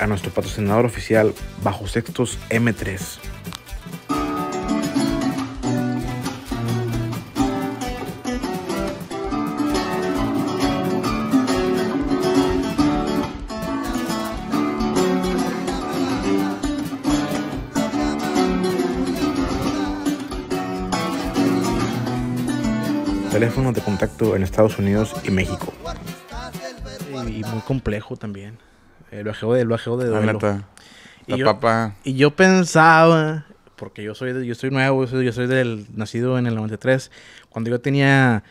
a nuestro patrocinador oficial Bajo Sextos M3. Teléfono de contacto en Estados Unidos y México. Y muy complejo también. El bajero de ah, duelo. y, yo, y yo pensaba, porque yo soy, yo soy nuevo, yo soy, del nacido en el 93, cuando yo tenía,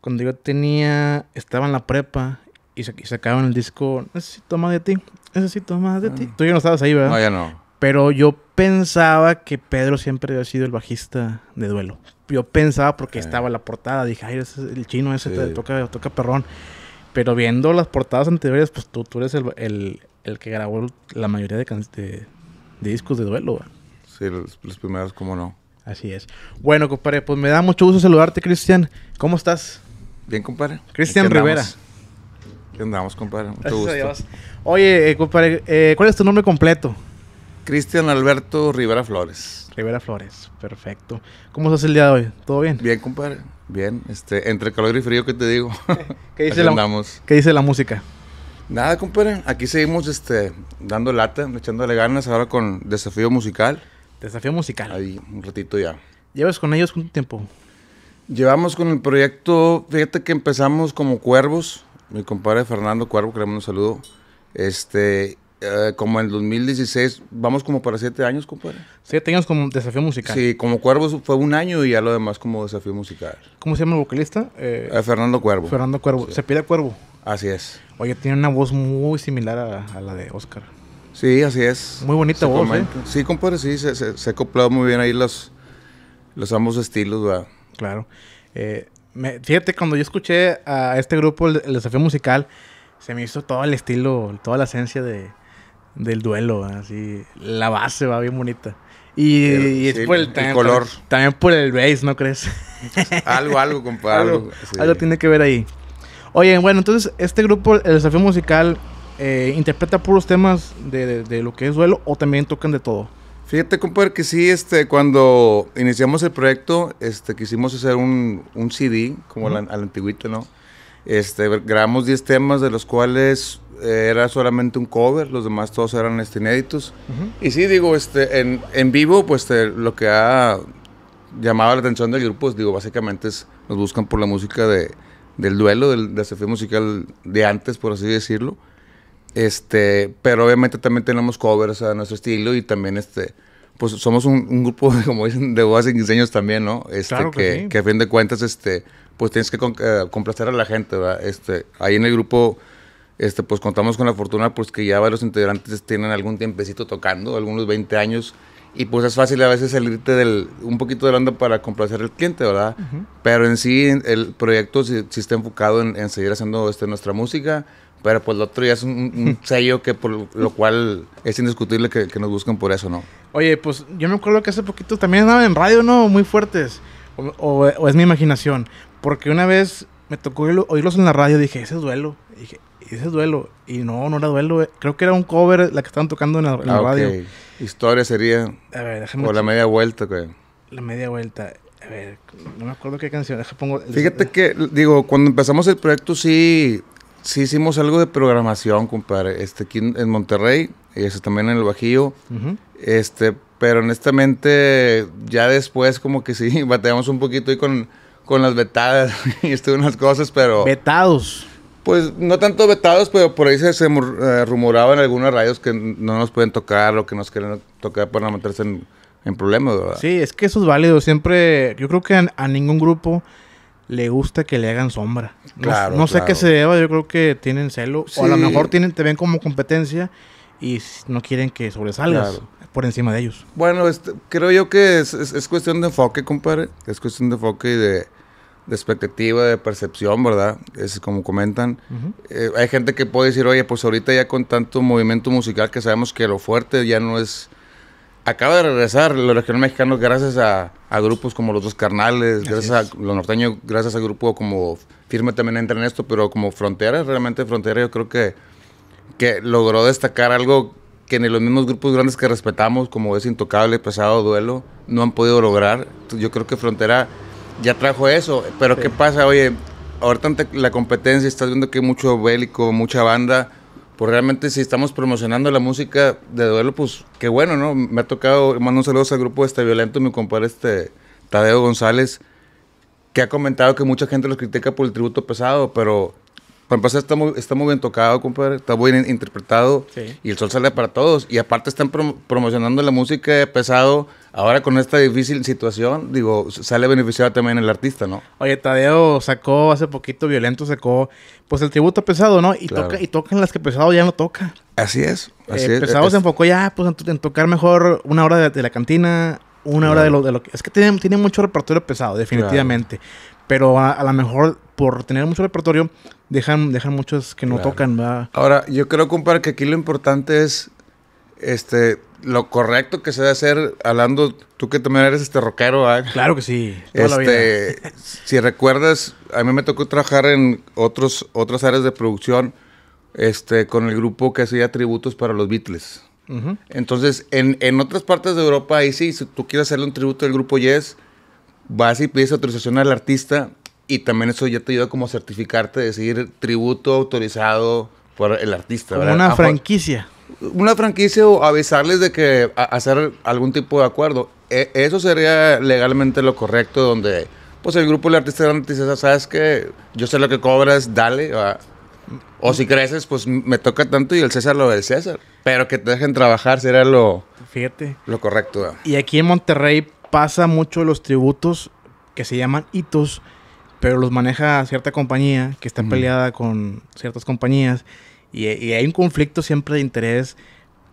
cuando yo tenía, estaba en la prepa y, se, sacaban el disco, necesito más de ti, necesito más de ti. Ah. Tú ya no estabas ahí, ¿verdad? No, ya no. Pero yo pensaba que Pedro siempre había sido el bajista de duelo. Yo pensaba porque estaba la portada, dije, ay, el chino ese toca, toca perrón. Pero viendo las portadas anteriores, pues tú, eres el, que grabó la mayoría de, de, discos de duelo. Sí, los, primeros, como no. Así es. Bueno, compadre, pues me da mucho gusto saludarte, Cristian. ¿Cómo estás? Bien, compadre. Cristian Rivera. ¿Qué andamos, compadre? Mucho Gracias A Dios. Oye, eh, compadre, eh, ¿cuál es tu nombre completo? Cristian Alberto Rivera Flores. Rivera Flores, perfecto. ¿Cómo estás el día de hoy? ¿Todo bien? Bien, compadre. Bien, este, entre calor y frío, ¿qué te digo? ¿Qué dice, la, dice la música? Nada, compadre, aquí seguimos este, dando lata, echándole ganas ahora con desafío musical. Desafío musical. Ahí, un ratito ya. ¿Llevas con ellos cuánto tiempo? Llevamos con el proyecto, fíjate que empezamos como Cuervos, mi compadre Fernando Cuervo, mando un saludo. Este, eh, como en el 2016, vamos como para siete años, compadre. Siete años como desafío musical. Sí, como Cuervo fue un año y ya lo demás como desafío musical. ¿Cómo se llama el vocalista? Eh, eh, Fernando Cuervo. Fernando Cuervo. Se pide Cuervo. Así es. Oye, tiene una voz muy similar a, la de Oscar. Sí, así es. Muy bonita voz, Sí, compadre, sí, se, ha acoplado muy bien ahí los, los ambos estilos, ¿verdad? Claro. fíjate, cuando yo escuché a este grupo, el desafío musical, se me hizo todo el estilo, toda la esencia de del duelo, así la base va bien bonita. Y, es por el, color. También, por el bass, ¿no crees? algo, algo, compadre. Algo, tiene que ver ahí. Oye, bueno, entonces este grupo, el desafío musical, eh, interpreta puros temas de, lo que es duelo o también tocan de todo. Fíjate, compadre, que sí, este, cuando iniciamos el proyecto, este, quisimos hacer un, un CD, como al antiguito, ¿no? Este, grabamos 10 temas, de los cuales eh, era solamente un cover, los demás todos eran este, inéditos. Y sí, digo, este, en, en vivo, pues lo que ha llamado la atención del grupo, pues, digo, básicamente es, nos buscan por la música de, del duelo, del desafío musical de antes, por así decirlo. Este, pero obviamente también tenemos covers a nuestro estilo y también este, pues somos un, grupo, como dicen, de voces y diseños también, ¿no? Este, que, que, a fin de cuentas, este, pues tienes que eh, complacer a la gente, ¿verdad? Este, ahí en el grupo, este, pues contamos con la fortuna, pues que ya los integrantes tienen algún tiempecito tocando, algunos 20 años, y pues es fácil a veces salirte del, un poquito de la onda para complacer al cliente, ¿verdad? Pero en sí, el proyecto sí, está enfocado en, seguir haciendo este, nuestra música, pero pues lo otro ya es un, sello que por lo cual es indiscutible que, nos buscan por eso, ¿no? Oye, pues yo me acuerdo que hace poquito también estaba en radio, ¿no? Muy fuertes. o, es mi imaginación. Porque una vez me tocó oírlos en la radio, dije, ese es duelo. Y dije, ese es duelo. Y no, no era duelo. Eh. Creo que era un cover la que estaban tocando en la, ah, radio. Historia sería. A ver, déjame. O la media vuelta, güey. La media vuelta. A ver, no me acuerdo qué canción. Fíjate que, digo, cuando empezamos el proyecto, sí, sí hicimos algo de programación, compadre. Este, aquí en Monterrey, y eso este, también en el Bajío. Este, pero honestamente, ya después, como que sí, bateamos un poquito y con con las vetadas y estuve unas cosas, pero... Vetados. Pues no tanto vetados, pero por ahí se, se eh, rumoraba en algunas radios que no nos pueden tocar o que nos quieren tocar para no meterse en, problemas, ¿verdad? Sí, es que eso es válido. Siempre, yo creo que a, ningún grupo le gusta que le hagan sombra. No, claro, no sé qué se deba, yo creo que tienen celo. O a lo mejor tienen, te ven como competencia y no quieren que sobresalgas. Claro por encima de ellos. Bueno, este, creo yo que es, cuestión de enfoque, compadre. Es cuestión de enfoque y de, de expectativa, de percepción, ¿verdad? Es como comentan. Eh, hay gente que puede decir, oye, pues ahorita ya con tanto movimiento musical que sabemos que lo fuerte ya no es... Acaba de regresar lo regional mexicano gracias a, a grupos como Los Dos Carnales, gracias a los norteños, gracias a grupos como Firme también entra en esto, pero como Frontera, realmente Frontera yo creo que, que logró destacar algo que en los mismos grupos grandes que respetamos, como es Intocable, Pesado, Duelo, no han podido lograr. Yo creo que Frontera ya trajo eso, pero ¿qué pasa? Oye, ahorita ante la competencia estás viendo que hay mucho bélico, mucha banda, pues realmente si estamos promocionando la música de Duelo, pues qué bueno, ¿no? Me ha tocado, mando un saludo al grupo Este Violento, mi compadre este Tadeo González, que ha comentado que mucha gente los critica por el tributo pesado, pero para empezar, está muy, está muy bien tocado, compadre. Está muy bien interpretado. Y el sol sale para todos. Y aparte están promocionando la música pesado. Ahora con esta difícil situación, digo, sale beneficiado también el artista, ¿no? Oye, Tadeo sacó hace poquito Violento, sacó pues el tributo pesado, ¿no? Y, toca, y tocan las que pesado ya no toca. Así es. Eh, así es pesado se enfocó ya pues en, tocar mejor una hora de, la cantina, una hora de lo, de lo que... Es que tiene, tiene mucho repertorio pesado, definitivamente. Pero a, a lo mejor por tener mucho repertorio, dejan, dejan muchos que no tocan. Ahora, yo creo, compadre, que aquí lo importante es este lo correcto que se debe hacer, hablando, tú que también eres este rockero, ¿ah? Claro que sí. Este, si recuerdas, a mí me tocó trabajar en otros, otras áreas de producción este, con el grupo que hacía tributos para los Beatles. Entonces, en, otras partes de Europa, ahí sí, si tú quieres hacerle un tributo al grupo Yes, vas y pides autorización al artista y también eso ya te ayuda como a certificarte, decir tributo autorizado por el artista. una franquicia. Una franquicia o avisarles de que hacer algún tipo de acuerdo. E, eso sería legalmente lo correcto, donde pues el grupo de artista de César, sabes que yo sé lo que cobras, dale. O si creces, pues me toca tanto y el César lo del César. Pero que te dejen trabajar sería lo, Fíjate. lo correcto. Y aquí en Monterrey pasa mucho los tributos que se llaman hitos pero los maneja cierta compañía que está peleada con ciertas compañías y, hay un conflicto siempre de interés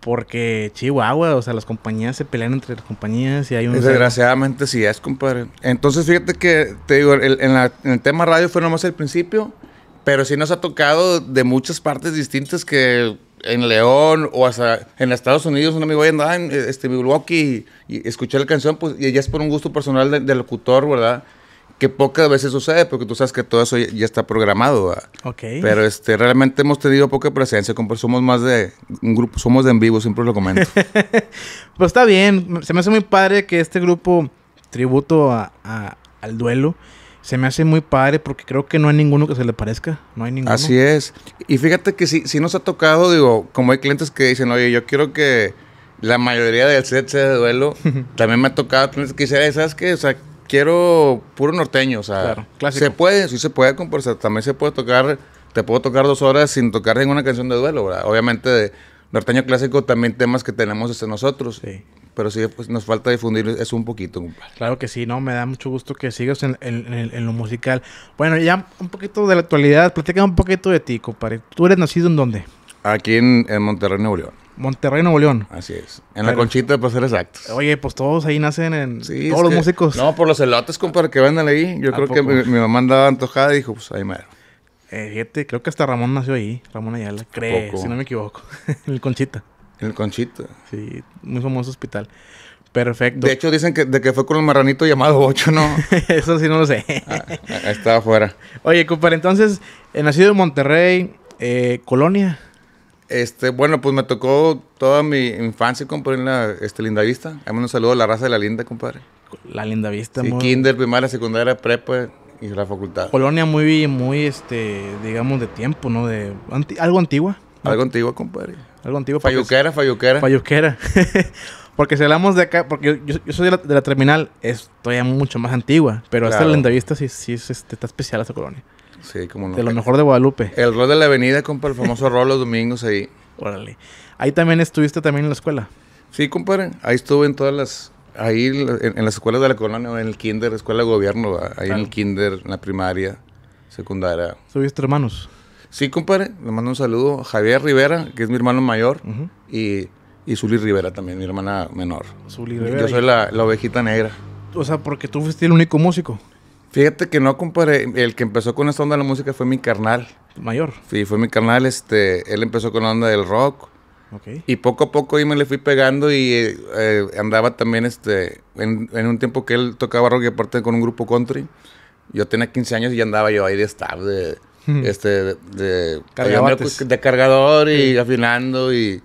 porque Chihuahua, o sea, las compañías se pelean entre las compañías y hay un... Desgraciadamente sí es, compadre. Entonces fíjate que, te digo, el, en, el tema radio fue nomás el principio, pero sí nos ha tocado de muchas partes distintas que en León o hasta en Estados Unidos un amigo ahí andaba en este, Milwaukee y, escuché la canción, pues, y ya es por un gusto personal del locutor, ¿verdad? que pocas veces sucede, porque tú sabes que todo eso ya está programado. Pero este, realmente hemos tenido poca presencia, como somos más de un grupo, somos de en vivo, siempre lo comento. pues está bien, se me hace muy padre que este grupo tributo a, al duelo. Se me hace muy padre porque creo que no hay ninguno que se le parezca. No hay ninguno. Así es. Y fíjate que si, si nos ha tocado, digo, como hay clientes que dicen, oye, yo quiero que la mayoría del set sea de duelo, también me ha tocado que ¿sabes qué? O sea, quiero puro norteño, o sea, se puede, sí se puede compartir, también se puede tocar, te puedo tocar dos horas sin tocar ninguna canción de duelo, Obviamente de norteño clásico también temas que tenemos desde nosotros. Pero sí, pues nos falta difundir eso un poquito, compadre. Claro que sí, ¿no? Me da mucho gusto que sigas en, lo musical. Bueno, ya un poquito de la actualidad, platica un poquito de ti, compadre. ¿Tú eres nacido en dónde? Aquí en, Monterrey, Nuevo León. Monterrey, Nuevo León. Así es. En la conchita, para ser exactos. Oye, pues todos ahí nacen en. todos los músicos. No, por los elotes, compadre, que vendan ahí. Yo creo que mi, mamá andaba antojada y dijo, pues ahí madre. Eh, creo que hasta Ramón nació ahí. Ramón Ayala, creo, si no me equivoco. en el Conchita. En el Conchita. Sí, muy famoso hospital. Perfecto. De hecho, dicen que, de que fue con el marranito llamado Ocho, ¿no? Eso sí no lo sé. Ah, estaba afuera. Oye, compadre, entonces, eh, nacido en Monterrey, eh, Colonia. Este, bueno, pues me tocó toda mi infancia, compadre, en la este, Linda Vista. Dame un saludo a la raza de la Linda, compadre. La Linda Vista, sí, kinder, primaria, secundaria, prepa y la facultad. Colonia muy, muy, este, digamos, de tiempo, ¿no? De, algo antigua. Algo antigua, compadre. Algo antiguo. Falluquera, falluquera. Falluquera. porque si hablamos de acá, porque yo, soy de la, terminal, es todavía mucho más antigua. Pero esta hasta la Linda Vista sí, sí este, está especial esta colonia. De lo mejor de Guadalupe. El rol de la avenida, compa, el famoso rol los domingos ahí. Órale. Ahí también estuviste también en la escuela. Sí, compadre. Ahí estuve en todas las. Ahí en, las escuelas de la colonia, en el kinder, escuela de gobierno, ahí en el kinder, en la primaria, secundaria. ¿Tuviste hermanos? Sí, compadre. Le mando un saludo Javier Rivera, que es mi hermano mayor, y, y Rivera también, mi hermana menor. Rivera. Yo soy la, la ovejita negra. O sea, porque tú fuiste el único músico. Fíjate que no, compadre. El que empezó con esta onda de la música fue mi carnal. ¿Mayor? Sí, fue mi carnal. Este, él empezó con la onda del rock. Okay. Y poco a poco ahí me le fui pegando y eh, andaba también este, en, un tiempo que él tocaba rock y aparte con un grupo country. Yo tenía 15 años y andaba yo ahí de estar, hmm. este, de, este, de, de, cargador y afinando y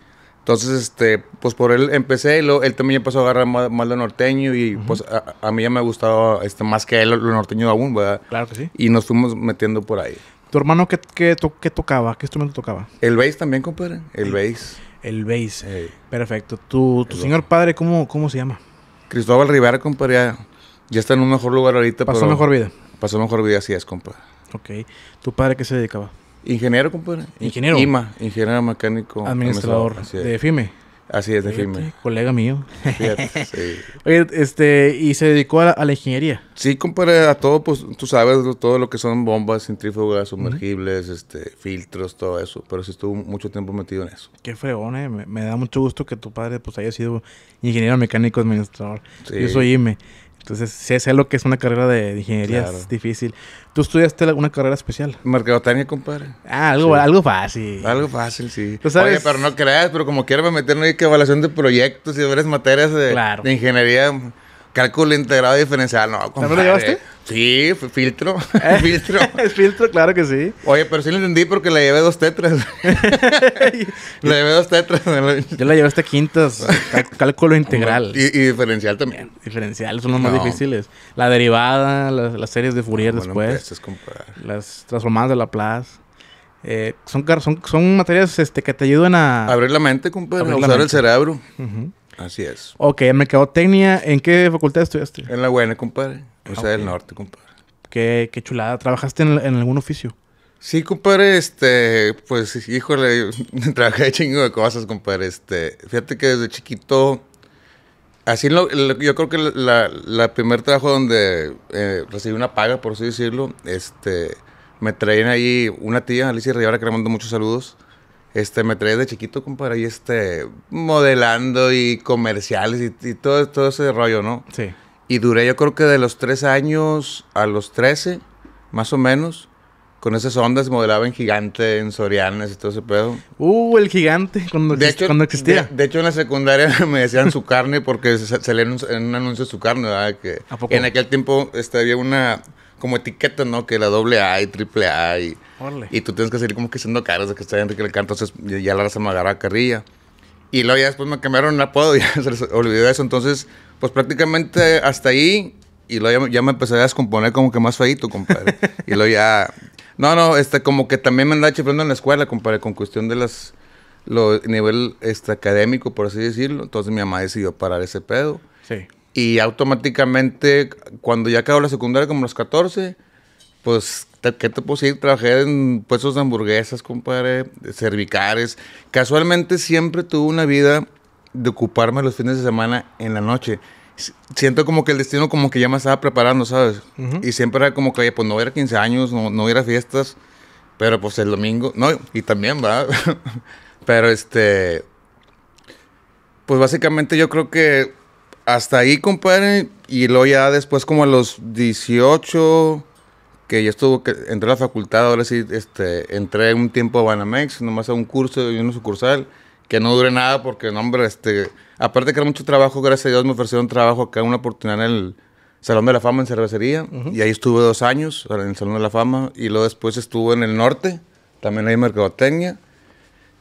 entonces, este, pues por él empecé, y él también empezó a agarrar más, lo norteño y pues a, mí ya me gustaba este, más que él lo norteño aún, ¿verdad? Claro que sí. Y nos fuimos metiendo por ahí. ¿Tu hermano qué, qué, to qué tocaba? ¿Qué instrumento tocaba? El bass también, compadre. El bass. El bass. Perfecto. ¿Tu, señor padre cómo, cómo se llama? Cristóbal Rivera, compadre. Ya, está en un mejor lugar ahorita. Pasó mejor vida. Pasó mejor vida, así es, compadre. Ok. ¿Tu padre qué se dedicaba? Ingeniero, compadre. Ingeniero. IMA, ingeniero mecánico. Administrador, de FIME. Así es, de FIME. E. Colega mío. sí. Oye, este, ¿y se dedicó a la, ingeniería? Sí, compadre, a todo, pues tú sabes, todo lo que son bombas, centrífugas, sumergibles, este, filtros, todo eso. Pero sí estuvo mucho tiempo metido en eso. Qué fregón, eh. Me, da mucho gusto que tu padre, pues, haya sido ingeniero mecánico administrador. Sí. Yo soy IME. Entonces, sé, lo que es una carrera de ingeniería, difícil. ¿Tú estudiaste alguna carrera especial? Mercadotecnia, compadre. Ah, algo, algo fácil. Algo fácil, sí. Oye, pero no creas, pero como quiero me meter en evaluación de proyectos y varias materias de, de ingeniería... Cálculo integrado diferencial, no. ¿También lo llevaste? Sí, filtro. Eh, filtro. es filtro, claro que sí. Oye, pero sí lo entendí porque le llevé dos tetras. le llevé dos tetras. Yo la llevé hasta quintas. cálculo integral. Y, diferencial también. Diferencial, son los más difíciles. La derivada, las, series de Fourier después. Pues, las transformadas de Laplace. Eh, son, son materias este, que te ayudan a... Abrir la mente, compadre. A usar el cerebro. Así es. Ok, técnica. ¿en qué facultad estudiaste? En la buena, compadre. O sea, del norte, compadre. Qué, qué chulada. ¿Trabajaste en, algún oficio? Sí, compadre, este, pues, híjole, trabajé chingo de cosas, compadre. Este, fíjate que desde chiquito, así lo, yo creo que la, primer trabajo donde eh, recibí una paga, por así decirlo, este, me traían ahí una tía, Alicia Rivera, que le mando muchos saludos. Este, me traía de chiquito, compadre, y este, modelando y comerciales y, todo, todo ese rollo, ¿no? Sí. Y duré, yo creo que de los tres años a los trece, más o menos, con esas ondas modelaba en gigante, en Sorianas y todo ese pedo. Uh, el gigante, cuando, existía. De, hecho, en la secundaria me decían su carne porque se en un, en un anuncio su carne, ¿verdad? Que ¿A En aquel tiempo este, había una como etiqueta, ¿no? Que la doble A y triple A y, y tú tienes que seguir como que siendo caras de que está le encanta, entonces ya la raza me agarraba carrilla. Y luego ya después me cambiaron el apodo y ya se les olvidó eso, entonces pues prácticamente hasta ahí y luego ya, ya me empecé a descomponer como que más feito, compadre. y luego ya... No, no, este, como que también me andaba chiflando en la escuela, compadre, con cuestión de las... Lo, nivel este, académico, por así decirlo. Entonces mi mamá decidió parar ese pedo. Sí. Y automáticamente, cuando ya acabó la secundaria, como los 14, pues, ¿qué te puedo decir? Trabajé en puestos de hamburguesas, compadre, cervicares. Casualmente siempre tuve una vida de ocuparme los fines de semana en la noche. Siento como que el destino como que ya me estaba preparando, ¿sabes? Y siempre era como que, pues no era 15 años, no, no era fiestas, pero pues el domingo, no, y también, ¿verdad? pero este, pues básicamente yo creo que hasta ahí, compadre. Y luego ya después, como a los 18, que ya estuve, que entré a la facultad, ahora sí, este, entré un tiempo a Banamex, nomás a un curso y una sucursal, que no duré nada porque, hombre, este, aparte que era mucho trabajo, gracias a Dios me ofrecieron trabajo acá, una oportunidad en el Salón de la Fama en cervecería, y ahí estuve dos años en el Salón de la Fama, y luego después estuve en el norte, también ahí en mercadotecnia,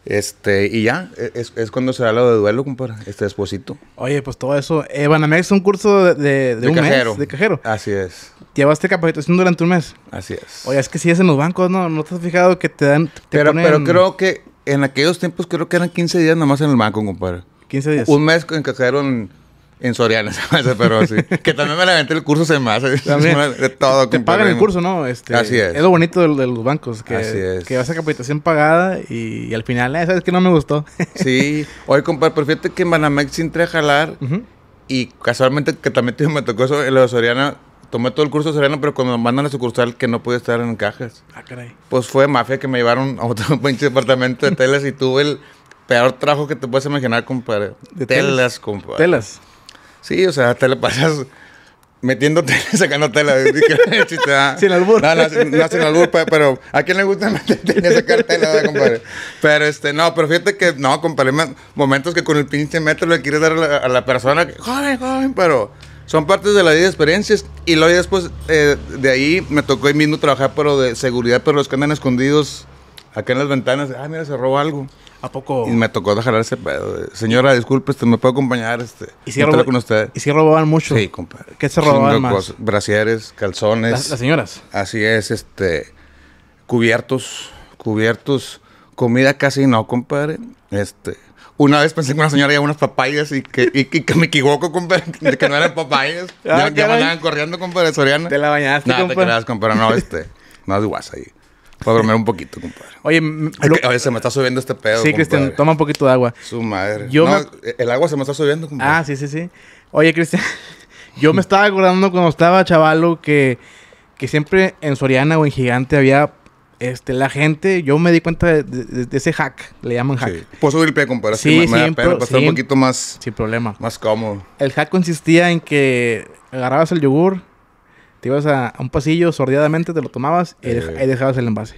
este, y ya, e-, es, es, cuando se da lo de duelo, compadre, este esposito. Oye, pues todo eso. Eh, Banamex es un curso de, un cajero. de cajero. Así es. Llevaste capacitación durante un mes. Así es. Oye, es que si es en los bancos, ¿no? ¿No te has fijado que te dan. pero, pero creo que en aquellos tiempos, creo que eran 15 días nomás en el banco, compadre. 15 días. Un mes en cajero en en Soriana se me pero sí. que también me la el curso, se más de todo. Te pagan el curso, ¿no? Este, Así es. Es lo bonito de, los bancos, que, que vas a capacitación pagada y, al final, eh, ¿sabes que No me gustó. sí. Oye, compadre, pero fíjate que en Banamex sin a jalar y casualmente que también me tocó eso, lo de Soriana, tomé todo el curso Soriana, pero cuando me mandan a la sucursal que no pude estar en cajas. Ah, caray. Pues fue mafia que me llevaron a otro pinche departamento de telas y tuve el peor trabajo que te puedes imaginar, compadre. De telas, telas compadre. Telas. Sí, o sea, te la pasas metiéndote, sacando tela. Ah". sin albur. No, no, no, sin albur, pero ¿a quién le gusta meterte sacar tela, compadre? Pero este, no, pero fíjate que, no, compadre, momentos que con el pinche metro le quieres dar a la, persona, Joder, joven, joven, pero son partes de la vida experiencias. Y luego después eh, de ahí me tocó ahí mismo trabajar, pero de seguridad, pero los que andan escondidos acá en las ventanas, ah, mira, se robó algo. ¿A poco? Y me tocó dejar ese pedo. Señora, disculpe, ¿me puedo acompañar? Este, ¿Y si, robaban mucho? Sí, compadre. ¿Qué se robaban más? brasieres, calzones. Las, señoras. Así es, este, cubiertos, cubiertos, comida casi no, compadre. Este, una vez pensé que una señora llevaba unas papayas y que, y, que me equivoco, compadre, de que no eran papayas. Ah, ya, andaban corriendo, compadre, Soriana. Te la bañaste, No, te quedas, compadre, no, este, no es guasa ahí. Para dormir un poquito, compadre. Oye, a Oye, se me está subiendo este pedo. Sí, Cristian, toma un poquito de agua. Su madre. El agua se me está subiendo, compadre. Ah, sí, sí, sí. Oye, Cristian, yo me estaba acordando cuando estaba chavalo que, siempre en Soriana o en Gigante había este, la gente, yo me di cuenta de, ese hack, le llaman hack. Puedo subir el pie, compadre, sí, sí, me, da para estar un poquito más... Sin problema. Más cómodo. El hack consistía en que agarrabas el yogur, te ibas a, un pasillo, sordiadamente te lo tomabas y eh. dejabas el envase.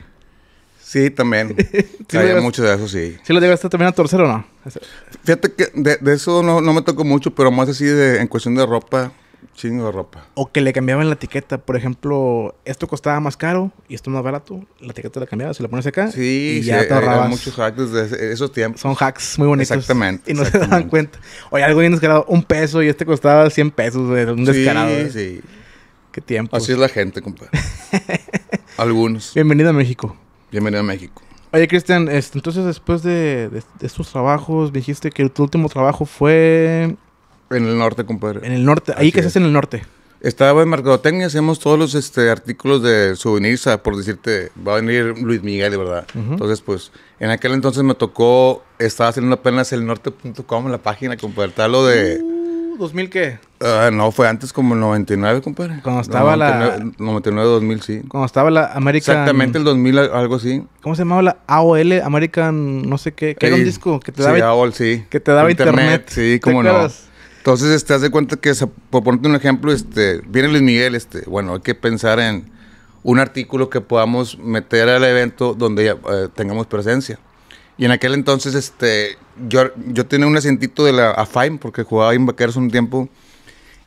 Sí, también. sí, Había mucho de eso, sí. ¿Sí lo llegaste también a torcer o no? Fíjate que de, eso no, me tocó mucho, pero más así de, en cuestión de ropa, chingo de ropa. O que le cambiaban la etiqueta. Por ejemplo, esto costaba más caro y esto más barato. La etiqueta la cambiabas, se la pones acá sí, y ya te muchos hacks de esos tiempos. Son hacks muy bonitos. Exactamente. Y no se dan cuenta. Oye, algo bien descarado. Un peso y este costaba 100 pesos. Un descarado. sí tiempo. Así es la gente, compadre. Algunos. Bienvenido a México. Bienvenido a México. Oye, Cristian, este, entonces después de, de, estos trabajos, dijiste que tu último trabajo fue... En el norte, compadre. En el norte. ¿Ahí qué haces en el norte? Estaba en y hacemos todos los este, artículos de souvenirs, por decirte, va a venir Luis Miguel, de ¿verdad? Entonces, pues, en aquel entonces me tocó, estaba haciendo apenas el norte.com, la página, compadre. de... lo de... Uh, ¿2000 qué? Ah, no, fue antes como el 99, compadre. Cuando estaba la... 99, 2000, sí. Cuando estaba la American... Exactamente, el 2000, algo así. ¿Cómo se llamaba la AOL? American no sé qué. ¿Qué era un disco que te daba... Sí, AOL, sí. Que te daba internet. sí, cómo no. Entonces, te este, haz de cuenta que, por ponerte un ejemplo, este, viene Luis Miguel, este, bueno, hay que pensar en un artículo que podamos meter al evento donde ya, eh, tengamos presencia. Y en aquel entonces, este, yo, yo tenía un asientito de la AFAIM, porque jugaba en Vaqueros un tiempo.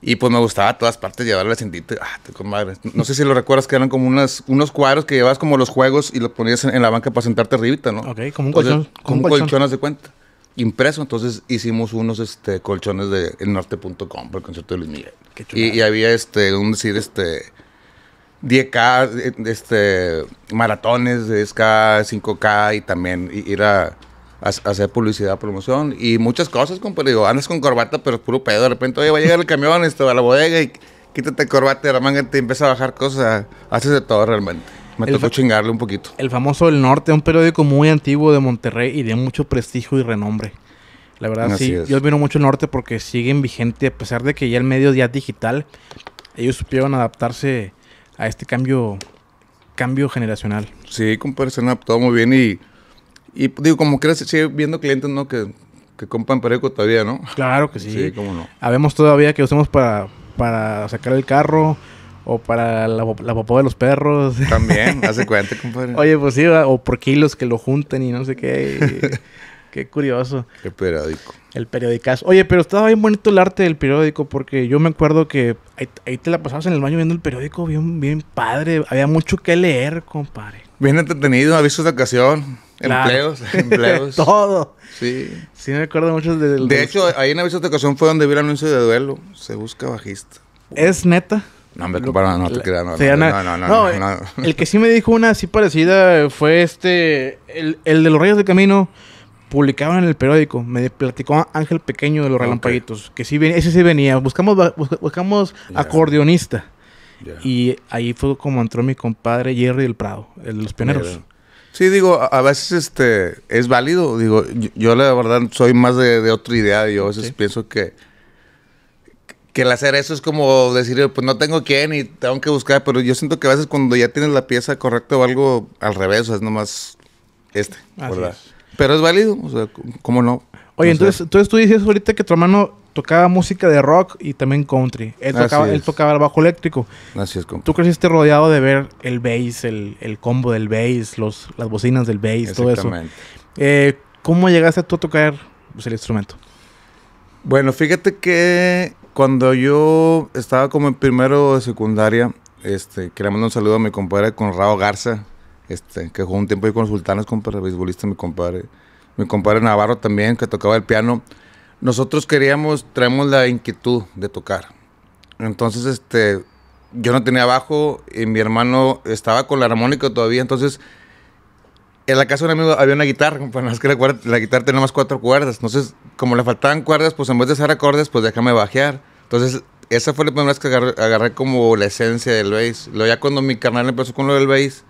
Y pues me gustaba a todas partes llevar el asientito. Ah, te comadre. No sé si lo recuerdas que eran como unas, unos cuadros que llevabas como los juegos y los ponías en, la banca para sentarte arribita, ¿no? Ok, como un colchón. Como un de cuenta. Impreso. Entonces hicimos unos este, colchones de elnorte.com para el concierto de Luis Miguel. Qué y, y, había este, un decir, este 10K, eh, este, maratones de 10K, 5K y también ir a, hacer publicidad, promoción y muchas cosas, compadre. Digo, andas con corbata, pero es puro pedo. De repente, oye, va a llegar el camión esto, a la bodega y quítate corbata de la manga te empieza a bajar cosas. Haces de todo realmente. Me tocó chingarle un poquito. El famoso El Norte, un periódico muy antiguo de Monterrey y de mucho prestigio y renombre. La verdad, sí, yo admiro mucho el norte porque siguen vigente, a pesar de que ya el medio ya digital, ellos supieron adaptarse a este cambio, cambio generacional. Sí, compadre, se han muy bien y, y digo, como que sigue viendo clientes, ¿no? Que, que compran Pareco todavía, ¿no? Claro que sí. Sí, cómo no. Habemos todavía que usamos para, para sacar el carro, o para la, la de los perros. También, hace cuenta, compadre. Oye, pues sí, o por kilos que lo junten y no sé qué. Qué curioso. Qué periódico. El periodicazo. Oye, pero estaba bien bonito el arte del periódico porque yo me acuerdo que ahí, te la pasabas en el baño viendo el periódico bien, bien padre. Había mucho que leer, compadre. Bien entretenido, avisos de ocasión, empleos, empleos. Todo. Sí. Sí, me acuerdo mucho del... De, hecho, ahí en avisos de ocasión fue donde vi el anuncio de duelo. Se busca bajista. ¿Es neta? No, me no te creas, no, no, no, no, El que sí me dijo una así parecida fue este, el, de los Reyes de Camino publicaban en el periódico, me platicó Ángel Pequeño de los Relampaguitos, que sí venía, ese sí venía, buscamos, buscamos acordeonista. Y ahí fue como entró mi compadre Jerry del Prado, el de los pioneros. Sí, digo, a veces este es válido. Digo, yo, la verdad soy más de, otra idea. Yo a veces pienso que, que el hacer eso es como decir, pues no tengo quién y tengo que buscar. Pero yo siento que a veces cuando ya tienes la pieza correcta o algo al revés, o sea, es nomás este, Así ¿verdad? Pero es válido, o sea, ¿cómo no? Oye, entonces, entonces tú dices ahorita que tu hermano tocaba música de rock y también country. Él tocaba, él tocaba el bajo eléctrico. Así es, como. Tú creciste rodeado de ver el bass, el, combo del bass, los, las bocinas del bass, todo eso. Exactamente. Eh, ¿Cómo llegaste tú a tocar pues, el instrumento? Bueno, fíjate que cuando yo estaba como en primero de secundaria, este, le mando un saludo a mi compadre Conrado Garza, este, que jugó un tiempo ahí con los sultanes, compadre, beisbolista, mi compadre. Mi compadre Navarro también, que tocaba el piano. Nosotros queríamos, traemos la inquietud de tocar. Entonces, este, yo no tenía bajo y mi hermano estaba con la armónica todavía, entonces en la casa de un amigo había una guitarra, compadre, es que la, guitarra tenía más cuatro cuerdas, entonces como le faltaban cuerdas, pues en vez de hacer acordes, pues déjame bajear. Entonces esa fue la primera vez que agarré, como la esencia del bass. lo ya cuando mi carnal empezó con lo del bass,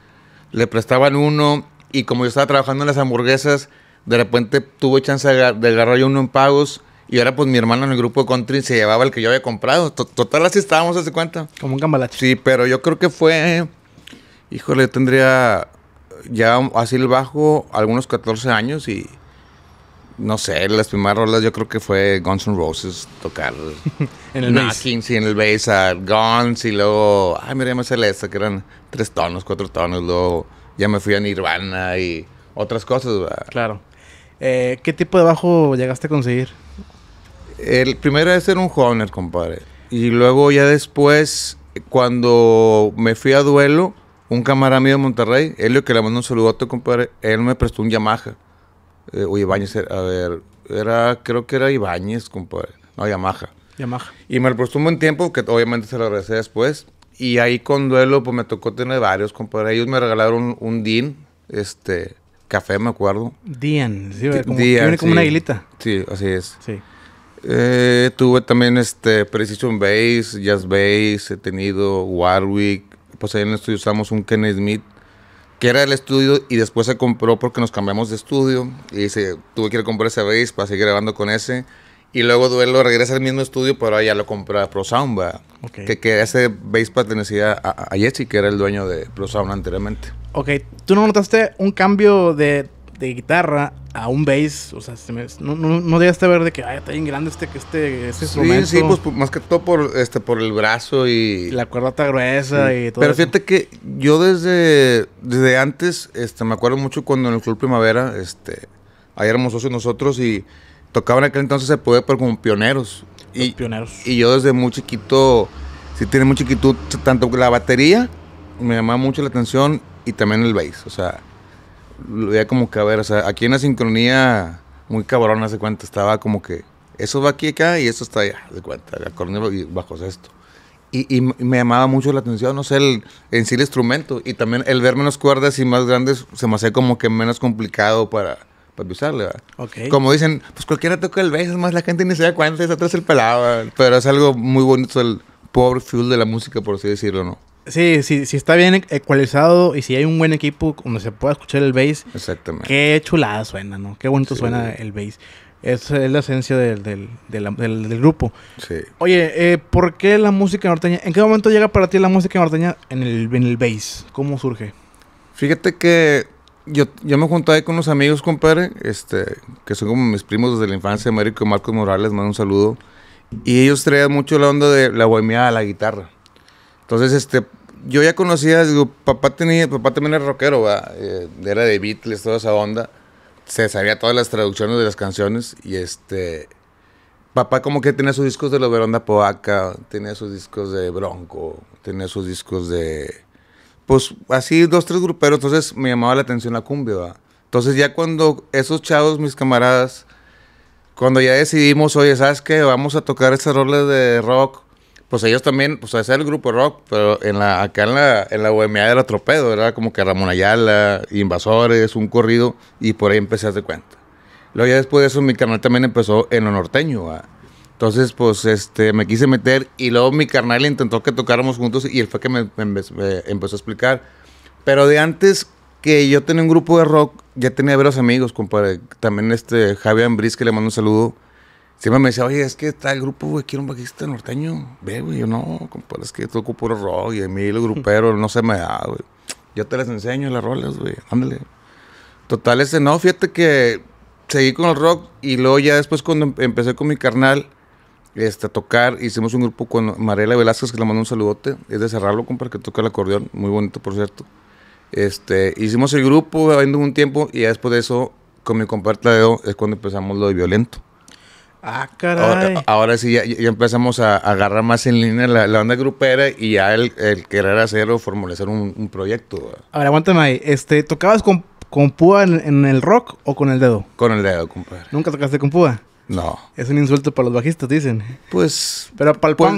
le prestaban uno y como yo estaba trabajando en las hamburguesas, de repente tuve chance de, agarrar yo uno en pagos. Y ahora, pues, mi hermano en el grupo de country se llevaba el que yo había comprado. Total, así estábamos, hace cuenta. Como un cambalache. Sí, pero yo creo que fue... Híjole, tendría ya así el bajo algunos 14 años y no sé, las primeras rolas yo creo que fue Guns N' Roses tocar. en el en el bass Guns y luego, ay, mira, me Celeste, que eran tres tonos, cuatro tonos, luego ya me fui a Nirvana y otras cosas. Claro. Eh, ¿Qué tipo de bajo llegaste a conseguir? El primero es ser un honor, compadre. Y luego ya después, cuando me fui a duelo, un camarada mío de Monterrey, lo que le mandó un tu compadre, él me prestó un Yamaha eh, o Ibáñez, a ver, era, creo que era Ibáñez, compadre, no, Yamaha. Yamaha. Y me lo prestó un buen tiempo, que obviamente se lo regresé después. Y ahí con duelo, pues me tocó tener varios, compadre. Ellos me regalaron un, Dean, DIN, este, café, me acuerdo. Dean, sí, como, como una aguilita. Sí, así es. Sí. Eh, tuve también este Precision Bass, Jazz Bass, he tenido Warwick. Pues ahí en el estudio usamos un Ken Smith que era el estudio y después se compró porque nos cambiamos de estudio y se tuve que comprar ese bass para seguir grabando con ese y luego Duelo regresa al mismo estudio pero ahora ya lo compra ProSound okay. que, que, ese bass pertenecía a, Jesse, que era el dueño de Pro ProSound anteriormente Ok, ¿tú no notaste un cambio de, de guitarra a un bass, o sea, no, no, no debías de ver de que, ay, está bien grande este, que este, este sí, Sí, pues, pues, más que todo por, este, por el brazo y... La cuerda está gruesa y todo Pero fíjate que yo desde, desde antes, este, me acuerdo mucho cuando en el Club Primavera, este, ahí éramos socios nosotros y tocaban aquel entonces se puede pero como pioneros. y, pioneros. Y yo desde muy chiquito, si tiene muy chiquito tanto la batería, me llamaba mucho la atención, y también el bass, o sea veía como que a ver, o sea, aquí una sincronía muy cabrón, hace cuenta, estaba como que eso va aquí acá y eso está allá, de cuenta, y bajo esto. Y, me llamaba mucho la atención, no sé, el, en sí el instrumento. Y también el ver menos cuerdas y más grandes se me hacía como que menos complicado para, para usarle, ¿verdad? Como dicen, pues cualquiera toca el bass, es más la gente ni se da cuenta, es atrás el pelado, Pero es algo muy bonito el power fuel de la música, por así decirlo, ¿no? Sí, sí, está bien e-, ecualizado y si hay un buen equipo donde se pueda escuchar el bass. Exactamente. Qué chulada suena, ¿no? Qué bonito suena el bass. Esa es la esencia del, grupo. Sí. Oye, eh, ¿por qué la música norteña? ¿En qué momento llega para ti la música norteña en el, en el bass? ¿Cómo surge? Fíjate que yo, yo me junté ahí con unos amigos, compadre, este, que son como mis primos desde la infancia, Américo y Marcos Morales, mando un saludo. Y ellos traían mucho la onda de la bohemia a la guitarra. Entonces, este, yo ya conocía, digo, papá tenía, papá también era rockero, eh, era de Beatles, toda esa onda. Se sabía todas las traducciones de las canciones y este papá como que tenía sus discos de Loveronda Poaca, tenía sus discos de Bronco, tenía sus discos de... Pues así, dos, tres gruperos, entonces me llamaba la atención la cumbia, Entonces ya cuando esos chavos, mis camaradas, cuando ya decidimos, oye, ¿sabes qué? Vamos a tocar ese rol de rock, pues ellos también, pues hacer el grupo rock, pero en la, acá en la, en la UMA era tropedo, era como que Ramón Ayala, Invasores, un corrido, y por ahí empecé a hacer cuenta. Luego ya después de eso mi canal también empezó en lo norteño, Entonces, pues, este, me quise meter y luego mi carnal intentó que tocáramos juntos y él fue que me, empezó a explicar. Pero de antes que yo tenía un grupo de rock, ya tenía varios amigos, como También este Javier Ambris, que le mando un saludo, Siempre me decía, oye, es que está el grupo, güey, quiero un bajista norteño. Ve, güey, yo no, compadre, es que toco puro rock y a mí los gruperos no se me da, güey. Yo te les enseño las rolas, güey, ándale. Total, ese no, fíjate que seguí con el rock y luego ya después cuando em-, empecé con mi carnal este, a tocar, hicimos un grupo con Marela Velázquez, que le mandó un saludote, es de cerrarlo, compadre, que toca el acordeón, muy bonito, por cierto. Este, hicimos el grupo, habiendo un tiempo, y ya después de eso, con mi compadre Tadeo, es cuando empezamos lo de Violento. Ah, caray. Ahora, sí, ya, empezamos a, agarrar más en línea la, la onda grupera y ya el, querer hacer o formular un, proyecto. A ver, aguántame ahí. Este, ¿Tocabas con, con púa en, el rock o con el dedo? Con el dedo, compadre. ¿Nunca tocaste con púa? No. Es un insulto para los bajistas, dicen. Pues. Pero para el, pues,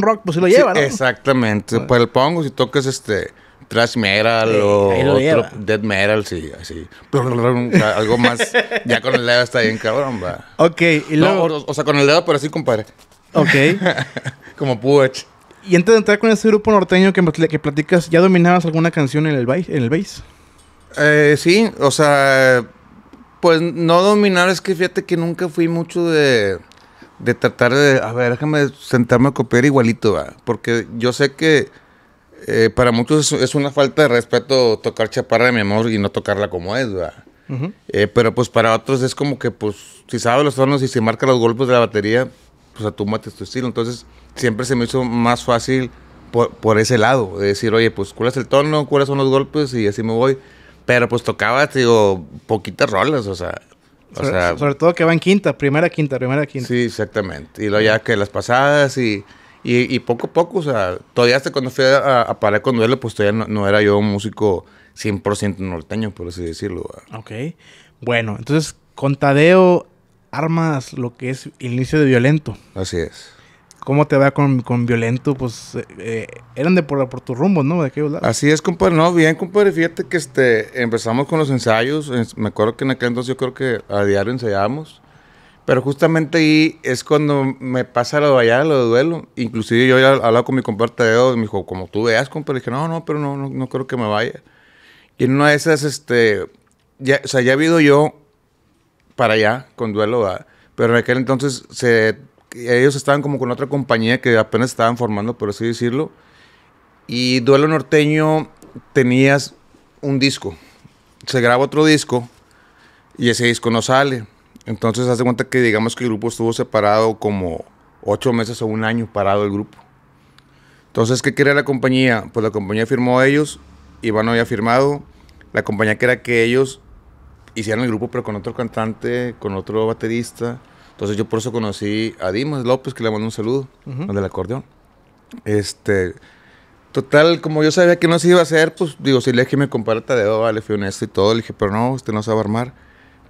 rock, pues sí lo lleva, Exactamente. Para el punk, si tocas este Trash metal o Dead metal, sí, así. pero algo más. ya con el dedo está bien cabrón, va. Ok, y luego. o, sea, con el dedo, pero así, compadre. Ok. Como puch. Y antes de entrar con ese grupo norteño que, que platicas, ¿ya dominabas alguna canción en el, en el bass? Eh, sí, o sea, pues no dominar, es que fíjate que nunca fui mucho de, de tratar de, a ver, déjame sentarme a copiar igualito, ¿va? porque yo sé que eh, para muchos es, una falta de respeto tocar chaparra de mi amor y no tocarla como es, eh, pero pues para otros es como que, pues, si sabe los tonos y si marca los golpes de la batería, pues mates tu estilo. Entonces, siempre se me hizo más fácil por, ese lado, de decir, oye, pues, curas el tono, cuáles son los golpes y así me voy. Pero pues tocaba, digo, poquitas rolas, o sea. Sobre, o sea, sobre todo que va en quinta, primera quinta, primera quinta. Sí, exactamente. Y luego ya que las pasadas y y, poco a poco, o sea, todavía hasta cuando fui a, parar con duelo, pues todavía no, era yo un músico 100% norteño, por así decirlo. Ok. Bueno, entonces con Tadeo armas lo que es el inicio de Violento. Así es. ¿Cómo te va con, Violento? Pues eh, eh, eran de por, por tus rumbos, ¿no? Así es, compadre. No, bien, compadre. Fíjate que este, empezamos con los ensayos. Me acuerdo que en aquel entonces yo creo que a diario ensayábamos. Pero justamente ahí es cuando me pasa lo de allá, lo de duelo. Inclusive yo ya hablaba con mi compadre y me dijo, como tú veas, compadre. Le dije, no, no, pero no, no, creo que me vaya. Y en una de esas, este, ya, o sea, ya he ido yo para allá con duelo, pero en aquel entonces se, ellos estaban como con otra compañía que apenas estaban formando, por así decirlo. Y Duelo Norteño tenías un disco. Se graba otro disco y ese disco no sale. Entonces, hace cuenta que digamos que el grupo estuvo separado como ocho meses o un año parado el grupo. Entonces, ¿qué quería la compañía? Pues la compañía firmó a ellos, Iván no había firmado. La compañía quería que ellos hicieran el grupo, pero con otro cantante, con otro baterista. Entonces, yo por eso conocí a Dimas López, que le mandó un saludo, donde del acordeón. Este. Total, como yo sabía que no se iba a hacer, pues digo, si le dije, me comparta de tadeo, vale, fui honesto y todo, le dije, pero no, usted no sabe armar.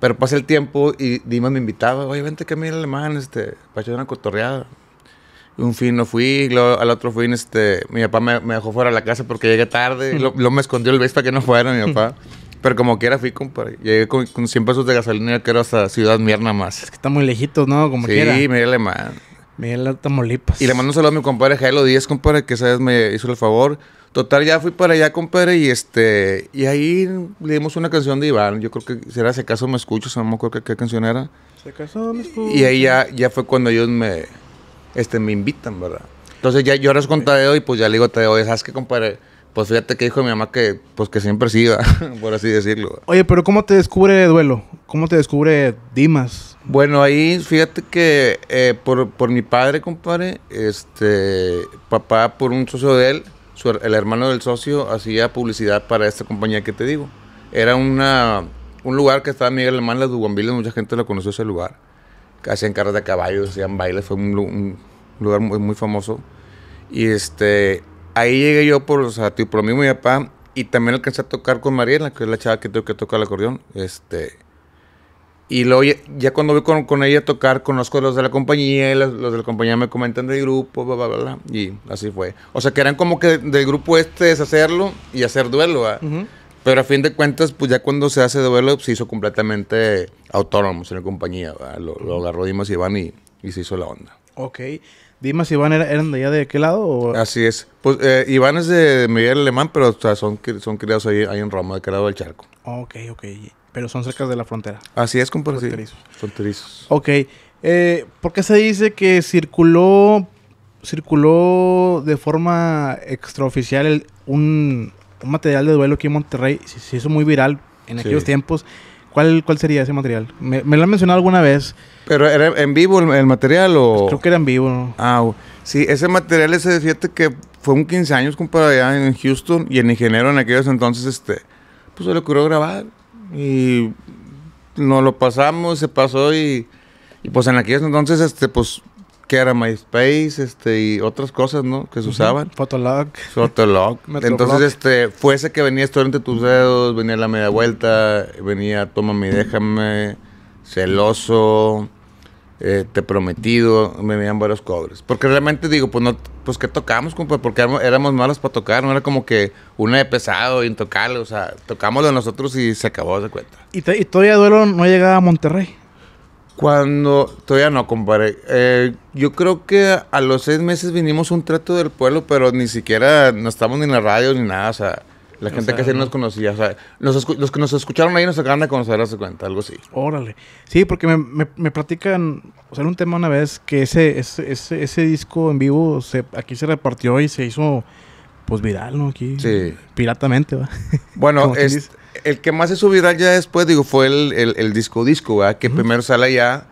Pero pasé el tiempo y Dima me invitaba, oye, vente que mira alemán, este, para echar una cotorreada. Y un fin no fui, al otro fin, este, mi papá me, dejó fuera de la casa porque llegué tarde, lo, me escondió el beso para que no fuera mi papá. Pero como quiera fui, compadre. Llegué con, 100 pesos de gasolina, que quiero hasta Ciudad Mierna más. Es que está muy lejito, ¿no? Como sí, quiera. Sí, me alemán. Miguel la Tamaulipas. Y le mando un saludo a mi compadre Jalo Díaz, compadre, que esa vez me hizo el favor. Total, ya fui para allá, compadre, y este. Y ahí le una canción de Iván. Yo creo que será Se acaso me escucho, Se me acuerdo qué canción era. Se acaso me escucho. Y ahí ya, fue cuando ellos me. Este, me invitan, ¿verdad? Entonces ya yo ahora con Tadeo y pues ya le digo Tadeo, ¿sabes qué, compadre? Pues fíjate que dijo mi mamá que, pues que siempre siga, por así decirlo. Oye, pero ¿cómo te descubre Duelo? ¿Cómo te descubre Dimas? Bueno, ahí fíjate que eh, por, mi padre, compadre, este, papá por un socio de él, el hermano del socio hacía publicidad para esta compañía que te digo. Era una, un lugar que estaba Miguel Alemán, la Dubonville, mucha gente lo conoció ese lugar. Hacían carreras de caballos, hacían bailes, fue un, lugar muy, famoso. Y este, ahí llegué yo por, o sea, por lo mismo mi papá, y también alcancé a tocar con Mariela, que es la chava que, tengo que tocar el acordeón. Este, y luego ya, cuando voy con, con, ella a tocar, conozco a los de la compañía, los, de la compañía me comentan del grupo, bla, bla, bla, y así fue. O sea, que eran como que del grupo este deshacerlo y hacer duelo, Pero a fin de cuentas, pues ya cuando se hace duelo, se hizo completamente autónomos en la compañía, Lo, agarró Dimas Iván y, y se hizo la onda. Ok. ¿Dimas y Iván eran de allá de qué lado? Así es. Pues eh, Iván es de Miguel Alemán, pero o sea, son, son criados ahí, ahí en Roma, de lado del charco. Ok, ok pero son cerca de la frontera. Así es, compadre. Fronterizos. Fronterizos. Ok. Eh, ¿Por qué se dice que circuló, circuló de forma extraoficial un, material de duelo aquí en Monterrey? Se, hizo muy viral en aquellos tiempos. ¿Cuál, ¿Cuál sería ese material? Me, lo han mencionado alguna vez. ¿Pero era en vivo el, material o...? Pues creo que era en vivo. ¿no? Ah, sí. Ese material, ese, fíjate que fue un 15 años, compadre, allá en Houston. Y en ingeniero en aquellos entonces, este... Pues se le ocurrió grabar y nos lo pasamos, se pasó y, pues en aquellos entonces, este, pues, que era MySpace, este, y otras cosas, ¿no? Que se usaban. Fotolog. Fotolog. entonces, este, fuese que venía esto entre tus dedos, venía la media vuelta, venía toma déjame, celoso, eh, Te Prometido, me veían varios cobres, Porque realmente digo, pues no, pues que tocamos, porque éramos malos para tocar, no era como que una de pesado, y intocable, o sea, de nosotros y se acabó de cuenta. ¿Y, todavía Duelo no llegado a Monterrey? Cuando, todavía no, compadre. Eh, yo creo que a los seis meses vinimos un trato del pueblo, pero ni siquiera no estamos ni en la radio ni nada, o sea, la gente que sea, nos conocía. O sea, los que nos escucharon ahí nos acaban de conocer hace cuenta, algo así. Órale. Sí, porque me, me, platican, o sea, un tema una vez que ese, ese, ese, disco en vivo se, aquí se repartió y se hizo pues viral, ¿no? Aquí. Piratamente, ¿va? Bueno, es, el que más se hizo viral ya después, digo, fue el, el, disco disco, ¿verdad? Que primero sale ya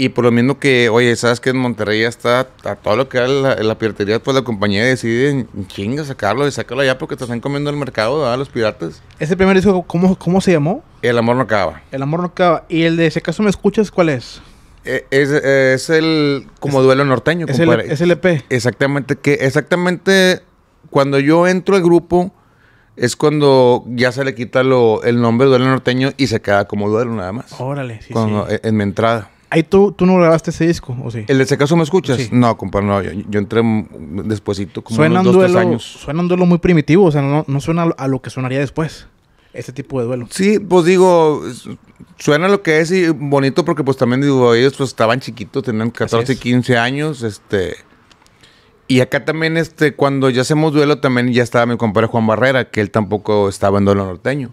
y por lo mismo que, oye, sabes que en Monterrey ya está a todo lo que da la, piratería, pues la compañía decide chinga sacarlo y sacarlo allá porque te están comiendo el mercado a los piratas. ¿Ese primer disco cómo, cómo se llamó? El amor no acaba. El amor no acaba. ¿Y el de ese caso me escuchas, cuál es? E, es, el como duelo norteño. Es el, e, es EP. E exactamente, que exactamente cuando yo entro al grupo es cuando ya se le quita lo, el nombre duelo norteño y se queda como duelo nada más. Órale, sí, sí. en mi entrada. Ahí tú, tú no grabaste ese disco, ¿o sí? ¿El de ese caso me escuchas? No, compadre, no. Yo, entré despuesito, como unos dos, tres años. Suena un duelo muy primitivo. O sea, no, suena a lo que sonaría después. Ese tipo de duelo. Sí, pues digo, suena lo que es y bonito porque pues también digo, ellos pues estaban chiquitos, tenían 14, 15 años, este... Y acá también, este, cuando ya hacemos duelo, también ya estaba mi compadre Juan Barrera, que él tampoco estaba en duelo norteño.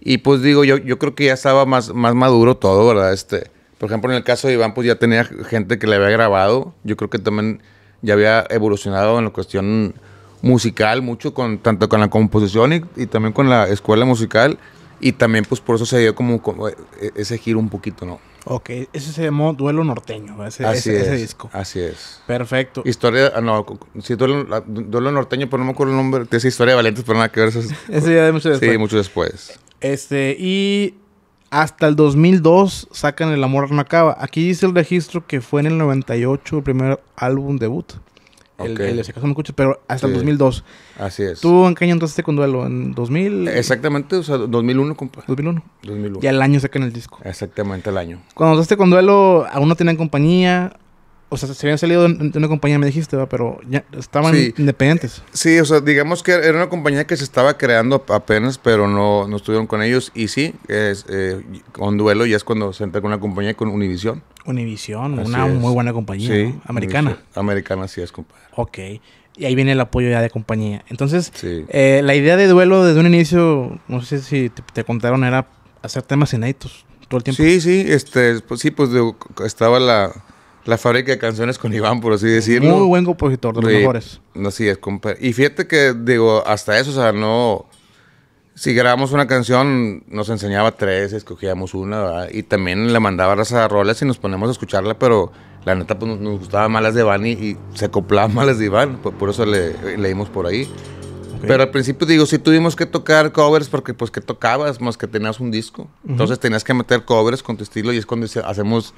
Y pues digo, yo, yo creo que ya estaba más, más maduro todo, ¿verdad? Este, por ejemplo, en el caso de Iván, pues ya tenía gente que le había grabado. Yo creo que también ya había evolucionado en la cuestión musical mucho, con, tanto con la composición y, también con la escuela musical. Y también, pues por eso se dio como, e, e, ese giro un poquito, ¿no? Ok, ese se llamó Duelo Norteño, ese, así es, disco. Así es. Perfecto. Historia, ah, no, sí, ah, duelo, Norteño, pero no me acuerdo el nombre, esa Historia de Valientes, pero nada que ver. Eso ese ya de mucho después. Sí, mucho después. Este, y hasta el 2002 sacan El amor no acaba. Aquí dice el registro que fue en el 98 el primer álbum debut. El, Si Acaso Me Escuchas, pero hasta el 2002. Así es. ¿Tú en qué año entraste con Duelo? ¿En 2000? Exactamente, o sea, 2001, compa. 2001. 2001. Y al año sacan el disco. Exactamente, el año. Cuando entraste con Duelo, aún no tenían compañía, o sea, se habían salido de una compañía, me dijiste, pero ya estaban independientes. Sí, o sea, digamos que era una compañía que se estaba creando apenas, pero no, no estuvieron con ellos. Y sí, eh, con Duelo ya es cuando se entra con una compañía con Univision. Univision, una muy buena compañía, Americana. Americana, sí es, compadre. Ok. Y ahí viene el apoyo ya de compañía. Entonces, eh, la idea de Duelo desde un inicio, no sé si te, contaron, era hacer temas inéditos todo el tiempo. Sí, sí, este, pues, sí, pues estaba la la fábrica de canciones con Iván, por así decirlo. Muy buen compositor, de los Así es, Y fíjate que, digo, hasta eso, o sea, no. Si grabamos una canción, nos enseñaba tres, escogíamos una, ¿verdad? Y también le mandaba las rolas y nos ponemos a escucharla, pero la neta, pues nos, gustaban malas de Iván y, se acoplaban malas de Iván, por eso le, leímos por ahí. Pero al principio digo, sí tuvimos que tocar covers porque pues que tocabas más que tenías un disco. Entonces tenías que meter covers con tu estilo y es cuando hacemos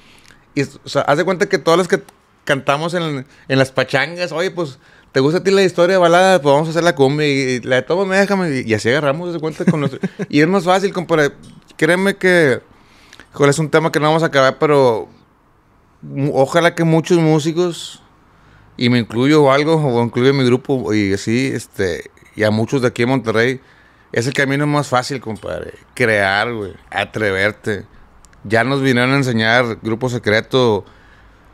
y, haz de cuenta que todas las que cantamos en, las pachangas, oye, pues ¿te gusta a ti la historia de balada? Pues vamos a hacer la cumbia y, la de todo me déjame. Y, así agarramos de cuenta con y es más fácil, compadre. Créeme que... es un tema que no vamos a acabar, pero... Ojalá que muchos músicos, y me incluyo o algo, o incluyo mi grupo, y así, este... Y a muchos de aquí en Monterrey, es el camino más fácil, compadre. Crear, güey. Atreverte ya nos vinieron a enseñar Grupo Secreto,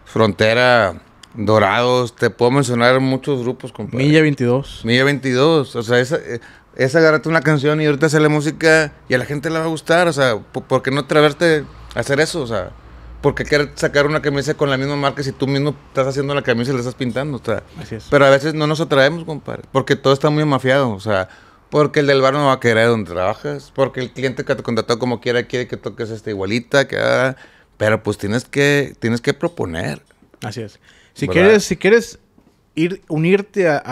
Frontera, Dorados, te puedo mencionar muchos grupos, compadre. Milla 22. Milla 22, o sea, esa, eh, esa una canción y ahorita sale música y a la gente le va a gustar, o sea, ¿por, qué no atreverte a hacer eso? O sea, ¿por qué querer sacar una camisa con la misma marca si tú mismo estás haciendo la camisa y la estás pintando? O sea, Pero a veces no nos atraemos, compadre, porque todo está muy mafiado, o sea... Porque el del bar no va a querer donde trabajas. Porque el cliente que te contrató como quiera quiere que toques esta igualita. Que, ah, pero pues tienes que, tienes que proponer. Así es. Si quieres, si quieres ir, unirte a,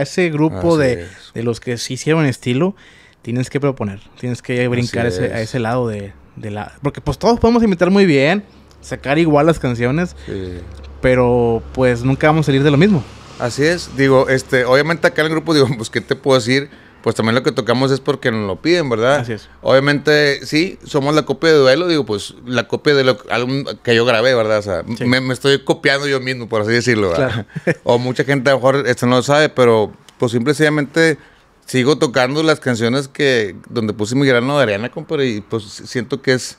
ese grupo de, los que se hicieron estilo, tienes que proponer. Tienes que brincar a ese lado de, la. Porque pues todos podemos imitar muy bien, sacar igual las canciones. Pero pues nunca vamos a salir de lo mismo. Así es, digo, este, obviamente acá en el grupo digo, pues qué te puedo decir, pues también lo que tocamos es porque nos lo piden, ¿verdad? Así es. Obviamente, sí, somos la copia de duelo, digo, pues la copia de lo que yo grabé, ¿verdad? O sea, me, estoy copiando yo mismo, por así decirlo, ¿verdad? o mucha gente a lo mejor esto no lo sabe, pero pues simplemente sigo tocando las canciones que donde puse mi grano de arena, compadre, y pues siento que es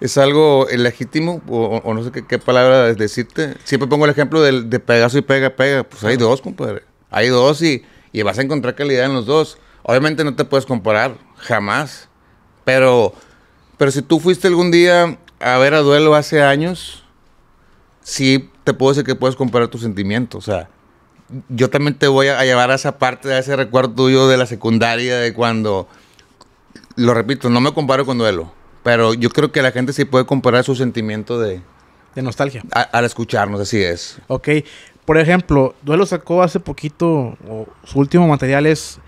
es algo legítimo, o, no sé qué, palabra decirte. Siempre pongo el ejemplo de, de Pegaso y Pega Pega, pues hay dos, compadre. Hay dos y y vas a encontrar calidad en los dos. Obviamente no te puedes comparar, jamás. Pero, pero si tú fuiste algún día a ver a Duelo hace años, sí te puedo decir que puedes comparar tus sentimientos. O sea, yo también te voy a llevar a esa parte, a ese recuerdo tuyo de la secundaria, de cuando, lo repito, no me comparo con Duelo, pero yo creo que la gente sí puede comparar su sentimiento de... De nostalgia. al escucharnos, así es. Ok. Por ejemplo, Duelo sacó hace poquito, su último material es,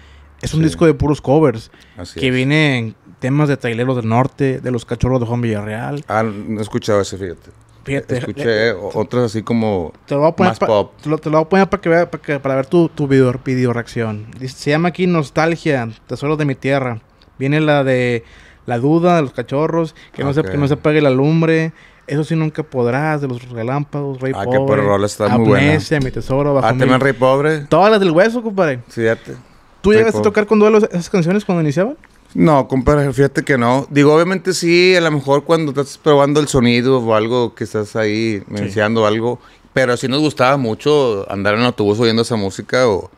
un disco de puros covers, que viene en temas de Traileros del Norte, de los cachorros de Juan Villarreal. Ah, no he escuchado ese, fíjate. Fíjate. Escuché eh, eh, otras así como más pop. Te lo, voy a poner para, que vea, para, para ver tu, tu video, video, reacción. Se llama aquí Nostalgia, Tesoros de mi Tierra. Viene la de La Duda, de los cachorros, que, no, se, que no se apague la lumbre, eso sí nunca podrás, de los relámpagos, Rey Pobre. Ah, que el rol está muy buena. mi tesoro, bajo Ah, Rey Pobre. Todas las del hueso, compadre. Fíjate. ¿Tú llegaste a tocar con duelo esas canciones cuando iniciaban? No, compadre, fíjate que no. Digo, obviamente sí, a lo mejor cuando estás probando el sonido o algo que estás ahí iniciando algo. Pero sí nos gustaba mucho andar en el autobús oyendo esa música o,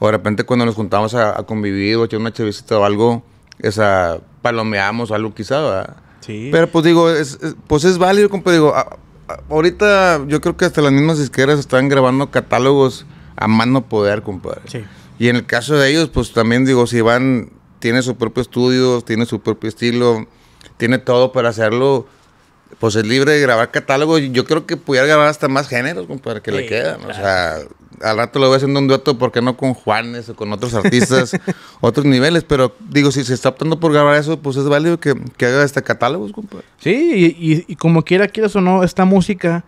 de repente cuando nos juntábamos a, convivir o echar una chavisita o algo, esa palomeamos algo quizá, ¿verdad? Pero pues digo, es, pues es válido, compadre, Digo, ahorita yo creo que hasta las mismas disqueras están grabando catálogos a mano poder, compadre. Y en el caso de ellos, pues también digo, si van, tiene su propio estudio, tiene su propio estilo, tiene todo para hacerlo. Pues es libre de grabar catálogos. Yo creo que pudiera grabar hasta más géneros, compadre, que le quedan. O sea, al rato lo voy haciendo un dueto, porque no con Juanes o con otros artistas, otros niveles? Pero digo, si se está optando por grabar eso, pues es válido que, haga este catálogo, compadre. Sí, y, y, y como quiera, quieras o no, esta música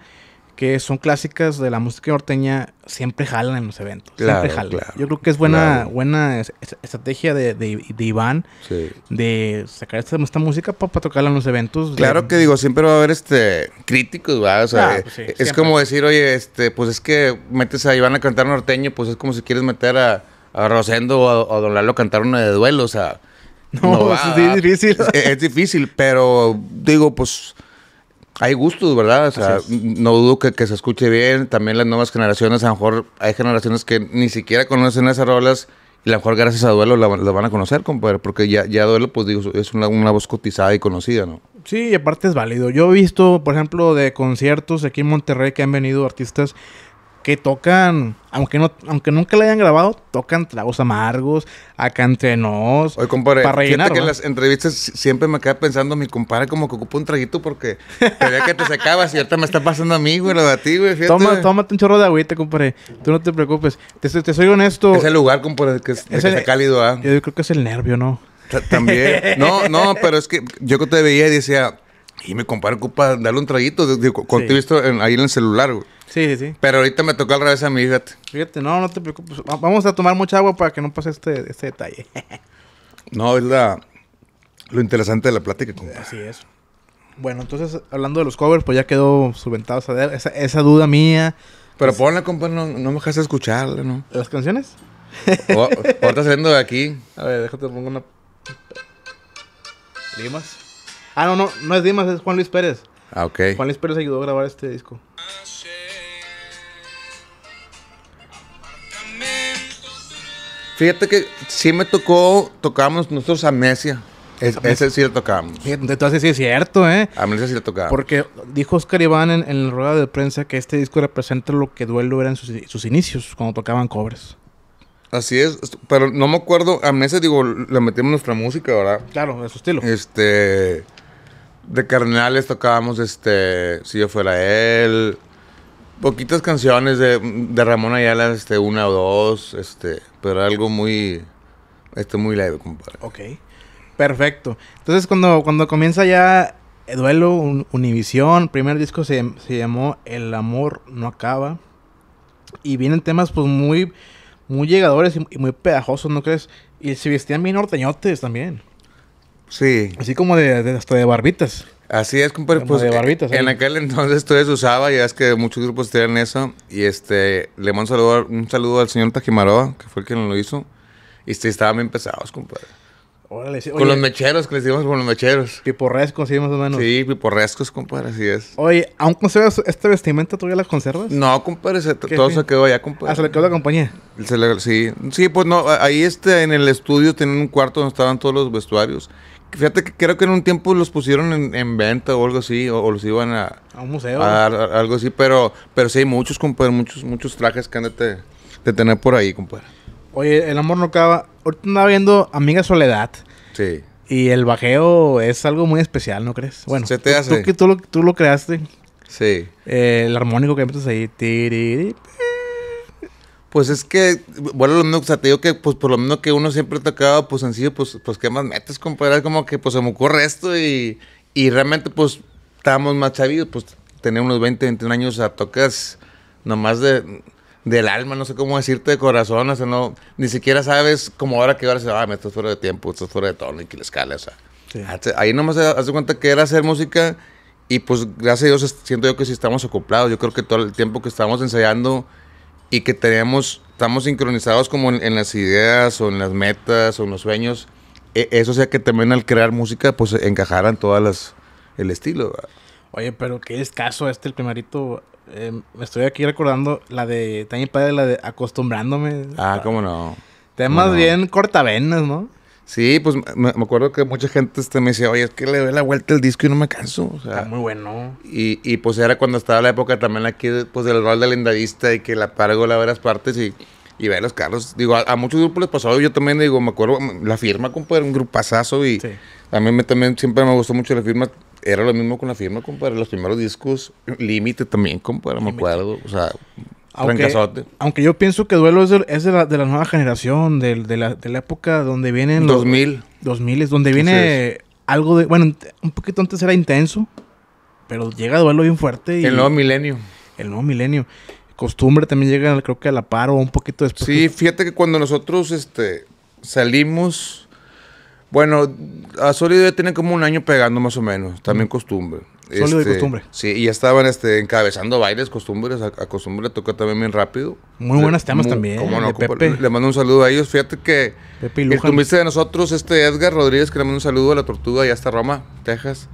que son clásicas de la música norteña, siempre jalan en los eventos. siempre jalan. Yo creo que es buena, buena estrategia de, Iván de sacar esta, música para tocarla en los eventos. Claro que digo, siempre va a haber este críticos, ¿verdad? O sea, pues es como decir, oye, este, pues es que metes a Iván a cantar norteño, pues es como si quieres meter a, a Rosendo o a, Don Lalo a cantar una de duelo. O sea, no, es difícil. es difícil, pero digo, pues hay gustos, ¿verdad? O sea, no dudo que, se escuche bien. También las nuevas generaciones, a lo mejor hay generaciones que ni siquiera conocen esas rolas y a lo mejor gracias a Duelo la, van a conocer, compadre, porque ya, ya Duelo, pues digo, es una, una, voz cotizada y conocida, ¿no? Sí, y aparte es válido. Yo he visto, por ejemplo, de conciertos aquí en Monterrey que han venido artistas tocan, aunque no, aunque nunca la hayan grabado, tocan tragos amargos, acá entre nos. Oye, compadre, para que en las entrevistas siempre me queda pensando mi compadre como que ocupa un traguito porque veía que te sacabas y ahorita me está pasando a mí, güey, lo de a ti, güey. Fíjate. Toma, tómate un chorro de agüita, compadre. Tú no te preocupes. Te, soy honesto. Es el lugar, compadre, que, es, cálido, ¿ah? Yo creo que es el nervio, ¿no? También. No, no, pero es que yo que te veía y decía... Y mi compadre ocupa darle un traguito. cuando te he visto ahí en el celular, güey. Sí, sí, sí. Pero ahorita me tocó al revés a mí, fíjate. Fíjate, no, no te preocupes. Vamos a tomar mucha agua para que no pase este, este detalle. no, es la, lo interesante de la plática. Así es. Bueno, entonces, hablando de los covers, pues ya quedó subentado esa, duda mía. Pero ponla, compa, no, no me dejas escuchar ¿no? ¿Las canciones? ahorita saliendo de aquí. A ver, déjate, pongo una... ¿Dimas? Ah, no, no, no es Dimas, es Juan Luis Pérez. Ah, ok. Juan Luis Pérez ayudó a grabar este disco. Fíjate que sí me tocó, tocábamos nosotros Amnesia. Ese sí lo tocábamos. Entonces sí es cierto, ¿eh? Amnesia sí lo tocaba. Porque dijo Oscar Iván en, la rueda de prensa que este disco representa lo que Duelo era en sus, inicios, cuando tocaban cobres. Así es, pero no me acuerdo, Amnesia, digo, le metimos nuestra música, ¿verdad? Claro, de su estilo. Este... De carnales tocábamos, este... Si yo fuera él... Poquitas canciones de, de Ramón Ayala, este, una o dos, este, pero algo muy, este, muy leve, compadre. Ok, perfecto. Entonces, cuando, cuando comienza ya Duelo, Univisión, primer disco se, llamó El Amor No Acaba. Y vienen temas, pues, muy, muy llegadores y, muy pedajosos, ¿no crees? Y se vestían bien Orteñotes también. Sí. Así como de, de hasta de barbitas. Así es, compadre. Pues, de en aquel entonces tú se usaba, ya es que muchos grupos tenían eso. Y este, le mando un saludo, al señor Tajimaroa, que fue el quien lo hizo. Y este, estaban bien pesados, compadre. con los mecheros, que les dimos con los mecheros. Piporrescos, sí, más o menos. Sí, piporrescos, compadre, así es. Oye, ¿aún conservas este vestimenta? ¿Todavía la conservas? No, compadre, todo se quedó allá, compadre. ¿Ah, se le quedó la compañía? sí. sí, pues no, ahí este, en el estudio tenían un cuarto donde estaban todos los vestuarios. Fíjate que creo que en un tiempo los pusieron en, en venta o algo así, o, los iban a... A un museo. algo así, pero, pero sí hay muchos, compadre, muchos, muchos trajes que han de, tener por ahí, compadre. Oye, el amor no acaba. Ahorita andaba viendo Amiga Soledad. Sí. Y el bajeo es algo muy especial, ¿no crees? Bueno, Se te hace. Tú, tú, lo, tú lo creaste. Sí. Eh, el armónico que metes ahí. Tiriri, pues es que, bueno, lo mismo, o sea, te digo que, pues, por lo menos que uno siempre ha tocado, pues, sencillo, pues, pues, ¿qué más metes, compadre? como que, pues, se me ocurre esto y, y realmente, pues, estábamos más chavidos, pues, tenía unos 20, 21 años, o sea, tocas nomás de, del alma, no sé cómo decirte, de corazón, o sea, no, ni siquiera sabes cómo ahora que ahora se va, ah, me estás fuera de tiempo, estás fuera de tono y que les escala, o sea. Ahí nomás hace cuenta que era hacer música y, pues, gracias a Dios siento yo que sí estamos ocupados, Yo creo que todo el tiempo que estábamos ensayando y que tenemos, estamos sincronizados como en, las ideas o en las metas o en los sueños, e, eso sea que también al crear música pues encajaran todas las, el estilo. Oye, pero qué escaso este el primerito. Em, me estoy aquí recordando la de Tiny Padre, la de Acostumbrándome. Ah, cómo no. Temas bien cortavenas, ¿no? Sí, pues me, acuerdo que mucha gente este, me decía, oye, es que le doy la vuelta al disco y no me canso. Está muy bueno. Y, y pues era cuando estaba la época también aquí, pues del rol del lendavista y que la pargo la varias partes y, y ve los carros. Digo, a, muchos grupos les pasó, yo también digo, me acuerdo, la firma, compadre, un grupazazo y a mí me, también siempre me gustó mucho la firma. Era lo mismo con la firma, compadre, los primeros discos, Límite también, compadre, me acuerdo. O sea, aunque, yo pienso que Duelo es de, la, nueva generación, de, la, época donde vienen... 2000. Los, 2000 es donde viene algo de... Bueno, un poquito antes era intenso, pero llega Duelo bien fuerte. Y, el nuevo milenio. El nuevo milenio. Costumbre también llega, creo que a la par o un poquito después. Sí, fíjate que cuando nosotros este, salimos... Bueno, a ya tiene como un año pegando más o menos, también costumbre. Sólido de este, costumbre. Sí, y estaban este, encabezando bailes, costumbres. A, costumbre tocó también bien rápido. Muy buenas temas también. Le mando un saludo a ellos. Fíjate que Pepe el de nosotros, este Edgar Rodríguez, que le mando un saludo a la tortuga y hasta Roma, Texas.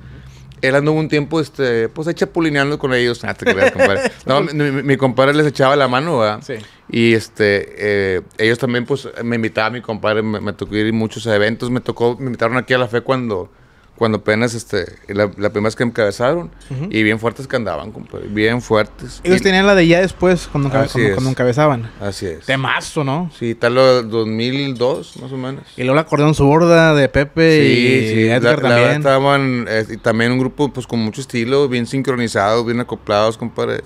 Él anduvo un tiempo, este, pues ahí chapulineando con ellos. Ah, te creas, compadre. mi, compadre les echaba la mano, ¿verdad? Sí. Y este, eh, ellos también, pues, me invitaban, mi compadre, me, tocó ir a muchos eventos, me tocó, me invitaron aquí a la fe cuando cuando apenas este, la, la primera vez que encabezaron y bien fuertes que andaban, compadre, bien fuertes. Ellos tenían la de ya después cuando, cuando, encabezaban. Así es. Temazo, ¿no? Sí, tal 2002 más o menos. Y luego la su borda de Pepe sí, y sí. Edgar también. estaban eh, y también un grupo pues con mucho estilo, bien sincronizado, bien acoplados, compadre.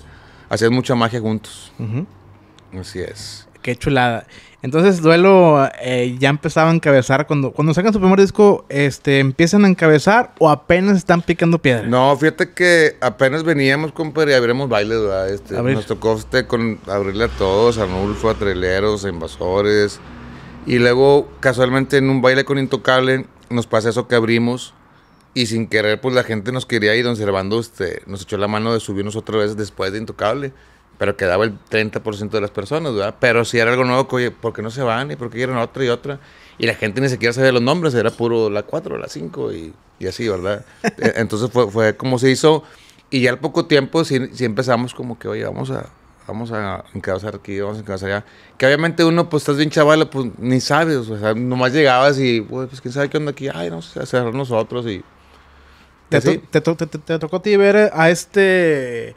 Hacían mucha magia juntos. Así es. Qué chulada. Entonces, Duelo eh, ya empezaba a encabezar. Cuando, cuando sacan su primer disco, este, ¿empiezan a encabezar o apenas están picando piedras. No, fíjate que apenas veníamos, compadre, y abrimos bailes, ¿verdad? Este, Nos tocó este, con abrirle a todos, a Nulfo, a Treleros, a Invasores. Y luego, casualmente, en un baile con Intocable, nos pasa eso que abrimos. Y sin querer, pues la gente nos quería ir, don Servando este, nos echó la mano de subirnos otra vez después de Intocable pero quedaba el 30% de las personas, ¿verdad? Pero si era algo nuevo, oye, ¿por qué no se van? ¿Y por qué quieren otra y otra? Y la gente ni siquiera sabía los nombres, era puro la 4, la 5 y, así, ¿verdad? E-, entonces fue, como se hizo. Y ya al poco tiempo sí, empezamos como que, oye, vamos a, vamos a aquí, vamos a encabezar allá. Que obviamente uno, pues estás bien chaval, pues ni sabes, o sea, nomás llegabas y, pues, quién sabe qué onda aquí, ay, no sé, cerrar nosotros y. Te, te, tocó a ti ver a este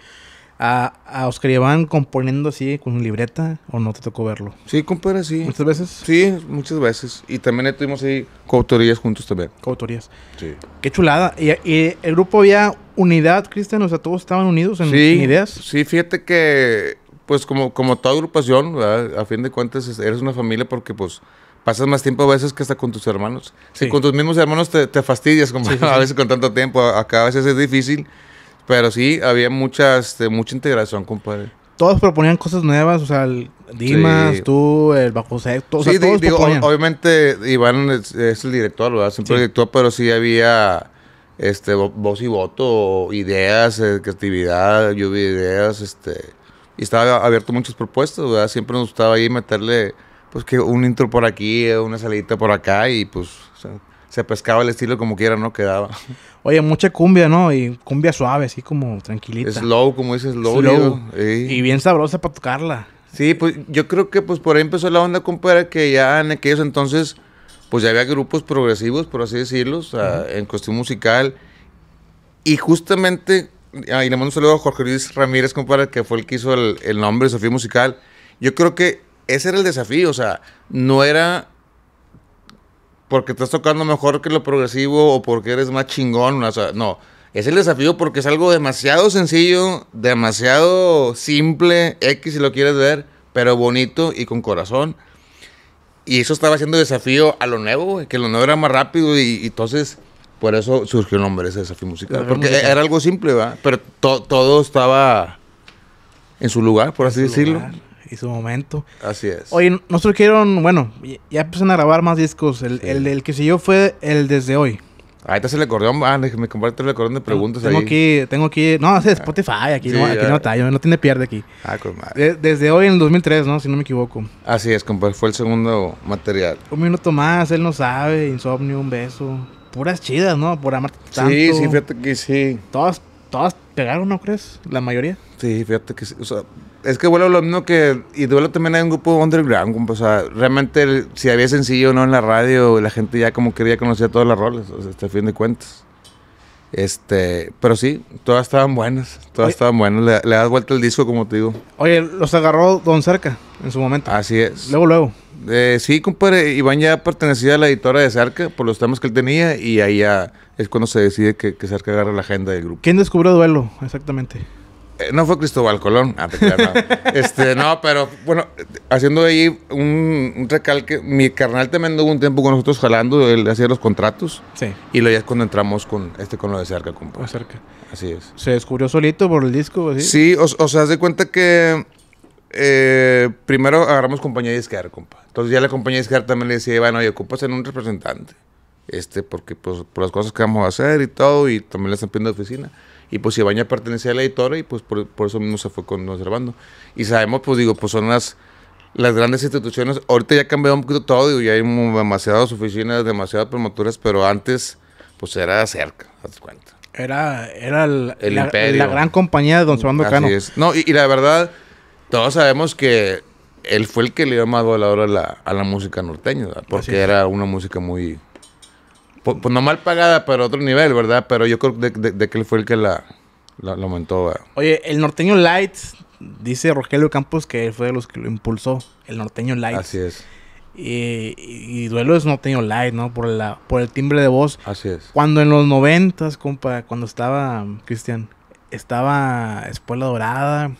a, a Oscar Iván componiendo así con libreta o no te tocó verlo? Sí, compadre, sí. ¿Muchas veces? Sí, muchas veces. Y también tuvimos ahí coautorías juntos también. Coautorías. Sí. Qué chulada. ¿Y, el grupo había unidad, Cristian? O sea, todos estaban unidos en, ideas. Sí, fíjate que, pues como, como toda agrupación, a fin de cuentas eres una familia porque pues pasas más tiempo a veces que hasta con tus hermanos. Sí. Si con tus mismos hermanos te, te fastidias, como a veces con tanto tiempo, acá a veces es difícil. Pero sí, había muchas, este, mucha integración, compadre. Todos proponían cosas nuevas, o sea, el Dimas, tú, el Bajo sí, digo, obviamente Iván es, el director, ¿verdad? Siempre el director, pero sí había este voz y voto, ideas, eh, creatividad, lluvia de ideas, este y estaba abierto a muchas propuestas, ¿verdad? Siempre nos gustaba ahí meterle pues que un intro por aquí, una salidita por acá y pues o se pescaba el estilo como quiera, no quedaba. Oye, mucha cumbia, ¿no? Y cumbia suave, así como tranquilita. Slow, como dices, slow. slow. Y bien sabrosa para tocarla. Sí, pues yo creo que pues por ahí empezó la onda compadre, que ya en aquellos entonces pues ya había grupos progresivos, por así decirlo, en cuestión musical. Y justamente, ahí le mando un saludo a Jorge Luis Ramírez, compadre, que fue el que hizo el, el nombre, el desafío musical. Yo creo que ese era el desafío, o sea, no era porque estás tocando mejor que lo progresivo o porque eres más chingón. no. Es el desafío porque es algo demasiado sencillo, demasiado simple, X si lo quieres ver, pero bonito y con corazón. Y eso estaba haciendo desafío a lo nuevo, que lo nuevo era más rápido y, entonces por eso surgió el nombre ese desafío musical. porque era algo simple, ¿verdad? Pero todo estaba en su lugar, por así decirlo su momento. Así es. Oye, nosotros quieren, bueno, ya empezaron a grabar más discos. El, el, que siguió fue el desde hoy. Ahí está ah, el acordeón, ah, me compraste el acordeón de preguntas tengo Aquí, tengo aquí, no, es ah. Spotify, aquí, no, aquí no, está, no tiene pierde aquí. Ah, con madre. desde hoy en el 2003, ¿no? Si no me equivoco. Así es, compadre, fue el segundo material. Un minuto más, él no sabe, insomnio, un beso. Puras chidas, ¿no? Por amarte tanto. Sí, sí, fíjate que sí. Todas, todas pegaron, ¿no crees? La mayoría. Sí, fíjate que sí. O sea, es que Duelo lo mismo que. Y Duelo también hay un grupo underground, O sea, realmente si había sencillo o no en la radio, la gente ya como quería conocer todas las roles, o sea, hasta fin de cuentas. Este, pero sí, todas estaban buenas, todas estaban buenas. Le, das vuelta el disco, como te digo. Oye, los agarró Don Cerca en su momento. Así es. Luego, luego. Eh, sí, compadre, Iván ya pertenecía a la editora de Cerca por los temas que él tenía y ahí ya es cuando se decide que, que Cerca agarra la agenda del grupo. ¿Quién descubrió Duelo, exactamente? Eh, no fue Cristóbal Colón. Ah, este, no, pero bueno, haciendo ahí un, un recalque, mi carnal también tuvo un tiempo con nosotros jalando, él hacía los contratos. Sí. Y lo ya es cuando entramos con este con lo de cerca, compa. Ah, cerca. Así es. ¿Se descubrió solito por el disco? Así? Sí, o, sea, haz de cuenta que eh, primero agarramos compañía de izquierda, compa. Entonces ya la compañía de izquierda también le decía, bueno, y ocupas en un representante. Este, porque pues por las cosas que vamos a hacer y todo, y también le están pidiendo oficina. Y pues Ibaña pertenecía a la editora y pues por, eso mismo se fue con Observando. Y sabemos, pues digo, pues son las, las grandes instituciones. Ahorita ya cambió cambiado un poquito todo, digo, ya hay demasiadas oficinas, demasiadas promotoras, pero antes pues era cerca, haz cuenta. Era, era el, la, gran compañía de Don Servando Cano. Así No, y, la verdad, todos sabemos que él fue el que le dio más valor a la, a la música norteña, porque era una música muy, pues, pues no mal pagada pero otro nivel, ¿verdad? Pero yo creo de, de, que él fue el que la, la, aumentó. Oye, el norteño light, dice Rogelio Campos que fue de los que lo impulsó, el norteño light. Así es. Y, Duelo es norteño light, ¿no? Por, la, por el timbre de voz. Así es. Cuando en los noventas, compa, cuando estaba, Cristian, estaba Espuela Dorada,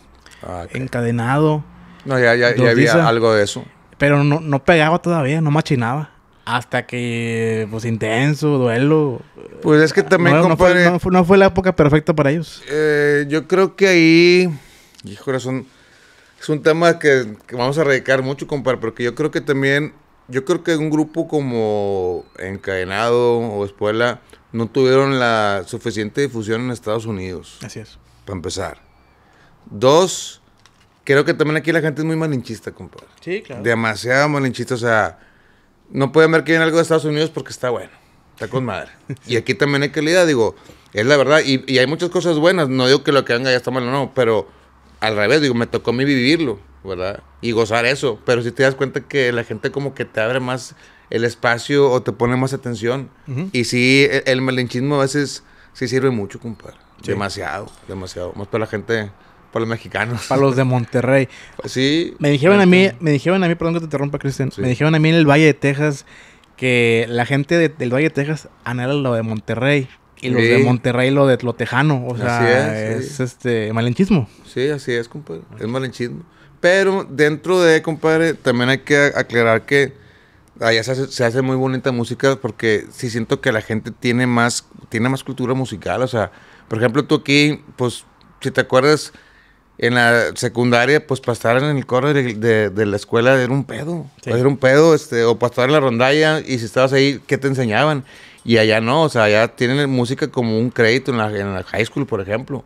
ah, encadenado. No, ya, ya, ya había algo de eso. Pero no, no pegaba todavía, no machinaba hasta que, pues intenso, duelo. Pues es que también, no, compadre. No fue, la época perfecta para ellos. Eh, yo creo que ahí, y corazón es un tema que, vamos a radicar mucho, compadre, porque yo creo que también, yo creo que un grupo como Encadenado o Espuela no tuvieron la suficiente difusión en Estados Unidos. Así es. Para empezar. Dos, creo que también aquí la gente es muy malinchista, compadre. Sí, claro. Demasiado malinchista, o sea no pueden ver que viene algo de Estados Unidos porque está bueno, está con madre. Y aquí también hay calidad, digo, es la verdad. Y, hay muchas cosas buenas, no digo que lo que venga ya está malo, no, pero al revés, digo, me tocó a mí vivirlo, ¿verdad? Y gozar eso. Pero si te das cuenta que la gente como que te abre más el espacio o te pone más atención. Y sí, e, el, el a veces sí sirve mucho, compadre. Demasiado, demasiado. Más para la gente para los mexicanos. Para los de Monterrey. Pues sí. Me dijeron a mí, me dijeron a mí, perdón que te interrumpa, Cristian. Me dijeron a mí en el Valle de Texas que la gente del Valle de Texas anhela lo de Monterrey. Y los de Monterrey lo de lo tejano. O sea, es, es este malenchismo. Sí, así es, compadre. Es malenchismo. Pero dentro de, compadre, también hay que aclarar que allá ah, se hace, muy bonita música porque sí siento que la gente tiene más, tiene más cultura musical. O sea, por ejemplo, tú aquí, pues, si te acuerdas, en la secundaria, pues estar en el coro de, de, la escuela era un pedo. Era un pedo, este, o estar en la rondalla y si estabas ahí, ¿qué te enseñaban? Y allá no, o sea, allá tienen música como un crédito en la, en la high school, por ejemplo.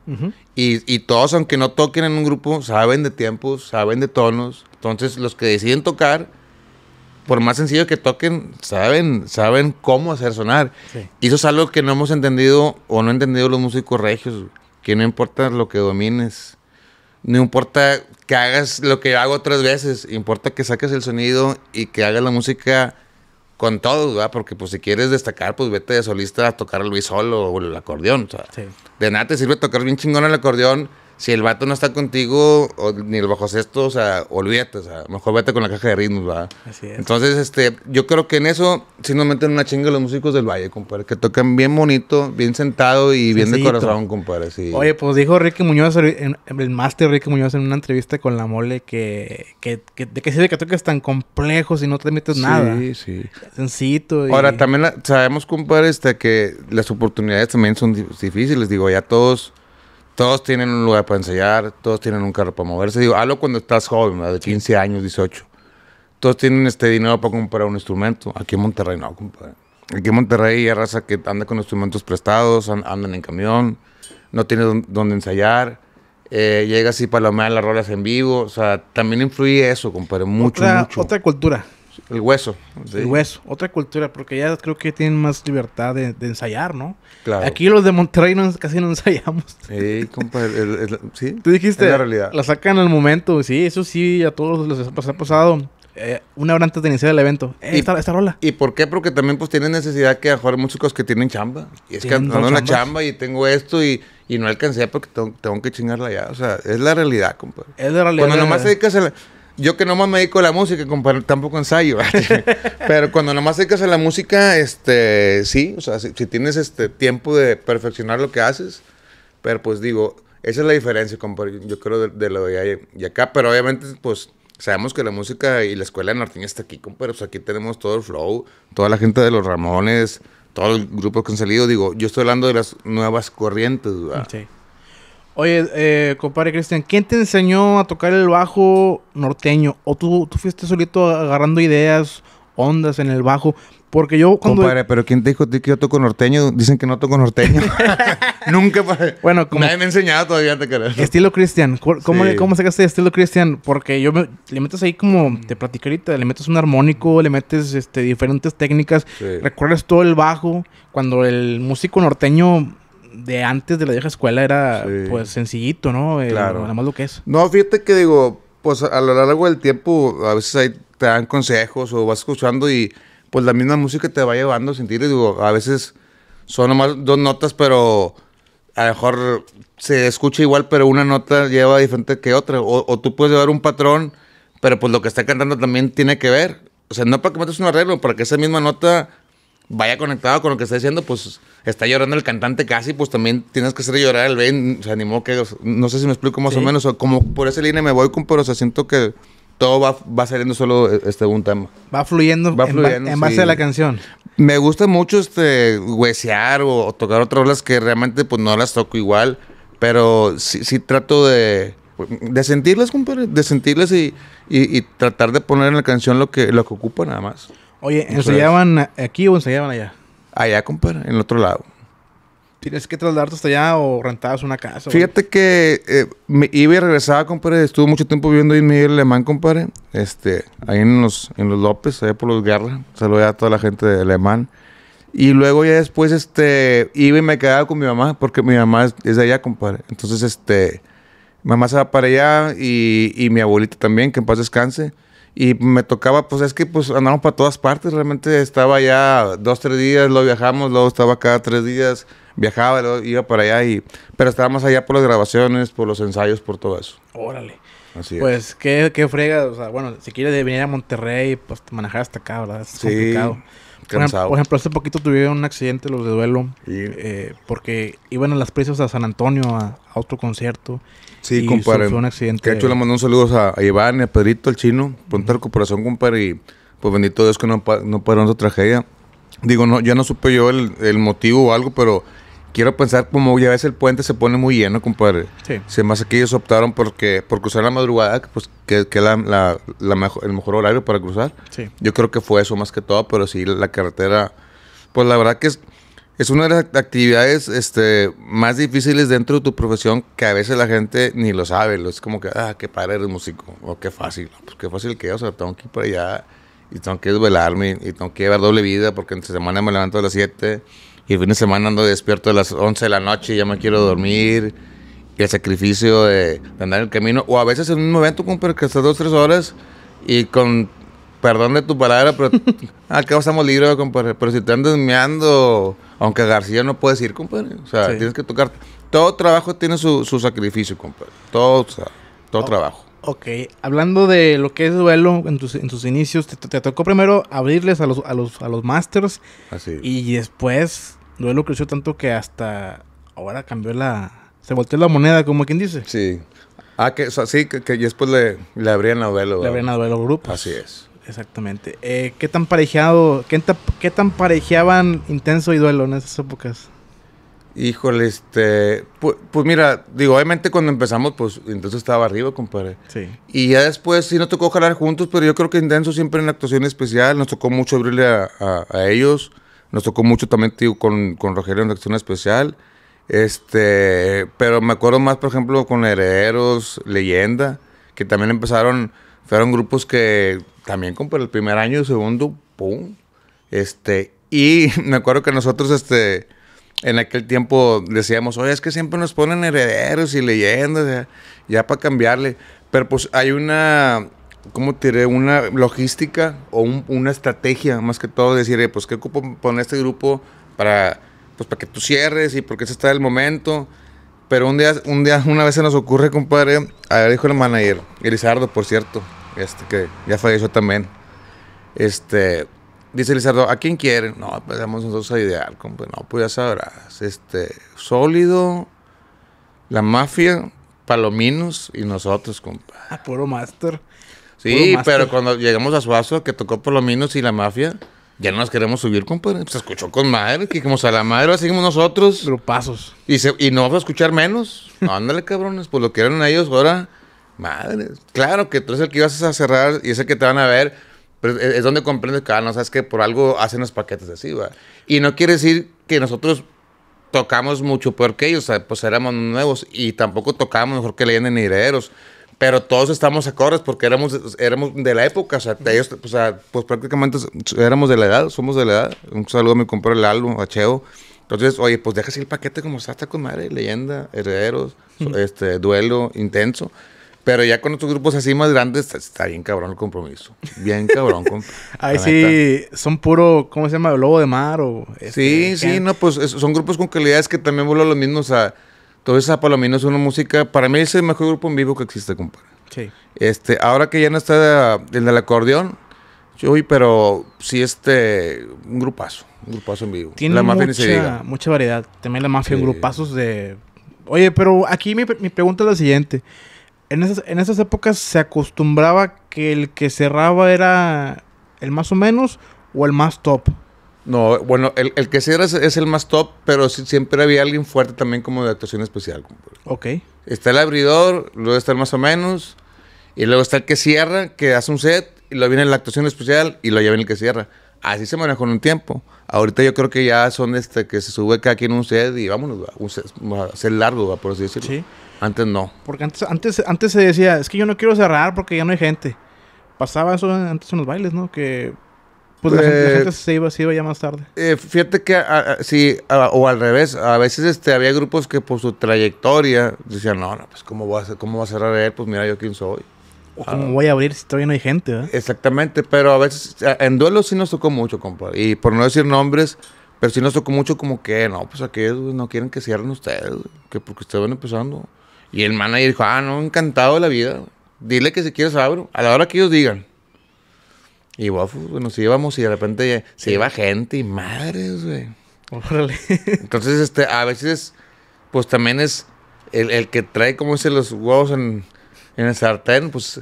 y, y, todos, aunque no toquen en un grupo, saben de tiempos, saben de tonos. Entonces, los que deciden tocar, por más sencillo que toquen, saben, saben cómo hacer sonar. Y eso es algo que no hemos entendido o no han entendido los músicos regios, que no importa lo que domines no importa que hagas lo que hago tres veces, importa que saques el sonido y que hagas la música con todo, ¿verdad? Porque pues si quieres destacar, pues vete de solista a tocar el Luis solo o el acordeón, De nada te sirve tocar bien chingón el acordeón si el vato no está contigo, ni el bajo sexto, o sea, olvídate, o sea, mejor vete con la caja de ritmos, va. Así es. Entonces, este, yo creo que en eso sí nos meten una chinga los músicos del Valle, compadre, que tocan bien bonito, bien sentado y bien de corazón, compadre, sí. Oye, pues dijo Ricky Muñoz, el, máster Ricky Muñoz en una entrevista con La Mole que, que, que de qué sirve que toques tan complejos y no te metes nada. Sí, sí. Sencito Y... Ahora, también sabemos, compadre, este, que las oportunidades también son difíciles, digo, ya todos todos tienen un lugar para ensayar, todos tienen un carro para moverse. Digo, hablo cuando estás joven, de 15 años, 18. Todos tienen este dinero para comprar un instrumento. Aquí en Monterrey no, compadre. Aquí en Monterrey hay raza que anda con instrumentos prestados, andan en camión, no tiene donde ensayar. Eh, así para palomean las rolas en vivo. O sea, también influye eso, compadre, mucho, mucho. Otra cultura. El hueso. El hueso. Otra cultura, porque ya creo que tienen más libertad de, ensayar, ¿no? Claro. Aquí los de Monterrey casi no ensayamos. Sí, compa. El, sí. Tú dijiste. la realidad. La sacan al momento. Sí, eso sí, a todos los ha pasado. Eh, una hora antes de iniciar el evento. Eh, esta, rola. ¿Y por qué? Porque también pues tienen necesidad que a jugar músicos que tienen chamba. Y es que ando en la chamba y tengo esto y, no alcancé porque tengo, tengo, que chingarla ya. O sea, es la realidad, compadre. Es la realidad. Cuando nomás se dedicas a la yo que nomás me dedico a la música, tampoco ensayo. Pero cuando nomás dedicas a la música, este, sí, o sea, si, tienes este tiempo de perfeccionar lo que haces, pero pues digo, esa es la diferencia, compadre, yo creo de, lo de y acá, pero obviamente, pues sabemos que la música y la escuela de norteña está aquí, compadre, o aquí tenemos todo el flow, toda la gente de los Ramones, Todo el grupo que han salido, digo, yo estoy hablando de las nuevas corrientes, ¿verdad? Sí. Oye, eh, compadre Cristian, ¿quién te enseñó a tocar el bajo norteño? ¿O tú, tú fuiste solito agarrando ideas, ondas en el bajo? Porque yo cuando... Compadre, pero ¿quién te dijo que yo toco norteño? Dicen que no toco norteño. Nunca... Bueno, Nadie me ha enseñado todavía te Estilo Cristian. ¿Cómo, sí. estilo Cristian? Porque yo me... Le metes ahí como... Te platicarita, ahorita. Le metes un armónico. Le metes este, diferentes técnicas. Recuerdas todo el bajo. Cuando el músico norteño de antes de la vieja escuela era pues sencillito, ¿no? Eh, claro. Nada más lo que es. No, fíjate que digo, pues a lo largo del tiempo a veces ahí te dan consejos o vas escuchando y pues la misma música te va llevando a sentir. Y digo, a veces son nomás dos notas, pero a lo mejor se escucha igual, pero una nota lleva diferente que otra. O, o tú puedes llevar un patrón, pero pues lo que está cantando también tiene que ver. O sea, no para que metas un arreglo, para que esa misma nota vaya conectada con lo que está diciendo, pues está llorando el cantante casi, pues también tienes que hacer llorar al Ben. se animó que. No sé si me explico más o menos. O como por esa línea me voy, con, pero se siento que todo va, saliendo solo eh, este, un tema. Va fluyendo, va fluyendo en, base a la canción. Me gusta mucho este huesear o, tocar otras rolas que realmente pues no las toco igual, pero sí, trato de, de sentirlas, compadre, de sentirlas y, tratar de poner en la canción lo que, lo que ocupa nada más. Oye, ¿ensayaban aquí o ensayaban allá? allá, compadre, en el otro lado. ¿Tienes que trasladarte hasta allá o rentabas una casa? Fíjate que eh, iba y regresaba, compadre. Estuve mucho tiempo viviendo ahí en Miguel Alemán, compadre. Este, ahí en los, en los López, allá por los Guerra. Saludé a toda la gente de Alemán. Y luego ya después, este, iba y me quedaba con mi mamá, porque mi mamá es, de allá, compadre. Entonces, este, mamá se va para allá y, y mi abuelita también, que en paz descanse. Y me tocaba, pues es que pues andamos para todas partes, realmente estaba allá dos, tres días, luego viajamos, luego estaba cada tres días, viajaba, luego iba para allá, y, pero estábamos allá por las grabaciones, por los ensayos, por todo eso. Órale. Así Pues qué, qué frega, o sea, bueno, si quieres venir a Monterrey, pues manejar hasta acá, ¿verdad? Es complicado. Por ejemplo, hace poquito tuvieron un accidente los de duelo. Eh, porque iban a las presas a San Antonio a, otro concierto. Sí, y compadre. Fue un accidente. Que de hecho le un saludo a, Iván y a Pedrito, al chino. Ponte recuperación, compadre. Y pues bendito Dios que no, no pararon su tragedia. Digo, no, ya no supe yo el, el motivo o algo, pero quiero pensar como ya ves el puente se pone muy lleno, compadre. Sí. Se Más que ellos optaron porque, por cruzar la madrugada, pues que, que la, el mejor horario para cruzar. Sí. Yo creo que fue eso más que todo, pero sí, la carretera, pues la verdad que es, es una de las actividades este, más difíciles dentro de tu profesión que a veces la gente ni lo sabe. Es como que, ah, qué padre eres músico, o qué fácil, pues qué fácil que, o sea, tengo que ir para allá y tengo que desvelarme y tengo que llevar doble vida porque entre semana me levanto a las 7 y el fin de semana ando despierto a las 11 de la noche y ya me quiero dormir. Y el sacrificio de, andar en el camino. O a veces en un momento, compadre, que estás dos, tres horas y con perdón de tu palabra, pero acá estamos libres, compadre. Pero si te andas meando, aunque García no puedes ir, compadre. O sea, tienes que tocar. Todo trabajo tiene su, sacrificio, compadre. Todo, todo trabajo. Ok, hablando de lo que es duelo en, tus, inicios, te, tocó primero abrirles a los, a los, a los masters Así. y después Duelo creció tanto que hasta ahora cambió la. Se volteó la moneda, como quien dice. Sí. Ah, que o sí, que, después le, le abrían a Duelo. Le abrían a Duelo grupo Así es. Exactamente. Eh, ¿Qué tan parejado, qué, qué tan parejeaban Intenso y Duelo en esas épocas? Híjole, este, pues, mira, digo, obviamente cuando empezamos, pues Intenso estaba arriba, compadre. Sí. Y ya después sí nos tocó jalar juntos, pero yo creo que Intenso siempre en la actuación especial, nos tocó mucho abrirle a, a ellos. Nos tocó mucho también, tío, con, con Rogelio en Acción Especial. Este, pero me acuerdo más, por ejemplo, con Herederos, Leyenda, que también empezaron, fueron grupos que también como por el primer año, segundo, pum. Este, y me acuerdo que nosotros, este, en aquel tiempo decíamos, oye, es que siempre nos ponen herederos y leyendas, ya, ya para cambiarle. Pero pues hay una, ¿cómo tiré? Una logística o una estrategia, más que todo, decir, pues, ¿qué ocupo poner este grupo para, pues, para que tú cierres y porque ese está el momento? Pero un día, un día, una vez se nos ocurre, compadre, a ver, dijo el manager, Elizardo, por cierto, este que ya falleció también. Este, dice Elizardo, ¿a quién quieren? No, pues vamos nosotros a idear, compadre. No, pues ya sabrás. Este, sólido, la mafia, Palominos y nosotros, compadre. Ah, puro master. Sí, pero cuando llegamos a Suazo, que tocó por lo menos y la mafia, ya no nos queremos subir, compadre. Se escuchó con madre, que como a la madre, seguimos nosotros. Grupazos. Y, y no vamos a escuchar menos. ándale, cabrones, pues lo que ellos ahora, madre. Claro que tú eres el que ibas a cerrar y es el que te van a ver, pero es, donde comprendes que, ah, no sabes que por algo hacen los paquetes así, va. Y no quiere decir que nosotros tocamos mucho peor que ellos, pues éramos nuevos y tampoco tocábamos mejor que Leyenda ni Herederos pero todos estamos acordes porque éramos, éramos de la época, o sea, ellos, o sea, pues prácticamente éramos de la edad, somos de la edad. Un saludo a mi el álbum a Entonces, oye, pues así el paquete como está, está con madre, leyenda, herederos, este, duelo intenso. Pero ya con otros grupos así más grandes, está, bien cabrón el compromiso. Bien cabrón. Con, Ahí sí, son puro, ¿cómo se llama? Lobo de mar o... Este, sí, sí, no, pues son grupos con calidades que también vuelvo lo los mismos o sea... Entonces, a Palomino es una música, para mí es el mejor grupo en vivo que existe, compadre. Sí. Este, ahora que ya no está el del acordeón, yo Uy, pero sí, este, un grupazo, un grupazo en vivo. Tiene la mafia mucha, mucha variedad. También la mafia, en grupazos de... Oye, pero aquí mi, mi pregunta es la siguiente. En esas, en esas épocas se acostumbraba que el que cerraba era el más o menos o el más top. No, bueno, el, que cierra es, el más top, pero siempre había alguien fuerte también como de actuación especial. Ok. Está el abridor, luego está el más o menos, y luego está el que cierra, que hace un set, y luego viene la actuación especial y lo lleva en el que cierra. Así se manejó en un tiempo. Ahorita yo creo que ya son este que se sube cada quien un set y vámonos, un set, a ser largo, va, por así decirlo. Sí. Antes no. Porque antes, antes, antes se decía, es que yo no quiero cerrar porque ya no hay gente. Pasaba eso antes en los bailes, ¿no? Que pues la, gente, eh, se, iba, se iba, ya más tarde. Eh, fíjate que, sí, o al revés, a veces este, había grupos que por su trayectoria decían, no, no, pues ¿cómo va a, cómo va a cerrar él? Pues mira yo quién soy. O ah. cómo voy a abrir si todavía no hay gente, Exactamente, pero a veces, en duelo sí nos tocó mucho, compadre. Y por no decir nombres, pero sí nos tocó mucho como que, no, pues aquellos no quieren que cierren ustedes, que porque ustedes van empezando. Y el manager dijo, ah, no, encantado de la vida. Dile que si quieres abro, a la hora que ellos digan. Y Bofus, nos íbamos y de repente se iba gente y madres, güey. Órale. Entonces, este, a veces, pues también es el, que trae, como dice, los huevos en, el sartén, pues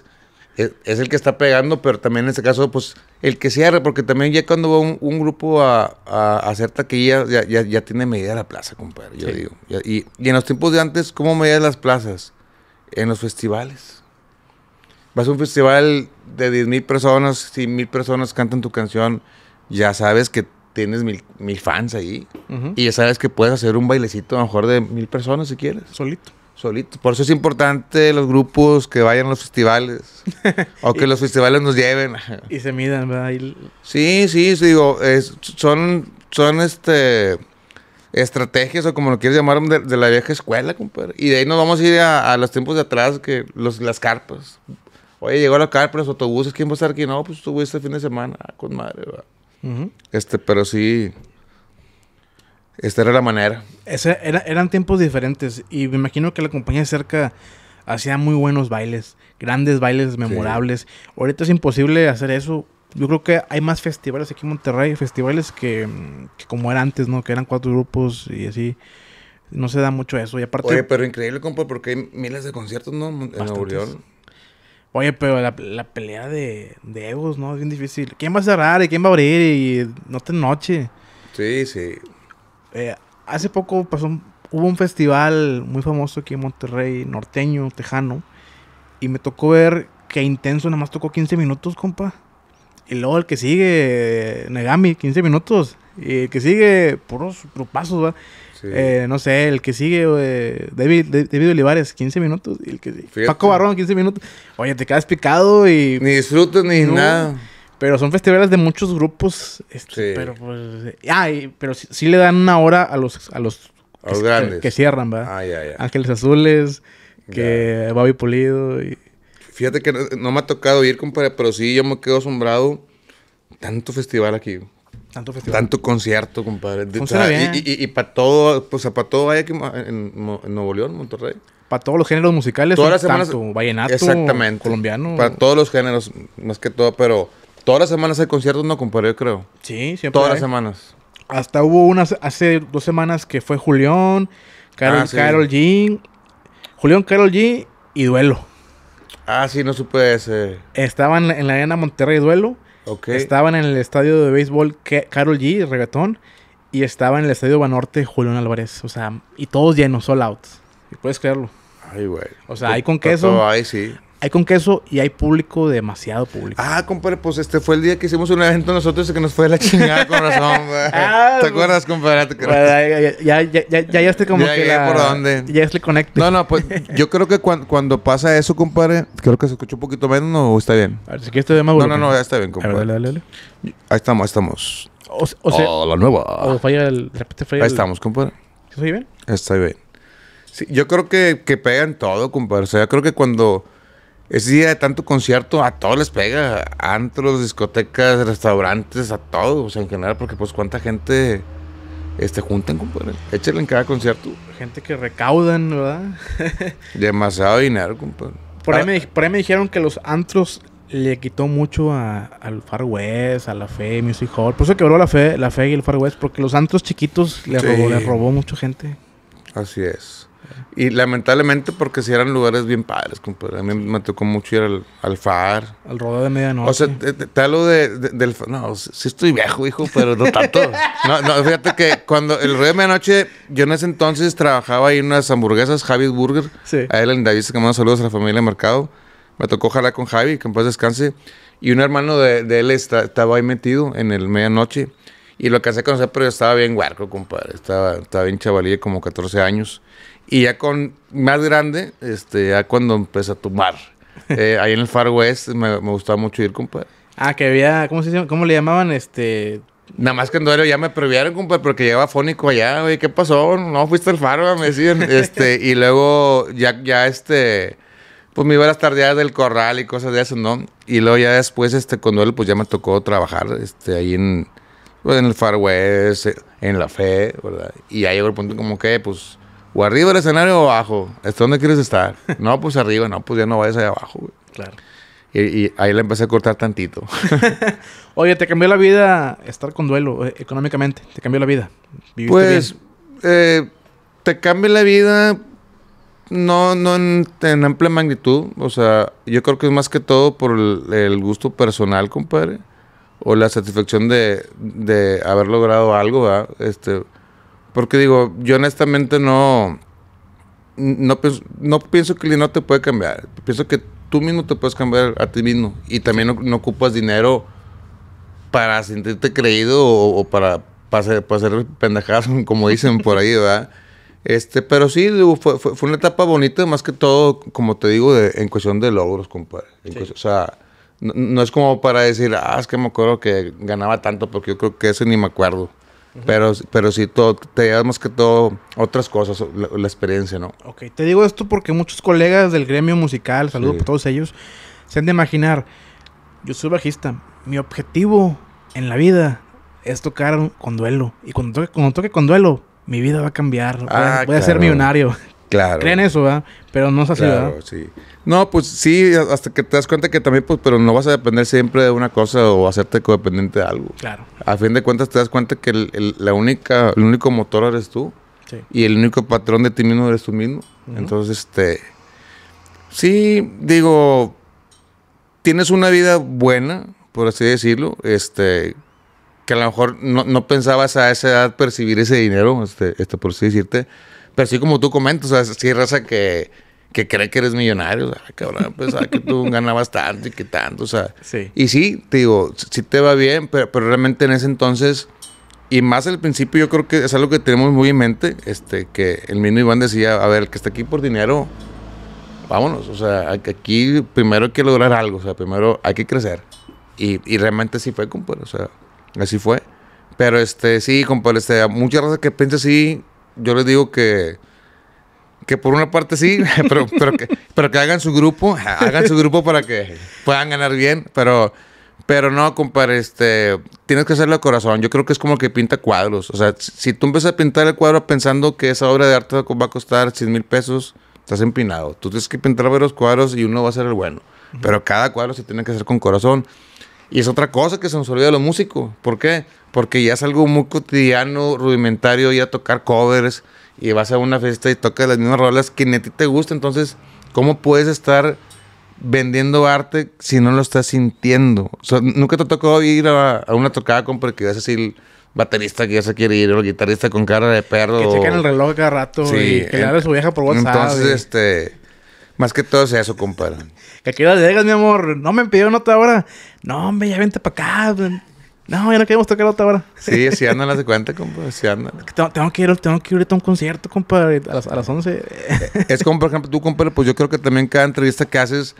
e, es, el que está pegando, pero también en este caso, pues el que cierra. porque también ya cuando va un, grupo a, a, hacer taquilla, ya, ya, ya, tiene medida la plaza, compadre, yo digo. Y, y, en los tiempos de antes, ¿cómo medías las plazas? En los festivales. Vas a un festival de 10 mil personas, si mil personas cantan tu canción, ya sabes que tienes mil, fans ahí. Y ya sabes que puedes hacer un bailecito a lo mejor de mil personas si quieres. Solito. Solito. Por eso es importante los grupos que vayan a los festivales. o que los festivales nos lleven. y se midan, ¿verdad? Sí, sí, digo, son, son este estrategias o como lo quieres llamar de, la vieja escuela, compadre. Y de ahí nos vamos a ir a, los tiempos de atrás, que los, las carpas. Oye, llegó la pero los autobuses, ¿quién va a estar aquí? No, pues tú este fin de semana, ah, con madre, Este, pero sí. Esta era la manera. Ese era, eran tiempos diferentes y me imagino que la compañía de cerca hacía muy buenos bailes, grandes bailes memorables. Ahorita es imposible hacer eso. Yo creo que hay más festivales aquí en Monterrey, festivales que, como era antes, ¿no? Que eran cuatro grupos y así. No se da mucho eso. Y aparte... Oye, pero increíble, compa, porque hay miles de conciertos, ¿no? En Oye, pero la, pelea de, egos, ¿no? Es bien difícil. ¿Quién va a cerrar y quién va a abrir? Y no te noche. Sí, sí. Eh, hace poco pasó, hubo un festival muy famoso aquí en Monterrey, norteño, tejano. Y me tocó ver qué Intenso nada más tocó 15 minutos, compa. Y luego el que sigue, Negami, 15 minutos. Y el que sigue, puros pasos, ¿verdad? Eh, no sé, el que sigue, David, Olivares, 15 minutos. el que Paco Barrón, 15 minutos. Oye, te quedas picado y. Ni disfrutas ni nada. Pero son festivales de muchos grupos. Este, pero pues. pero sí, le dan una hora a los. A los, que, grandes. Que, cierran, ¿verdad? Ángeles Azules, que Bobby Pulido. Y... Fíjate que no, me ha tocado ir, compadre, pero sí yo me quedo asombrado. Tanto festival aquí. Tanto festival. Tanto concierto, compadre. Y, para todo, pues para todo hay aquí en, Nuevo León, Monterrey. Para todos los géneros musicales. Todas las semanas. vallenato, exactamente. colombiano. Para todos los géneros, más que todo, pero todas las semanas hay conciertos, no, compadre, yo creo. Sí, siempre. Todas las semanas. Hasta hubo unas hace dos semanas que fue Julián, Carol, Carol ah, G. Julián, Carol G y Duelo. Ah, sí, no supe ese. Estaban en la arena Monterrey Duelo. Okay. Estaban en el estadio de béisbol Carol G, reggaetón, y estaba en el estadio Banorte Julián Álvarez. O sea, y todos llenos, all out. Y puedes creerlo. Ay, güey. O sea, ahí con queso. ahí, sí. Hay con queso y hay público, demasiado público. Ah, compadre, pues este fue el día que hicimos un evento nosotros y que nos fue la chingada con razón, ah, ¿Te pues, acuerdas, compadre? Ya, ya, ya, ya, ya estoy como ya, que por dónde. Ya estoy conecto. No, no, pues yo creo que cuando, pasa eso, compadre, creo que se escucha un poquito menos o está bien. A ver, si quieres te más No, no, no, ya está bien, compadre. dale, dale, dale. Ahí estamos, ahí estamos. O, sea, oh, la nueva. O falla el... ahí estamos, compadre. ¿Estoy bien? Estoy bien. Sí, yo creo que, que pegan todo, compadre. O sea, yo creo que cuando ese día de tanto concierto a todos les pega, antros, discotecas, restaurantes, a todos, en general, porque pues cuánta gente este, juntan, compadre. Échale en cada concierto. Gente que recaudan, ¿verdad? Demasiado dinero, compadre. Ah. Por ahí, me, dijeron que los antros le quitó mucho a, al Far West, a la Fe, Music Hall. Por eso quebró la Fe, la Fe y el Far West, porque los antros chiquitos le robó, le robó mucha gente. Así es. Y lamentablemente, porque si eran lugares bien padres, compadre. A mí me tocó mucho ir al, al FAR. Al rodeo de medianoche. O sea, te, hablo de, del. No, sí estoy viejo, hijo, pero no tanto. no, fíjate que cuando el rodeo de medianoche, yo en ese entonces trabajaba ahí en unas hamburguesas, Javi's Burger. A él, le David que manda saludos a la familia de Mercado. Me tocó jalar con Javi, que descanse. Y un hermano de, él estaba ahí metido en el medianoche. Y lo que con conocer, pero yo estaba bien huerco, compadre. Estaba, estaba bien chavalí, como 14 años. Y ya con más grande, este, ya cuando empecé a tomar. Eh, ahí en el Far West me, gustaba mucho ir, compadre. Ah, que había, ¿cómo se ¿Cómo le llamaban? Este. Nada más que en Duero ya me previaron, compadre, porque llegaba fónico allá, güey, ¿qué pasó? No, fuiste al faro, me decían. este, y luego ya, ya este. Pues me iba a las tardeadas del corral y cosas de eso, ¿no? Y luego ya después, este, con Duero, pues ya me tocó trabajar, este, ahí en. Pues, en el Far West, en la fe, ¿verdad? Y ahí llegó el como que, pues o arriba del escenario o abajo. ¿es dónde quieres estar? No, pues arriba, no, pues ya no vayas allá abajo, Claro. Y, ahí le empecé a cortar tantito. Oye, ¿te cambió la vida estar con duelo eh, económicamente? ¿Te cambió la vida? ¿Viviste pues, eh, te cambia la vida no, no en, amplia magnitud. O sea, yo creo que es más que todo por el, gusto personal, compadre. O la satisfacción de, de haber logrado algo, ¿verdad? Este, porque digo, yo honestamente no, no, pienso, no pienso que el dinero te puede cambiar. Pienso que tú mismo te puedes cambiar a ti mismo. Y también no, ocupas dinero para sentirte creído o, para, para, hacer, pendejadas, como dicen por ahí, ¿verdad? Este, pero sí, fue, una etapa bonita, más que todo, como te digo, en cuestión de logros, compadre. o sea, no, no, es como para decir, ah, es que me acuerdo que ganaba tanto, porque yo creo que eso ni me acuerdo. Pero, pero sí, todo, te damos más que todo otras cosas, la, experiencia, ¿no? Ok, te digo esto porque muchos colegas del gremio musical, saludo a todos ellos, se han de imaginar, yo soy bajista, mi objetivo en la vida es tocar con duelo. Y cuando toque, toque con duelo, mi vida va a cambiar. voy, a ah, ser millonario. Claro. Creen eso, ¿verdad? Pero no es así, claro, sí. No, pues sí, hasta que te das cuenta que también, pues, pero no vas a depender siempre de una cosa o hacerte codependiente de algo. Claro. A fin de cuentas te das cuenta que el, la única, el único motor eres tú. Y el único patrón de ti mismo eres tú mismo. Entonces, este... Sí, digo, tienes una vida buena, por así decirlo, este, que a lo mejor no, no pensabas a esa edad percibir ese dinero, este, este por así decirte, pero sí como tú comentas, o sea, sí raza que, que cree que eres millonario, cabrón, pues, ah, que tú ganabas tanto y que tanto, o sea. Y sí, te digo, sí te va bien, pero, realmente en ese entonces, y más al principio, yo creo que es algo que tenemos muy en mente, este, que el mismo Iván decía, a ver, el que está aquí por dinero, vámonos, o sea, aquí primero hay que lograr algo, o sea, primero hay que crecer. Y, realmente así fue, compadre, o sea, así fue. Pero este, sí, compadre, este, mucha raza que piensa así, yo les digo que, que por una parte sí, pero, pero, que, pero que hagan su grupo, hagan su grupo para que puedan ganar bien, pero... Pero no, compadre, este, tienes que hacerlo a corazón. Yo creo que es como que pinta cuadros. O sea, si tú empiezas a pintar el cuadro pensando que esa obra de arte va a costar 100 mil pesos, estás empinado. Tú tienes que pintar varios cuadros y uno va a ser el bueno. Pero cada cuadro se tiene que hacer con corazón. Y es otra cosa que se nos olvida de los músicos. ¿Por qué? porque ya es algo muy cotidiano, rudimentario, ir a tocar covers y vas a una fiesta y tocas las mismas rolas que ni a ti te gusta, entonces, ¿cómo puedes estar vendiendo arte si no lo estás sintiendo? O sea, nunca te tocó ir a, una tocada con porque vas a decir baterista que ya se quiere ir, o el guitarrista con cara de perro. Que chequen el reloj cada rato y que le su vieja por WhatsApp. Entonces, este... Más que todo es eso, compadre. Que aquí las llegas, mi amor. No me pidió nota ahora. No, hombre, ya vente para acá. No, ya no queremos tocar otra hora. Sí, así andan las de cuenta, compa. Así Tengo, que ir, a un concierto, compa, a las, 11. Eh, es como, por ejemplo, tú, compa, pues yo creo que también cada entrevista que haces,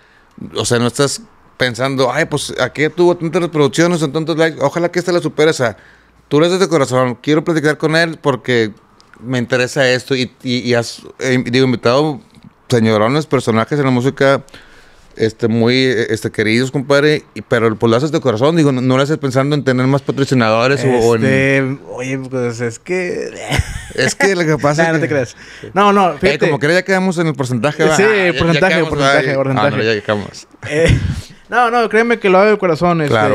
o sea, no estás pensando, ay, pues aquí tuvo tantas reproducciones, tantos likes, ojalá que esta la superes O sea, tú le das de corazón, quiero platicar con él porque me interesa esto y, has, eh, digo, invitado señorones, personajes en la música este, muy este, queridos, compadre, pero pues lo haces de corazón, digo, no, lo haces pensando en tener más patrocinadores o en... Este, oye, pues es que... Es que lo que pasa... es que... no te creas. No, no, Eh, como que ya quedamos en el porcentaje. Sí, ah, porcentaje, porcentaje, ah, no, ya eh, no, no, créeme que lo hago de corazón. Este, a,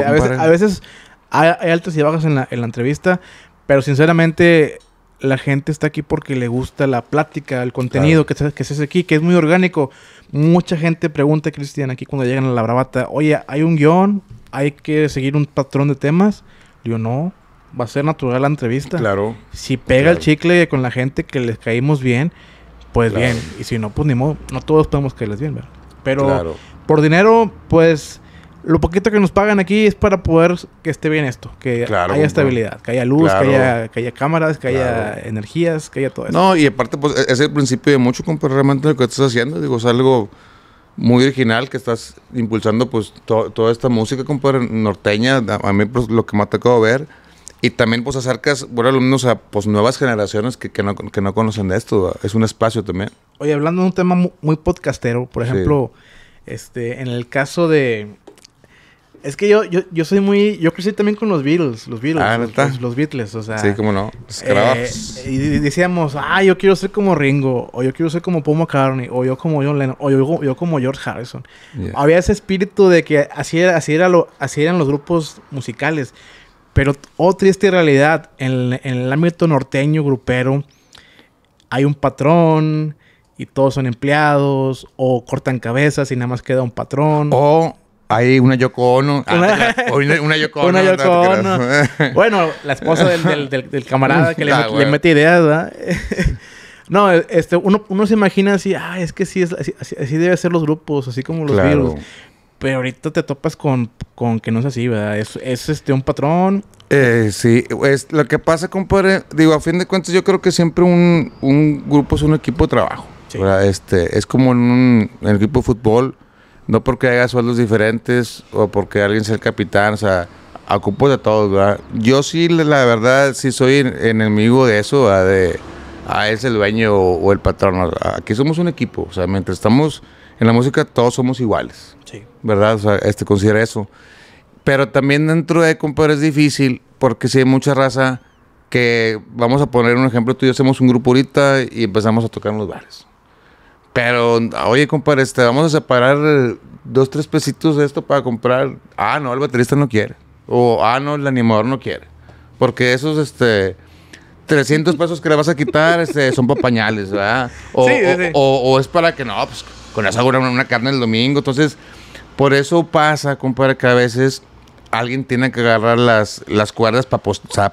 veces, hay, hay, altos y bajos en la, en la entrevista, pero sinceramente la gente está aquí porque le gusta la plática, el contenido que, se, hace aquí, que es muy orgánico. Mucha gente pregunta, Cristian, aquí cuando llegan a la bravata, oye, ¿hay un guión? ¿Hay que seguir un patrón de temas? Yo no, va a ser natural la entrevista. Claro. Si pega el chicle con la gente que les caímos bien, pues bien. Y si no, pues ni modo, no todos podemos caerles bien, ¿verdad? Pero por dinero, pues lo poquito que nos pagan aquí es para poder que esté bien esto, que haya estabilidad, que haya luz, que, haya, cámaras, que haya energías, que haya todo eso. No, y aparte, pues, e-, es el principio de mucho, compa, realmente lo que estás haciendo, digo, es algo muy original que estás impulsando, pues, toda esta música, compadre, norteña, a, mí, pues, lo que me ha tocado ver, y también, pues, acercas, bueno, alumnos a, pues, nuevas generaciones que, no, conocen de esto, es un espacio también. Oye, hablando de un tema muy, podcastero, por ejemplo, este, en el caso de es que yo, yo, soy muy. Yo crecí también con los Beatles. Los Beatles. Ah, los, Beatles, o sea. Sí, cómo no. Eh, y decíamos, ah, yo quiero ser como Ringo. O yo quiero ser como Paul McCartney. O yo como John Lennon. O yo, yo como George Harrison. Había ese espíritu de que así, era, así, así eran los grupos musicales. Pero, oh triste realidad, en, en el ámbito norteño, grupero, hay un patrón y todos son empleados, o cortan cabezas y nada más queda un patrón. O hay una Yoko Ono. una, bueno, la esposa del, camarada que le, mete ideas, ¿verdad? no, este, uno, uno, se imagina así, ah, es que sí, es, así, así deben ser los grupos, así como los virus. Pero ahorita te topas con, con que no es así, ¿verdad? Es, es este, un patrón. Eh, sí, lo que pasa, compadre. Digo, a fin de cuentas, yo creo que siempre un, grupo es un equipo de trabajo. Este, es como en un en el equipo de fútbol no porque haya sueldos diferentes o porque alguien sea el capitán, o sea, ocupo de todos, ¿verdad? Yo sí, la verdad, sí soy enemigo de eso, a de a ah, es el dueño o, el patrón. Aquí somos un equipo, o sea, mientras estamos en la música todos somos iguales. Sí. ¿Verdad? O sea, este, considera eso. Pero también dentro de compadre es difícil porque si hay mucha raza que, vamos a poner un ejemplo, tú y yo hacemos un grupo ahorita y empezamos a tocar en los bares. Pero, oye, compadre, este, vamos a separar dos, tres pesitos de esto para comprar. Ah, no, el baterista no quiere. O, ah, no, el animador no quiere. Porque esos, este, 300 pesos que le vas a quitar este, son para pañales, ¿verdad? O, sí, sí. O, es para que no, pues con eso una, una carne el domingo. Entonces, por eso pasa, compadre, que a veces alguien tiene que agarrar las, las cuerdas para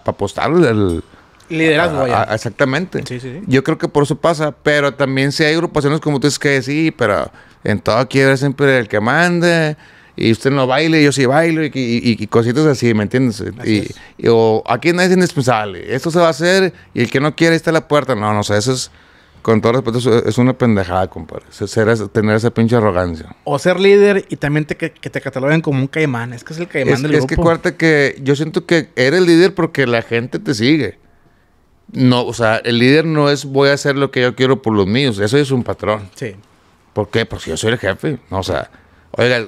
apostar el, Liderazgo, exactamente. Yo creo que por eso pasa, pero también si hay agrupaciones como tú dices que sí, pero en todo eres siempre el que mande y usted no baile, yo sí bailo, y, y, cositas así, ¿me entiendes? Y, o aquí nadie es indispensable, esto se va a hacer y el que no quiere está a la puerta. No, no sé, eso es, con todo respeto, es una pendejada, compadre. Ser, tener esa pinche arrogancia. O ser líder y también te, que, te cataloguen como un caimán, es que es el caimán del grupo. Es que, acuérdate que yo siento que eres líder porque la gente te sigue no, o sea, el líder no es voy a hacer lo que yo quiero por los míos, eso es un patrón. Sí. ¿Por qué? Porque yo soy el jefe. o sea, oiga,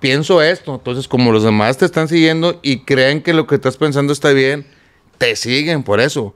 pienso esto, entonces como los demás te están siguiendo y creen que lo que estás pensando está bien, te siguen por eso.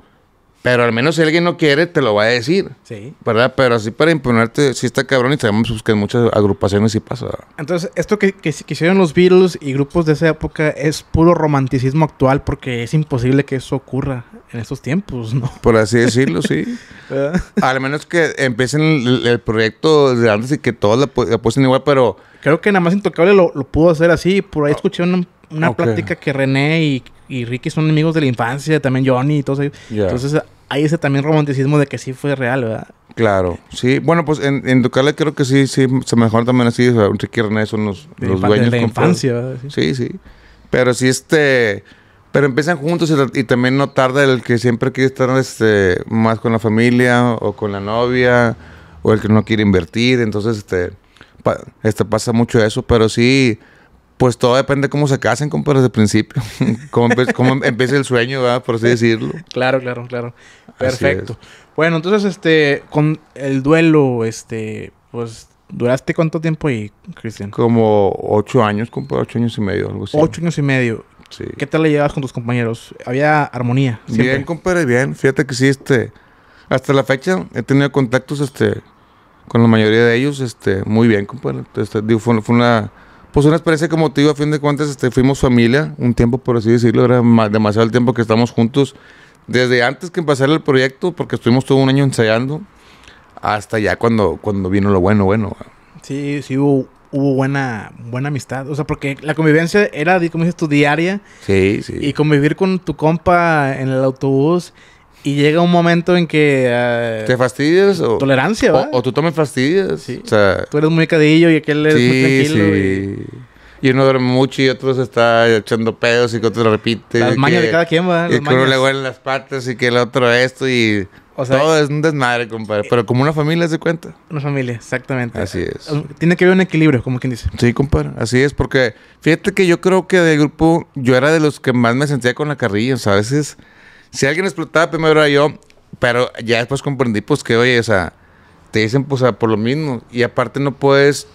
Pero al menos si alguien no quiere, te lo va a decir. Sí. ¿Verdad? Pero así para imponerte, sí está cabrón y sabemos pues, que en muchas agrupaciones y pasa. Entonces, esto que, que, hicieron los Beatles y grupos de esa época es puro romanticismo actual porque es imposible que eso ocurra en estos tiempos, ¿no? Por así decirlo, sí. al menos que empiecen el, proyecto de antes y que todos la, igual, pero... Creo que nada más Intocable lo, pudo hacer así. Por ahí ah. un una plática que René y, Ricky son amigos de la infancia, también Johnny y todos ellos. Entonces hay ese también romanticismo de que sí fue real, ¿verdad? Claro, sí. Bueno, pues en, en Ducale creo que sí, sí, se mejor también así. Ricky y René son los, dueños. De la infancia, Sí. sí, Pero sí, este... Pero empiezan juntos y, también no tarda el que siempre quiere estar este, más con la familia o con la novia o el que no quiere invertir. Entonces, este, este pasa mucho eso, pero sí pues todo depende de cómo se casen, compadre, desde el principio. cómo, em-, empieza el sueño, ¿verdad? Por así decirlo. Claro, claro, claro. Perfecto. Bueno, entonces, este, con el duelo, este, pues, ¿duraste cuánto tiempo ahí, Cristian? Como ocho años, compadre. ocho años y medio, algo así. Ocho años y medio. Sí. ¿Qué tal le llevas con tus compañeros? ¿Había armonía? Bien, compadre, bien. Fíjate que sí, este, hasta la fecha he tenido contactos, este, con la mayoría de ellos, este, muy bien, compadre. Este, digo, fue una pues una experiencia como te a fin de cuentas este, fuimos familia, un tiempo por así decirlo, era demasiado el tiempo que estamos juntos, desde antes que empezara el proyecto, porque estuvimos todo un año ensayando, hasta ya cuando, cuando vino lo bueno, bueno. Sí, sí hubo, hubo buena, buena amistad, o sea, porque la convivencia era, como dices, tú, diaria. Sí, sí. Y convivir con tu compa en el autobús y llega un momento en que... Eh, ¿Te fastidias? O, tolerancia, O, tú tomes fastidias. Sí. O sea, tú eres muy cadillo y aquel es muy tranquilo. Sí. Y... y... uno duerme mucho y otro se está echando pedos y que otro repite. Las mañas de cada quien, ¿verdad? y que uno le huelen las patas y que el otro esto y... Todo es un desmadre, compadre. Eh, Pero como una familia, ¿se cuenta? Una familia, exactamente. Así es. Tiene que haber un equilibrio, como quien dice. Sí, compadre. Así es, porque fíjate que yo creo que de grupo, yo era de los que más me sentía con la carrilla. O sea, a veces si alguien explotaba, primero era yo, pero ya después comprendí, pues que, oye, o sea, te dicen, pues, por lo mismo. Y aparte no puedes,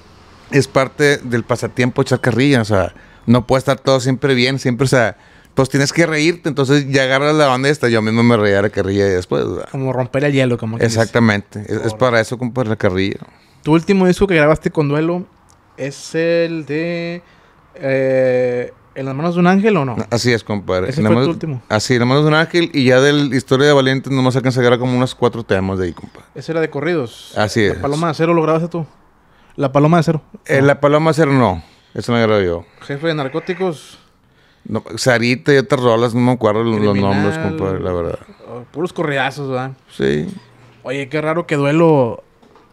es parte del pasatiempo echar carrilla, o sea, no puede estar todo siempre bien, siempre, o sea, pues tienes que reírte, entonces ya agarras la banda esta, yo mismo me reía la carrilla y después. Como romper el hielo, como que Exactamente, es, para eso, como para la carrilla. Tu último disco que grabaste con Duelo es el de... Eh, ¿En las manos de un ángel o no? Así es, compadre. Ese último. Así, en las manos de un ángel y ya de la historia de Valiente, nomás alcanza a sacar como unos cuatro temas de ahí, compadre. Ese era de corridos. Así es. La Paloma de Acero lo grabaste tú. La Paloma de Acero. Eh, la Paloma de Acero no. Eso no grabé yo. Jefe de narcóticos. No, Sarita y otras rolas, no me acuerdo los nombres, compadre, la verdad. Oh, puros corridazos, ¿verdad? Sí. Oye, qué raro que duelo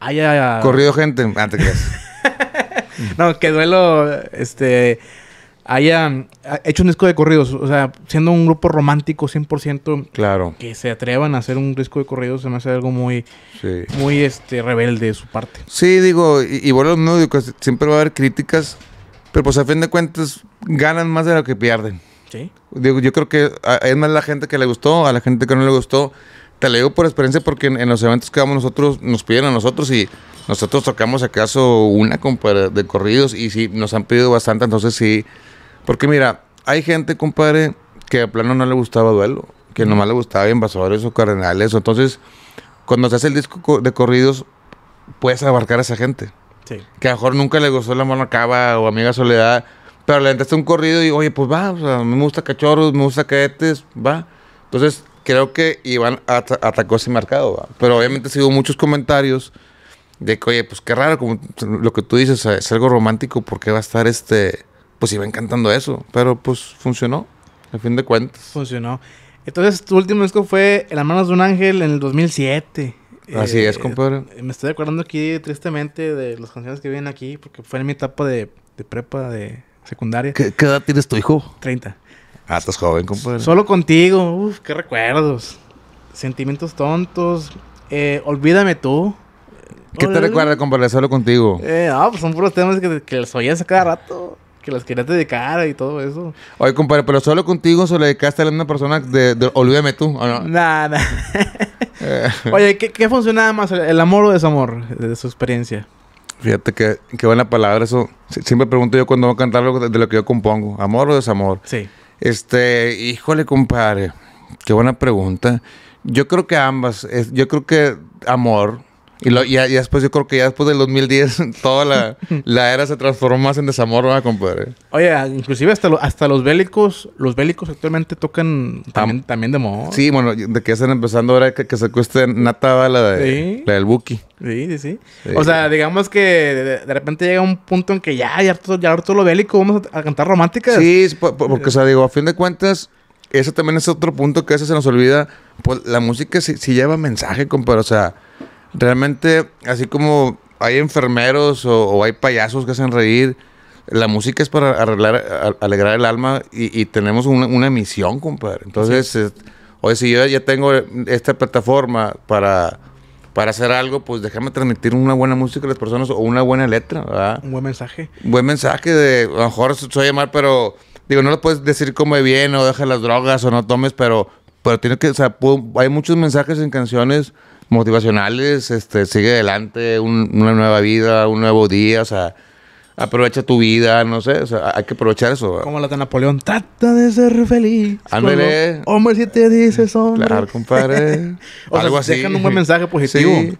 haya. Corrido gente, antes que No, que duelo, este haya hecho un disco de corridos. O sea, siendo un grupo romántico 100%. Claro. Que se atrevan a hacer un disco de corridos se me hace algo muy, muy este, rebelde de su parte. Sí, digo, y, bueno, no, siempre va a haber críticas, pero pues a fin de cuentas ganan más de lo que pierden. Sí. Digo, yo creo que es más la gente que le gustó, a la gente que no le gustó. Te lo digo por experiencia porque en, los eventos que vamos nosotros, nos piden a nosotros y nosotros tocamos acaso una de corridos y sí, nos han pedido bastante, entonces sí, porque mira, hay gente, compadre, que a plano no le gustaba duelo, que nomás le gustaba invasores o cardenales. Entonces, cuando se hace el disco de corridos, puedes abarcar a esa gente. Sí. Que a lo mejor nunca le gustó la mano cava o amiga soledad, pero le entraste un corrido y, oye, pues va, me gusta cachorros, me gusta caetes, va. Entonces, creo que Iván atacó ese mercado, ¿va? pero obviamente ha sido muchos comentarios de que, oye, pues qué raro, como lo que tú dices, es algo romántico, ¿por qué va a estar este pues iba encantando eso. Pero pues funcionó, a fin de cuentas. Funcionó. Entonces, tu último disco fue En las manos de un ángel en el 2007. Así es, eh, compadre. me estoy acordando aquí tristemente de las canciones que vienen aquí, porque fue en mi etapa de, prepa, de secundaria. ¿Qué, edad tienes tu hijo? 30. Ah, estás joven, compadre. Solo contigo, uff, qué recuerdos. Sentimientos tontos. Eh, olvídame tú. ¿Qué te recuerda, compadre? Solo contigo. Eh, ah, pues son puros temas que, que les oías a cada rato que las querías dedicar y todo eso. Oye, compadre, pero solo contigo se le dedicaste a una persona de, de Olvídame tú, ¿o no? Nada, Oye, ¿qué, funciona más, el amor o desamor, de su experiencia? Fíjate que, buena palabra eso. Siempre pregunto yo cuando voy a cantar algo de, lo que yo compongo, amor o desamor. Sí. Este, híjole, compadre, qué buena pregunta. Yo creo que ambas. yo creo que amor, y ya, después, yo creo que ya después del 2010, toda la, era se transformó más en desamor, ¿verdad, compadre? Oye, ah, inclusive hasta, hasta los bélicos, los bélicos actualmente tocan también, ah, también de moda. Sí, bueno, de que están empezando ahora que, se cueste Nata, la, de, la del Buki. Sí, sí, sí, O sea, digamos que de, repente llega un punto en que ya, ya, todo, ya todo lo bélico, vamos a, cantar románticas. Sí, porque, o sea, digo, a fin de cuentas, ese también es otro punto que a veces se nos olvida. Pues la música sí, sí lleva mensaje, compadre. O sea, Realmente, así como hay enfermeros o, hay payasos que hacen reír, la música es para arreglar, alegrar el alma y, tenemos una, misión, compadre. Entonces, sí. oye, si yo ya tengo esta plataforma para, para hacer algo, pues déjame transmitir una buena música a las personas o una buena letra, ¿verdad? Un buen mensaje. Un buen mensaje de, a lo mejor soy mal, pero digo, no lo puedes decir de bien o deja las drogas o no tomes, pero, pero tiene que, o sea, hay muchos mensajes en canciones motivacionales, este, sigue adelante, una nueva vida, un nuevo día, o sea, aprovecha tu vida, no sé, o sea, hay que aprovechar eso. Como la de Napoleón, trata de ser feliz. Ándale. Hombre, si te dices hombre. Claro, compadre. Algo así. Dejan un buen mensaje positivo. Sí.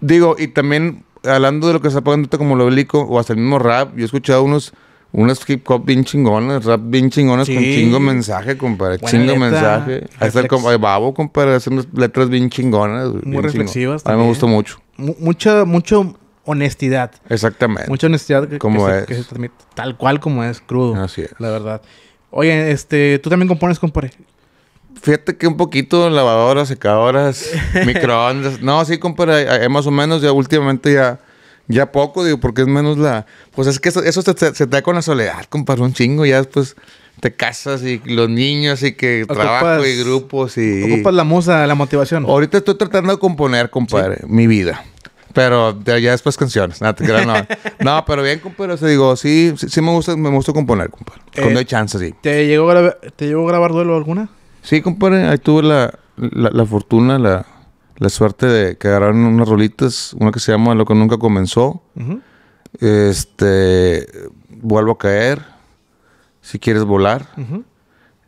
Digo, y también hablando de lo que está pasando, como lo bélico o hasta el mismo rap, yo he escuchado unos unas hip hop bien chingonas, rap bien chingonas con chingo mensaje, compadre. chingo mensaje. hacer como babo, compadre, hacer unas letras bien chingonas. Muy reflexivas. también. A mí me gustó mucho. mucha, honestidad. Exactamente. Mucha honestidad que, Se, tal cual como es, crudo. Así es. La verdad. Oye, este, tú también compones, compadre. Fíjate que un poquito lavadoras, secadoras, microondas. No, sí, compadre, más o menos ya últimamente ya ya poco, digo, porque es menos la. Pues es que eso, se, te da con la soledad, compadre, un chingo. Ya después te casas y los niños y que trabajo y grupos y. Ocupas la musa, la motivación. Ahorita estoy tratando de componer, compadre, mi vida. Pero ya después canciones. no. pero bien, compadre. se digo, sí, sí, me gusta, me gusta componer, compadre. Cuando eh, hay chance, sí. ¿Te llegó ¿te llegó grabar duelo alguna? Sí, compadre. Ahí tuve la fortuna, la, la suerte de que agarraron unas rolitas, una que se llama Lo que nunca comenzó. Este, vuelvo a caer. Si quieres volar.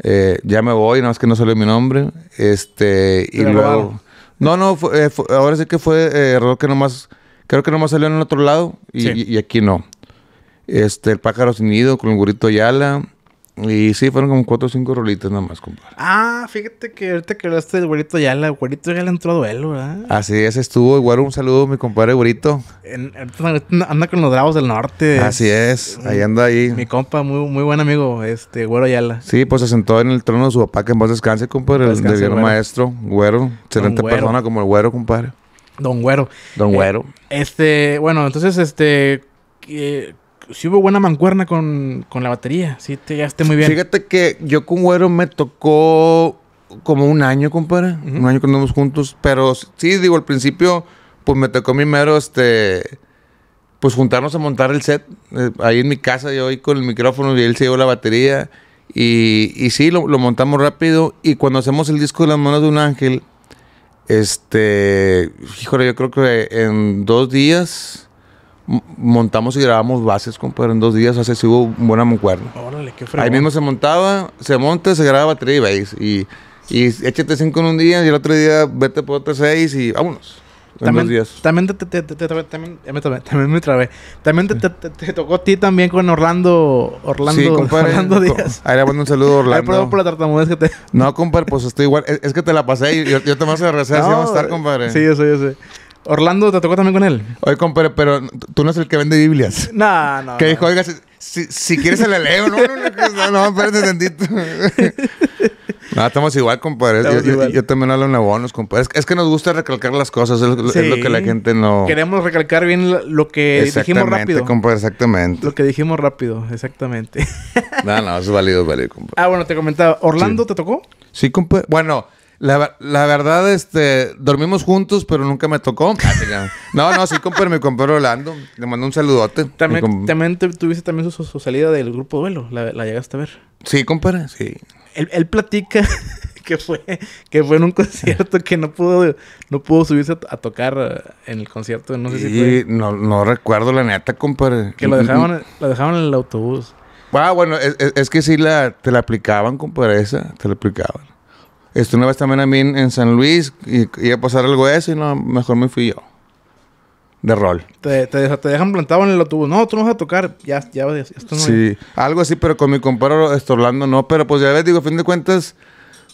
Eh, ya me voy, nada más que no salió mi nombre. Este, y luego. No, no, eh, ahora sí que fue eh, error que nomás. Creo que nomás salió en el otro lado y, aquí no. Este, El pájaro sin nido con el gurito Yala. Y sí, fueron como cuatro o cinco rolitas nada más, compadre. Ah, fíjate que ahorita quedó este güerito ya, el güerito ya le entró a duelo, ¿verdad? Así es, estuvo. Güero, un saludo, mi compadre güerito. anda con los bravos del norte. Así es, mm. ahí anda ahí. Mi compa, muy, muy buen amigo, este, güero Ayala. Sí, pues se sentó en el trono de su papá, que en paz descanse, compadre, el divino maestro, güero. Excelente persona como el güero, compadre. Don güero. Don güero. Eh, este, bueno, entonces, este... Eh, sí hubo buena mancuerna con, con la batería. Sí, te esté muy bien. Fíjate que yo con Güero me tocó como un año, compadre. Un año que andamos juntos. Pero sí, digo, al principio, pues me tocó mi mero, este... Pues juntarnos a montar el set. Eh, ahí en mi casa, yo ahí con el micrófono y él se llevó la batería. Y, y sí, lo, montamos rápido. Y cuando hacemos el disco de las manos de un ángel, este... yo creo que en dos días montamos y grabamos bases, compadre, en dos días, hace si hubo buena mancuerna. Ahí mismo se montaba, se monta, se graba batería y bass. Y, y échate cinco en un día y el otro día vete por otro seis y vámonos. También, días. también, te, me trabé. También te, tocó a ti también con Orlando Orlando, sí, compadre, Díaz. Ahí le mando un saludo a Orlando. No, compadre, pues estoy igual. Es, que te la pasé y yo, te más regresé no, vamos a estar, compadre. Sí, yo sé, Orlando, ¿te tocó también con él? Oye, compadre, pero tú no eres el que vende Biblias. No, no. Que dijo, oiga, si, si, quieres se le leo. No, no, no, espérate tantito. no, estamos igual, compadre. Estamos yo, igual. Yo, también hablo en abonos, compadre. Es, es, que nos gusta recalcar las cosas. Es, lo que la gente no... Queremos recalcar bien lo que dijimos rápido. compadre, exactamente. Lo que dijimos rápido, exactamente. no, no, es válido, es válido, compadre. Ah, bueno, te comentaba. ¿Orlando te tocó? Sí, compadre. Bueno... La, verdad, este, dormimos juntos, pero nunca me tocó. No, no, sí, compadre. mi compadre Orlando. Le mandó un saludote. También, tuviste también su, salida del grupo Duelo. La, la llegaste a ver. Sí, compadre, sí. Él, platica que fue, que fue en un concierto que no pudo, no pudo subirse a, tocar eh, en el concierto. No sé si fue. No, no recuerdo la neta, compadre. Que lo mm, dejaban, mm. lo dejaban en el autobús. Ah, bueno, es, es que sí la, te la aplicaban, compadre, esa. Te la aplicaban. Estuve una vez también a mí en, San Luis, y iba a pasar algo de eso, y no, mejor me fui yo. De rol. Te, te, dejan plantado en el autobús. No, tú no vas a tocar. Ya, ya, esto no Sí, algo así, pero con mi compadre estorlando no. Pero pues ya ves, digo, a fin de cuentas,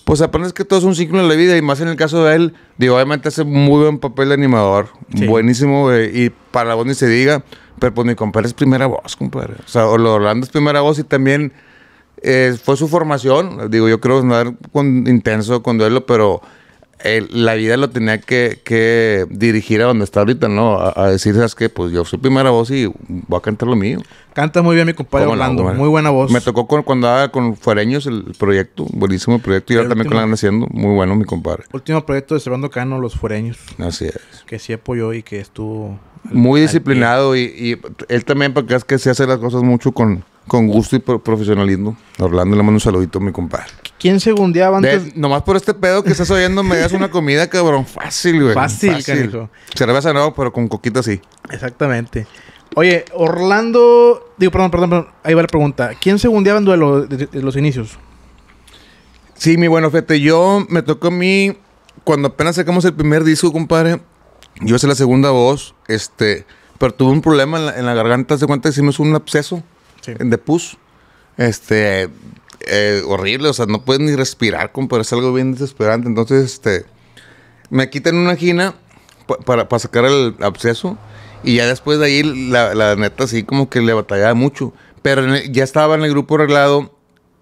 pues aprendes que todo es un ciclo de la vida y más en el caso de él, digo, obviamente hace muy buen papel de animador, buenísimo, eh, y para vos ni se diga, pero pues mi compadre es primera voz, compadre. O sea, Orlando es primera voz y también eh, fue su formación, digo, yo creo no con, intenso con duelo, pero eh, la vida lo tenía que, dirigir a donde está ahorita, ¿no? A, decir, ¿sabes qué? Pues yo soy primera voz y voy a cantar lo mío. Canta muy bien mi compadre Orlando, muy buena voz. Me tocó cuando daba con Fuereños el proyecto, buenísimo proyecto, y ahora también con haciendo, muy bueno mi compadre. Último proyecto de Servando Cano, Los Fuereños. Así es. Que sí apoyó y que estuvo muy disciplinado y, él también, porque es que se hace las cosas mucho con, gusto y profesionalismo. Orlando, le mando un saludito a mi compadre. ¿Quién segundeaba antes? nomás por este pedo que estás oyendo, me das una comida, cabrón. Fácil, güey. Fácil, Fácil. a nuevo, pero con coquita sí. Exactamente. Oye, Orlando. Digo, perdón, perdón, Ahí va la pregunta. ¿Quién segundeaba en duelo de, los inicios? Sí, mi bueno, fete, yo me tocó a mí. Cuando apenas sacamos el primer disco, compadre, yo hice la segunda voz, este, pero tuve un problema en la, garganta, se cuenta que hicimos un absceso en de pus. Este, eh, horrible, o sea, no puedes ni respirar, compadre, es algo bien desesperante. Entonces, este, me quitan una gina para, sacar el absceso y ya después de ahí, la, la neta, sí, como que le batallaba mucho. Pero ya estaba en el grupo arreglado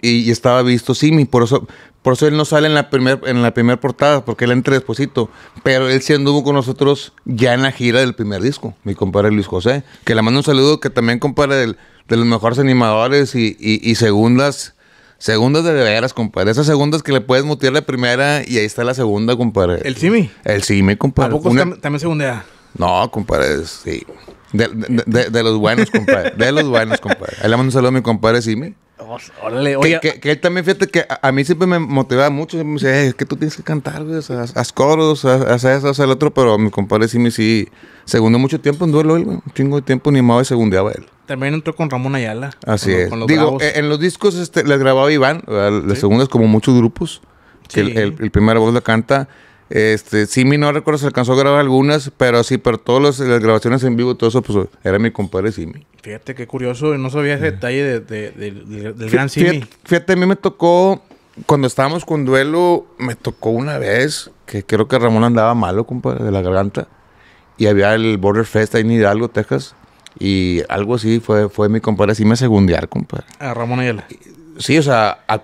y, estaba visto Simi, por eso, por eso él no sale en la primera en la primer portada, porque él entra despuesito. Pero él sí anduvo con nosotros ya en la gira del primer disco, mi compadre Luis José. Que le mando un saludo, que también compadre de los mejores animadores y, y, segundas. Segundas de veras, compadre. Esas segundas que le puedes mutear la primera y ahí está la segunda, compadre. ¿El Simi? El Simi, compadre. ¿A poco también segunda? No, compadre, sí. De, los buenos, compadre. De los buenos, compadre. Ahí le mando un saludo a mi compadre Simi oye. Que, él también, fíjate que a, mí siempre me motivaba mucho. Me decía, es que tú tienes que cantar, haz, coros, haz, eso, haz el otro. Pero mi compadre sí me sí. Segundó mucho tiempo en duelo él, Un chingo de tiempo ni y segundeaba él. También entró con Ramón Ayala. Así es. Digo, eh, en los discos este, les grababa Iván. Las segundas, como muchos grupos. Que el, el primer voz la canta. Este, Simi no recuerdo si alcanzó a grabar algunas, pero sí, pero todas las grabaciones en vivo, todo eso, pues era mi compadre Simi. Fíjate qué curioso, no sabía ese detalle del, gran Simi. Fíjate, a mí me tocó, cuando estábamos con duelo, me tocó una vez que creo que Ramón andaba malo, compadre, de la garganta, y había el Border Fest ahí en Hidalgo, Texas. Y algo así fue, fue mi compadre, Simi A segundear, compadre. A Ramón Ayala. Sí, o sea, a,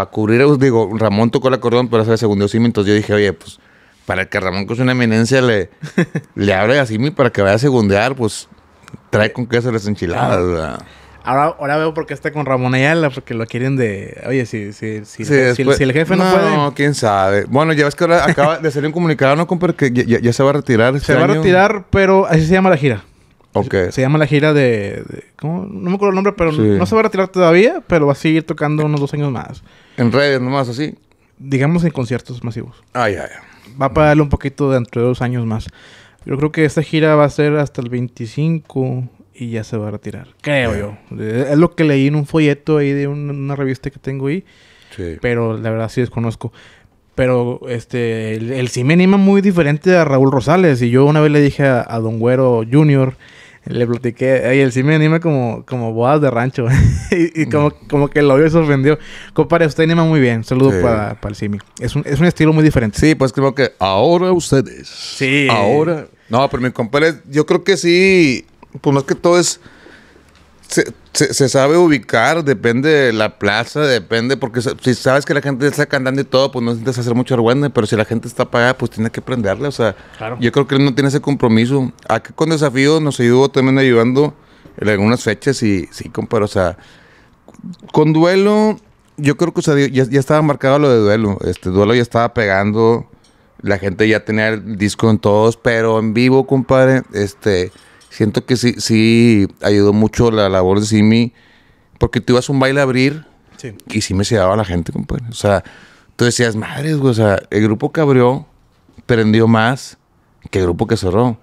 a, cubrir, digo, Ramón tocó el acordeón, pero se el segundo Simi, entonces yo dije, oye, pues, para que Ramón, que es una eminencia, le, le hable a Simi para que vaya a segundear, pues, trae con queso las enchiladas, Ahora, ahora veo por qué está con Ramón Ayala, porque lo quieren de. Oye, si, si, si, el, jefe no, puede. No, quién sabe. Bueno, ya ves que ahora acaba de salir un comunicado, ¿no, compadre? Que ya, se va a retirar. se este va a retirar, pero así se llama la gira. Okay. Se llama la gira de. No me acuerdo el nombre, pero no se va a retirar todavía, pero va a seguir tocando unos dos años más. ¿En redes nomás así? Digamos en conciertos masivos. Ah, ya, Va a pagarle un poquito dentro de dos años más. Yo creo que esta gira va a ser hasta el 25 y ya se va a retirar. Creo yo. Es lo que leí en un folleto ahí de una, revista que tengo ahí. Sí. Pero la verdad sí desconozco. Pero este, el, sí me anima muy diferente a Raúl Rosales. Y yo una vez le dije a, a Don Güero Jr., le platiqué, ay, el Simi me anima como, como bodas de rancho. y, como, como que el vio y se usted anima muy bien. Saludos para, para, el Simi. Es un, estilo muy diferente. Sí, pues creo que ahora ustedes. Sí. Ahora. No, pero mi compadre, yo creo que sí. Pues no es que todo es se, sabe ubicar, depende de la plaza, depende, porque si sabes que la gente está cantando y todo, pues no necesitas hacer mucho argüende, pero si la gente está pagada, pues tiene que prenderle, o sea, yo creo que él no tiene ese compromiso. Aquí con Desafío nos ayudó también ayudando en algunas fechas y sí, compadre, o sea, con Duelo, yo creo que ya, estaba marcado lo de Duelo, este Duelo ya estaba pegando, la gente ya tenía el disco en todos, pero en vivo, compadre, este siento que sí, sí ayudó mucho la labor de Simi, porque tú ibas a un baile a abrir y sí me a la gente, compadre. O sea, tú decías, madre, güey, o sea, el grupo que abrió prendió más que el grupo que cerró.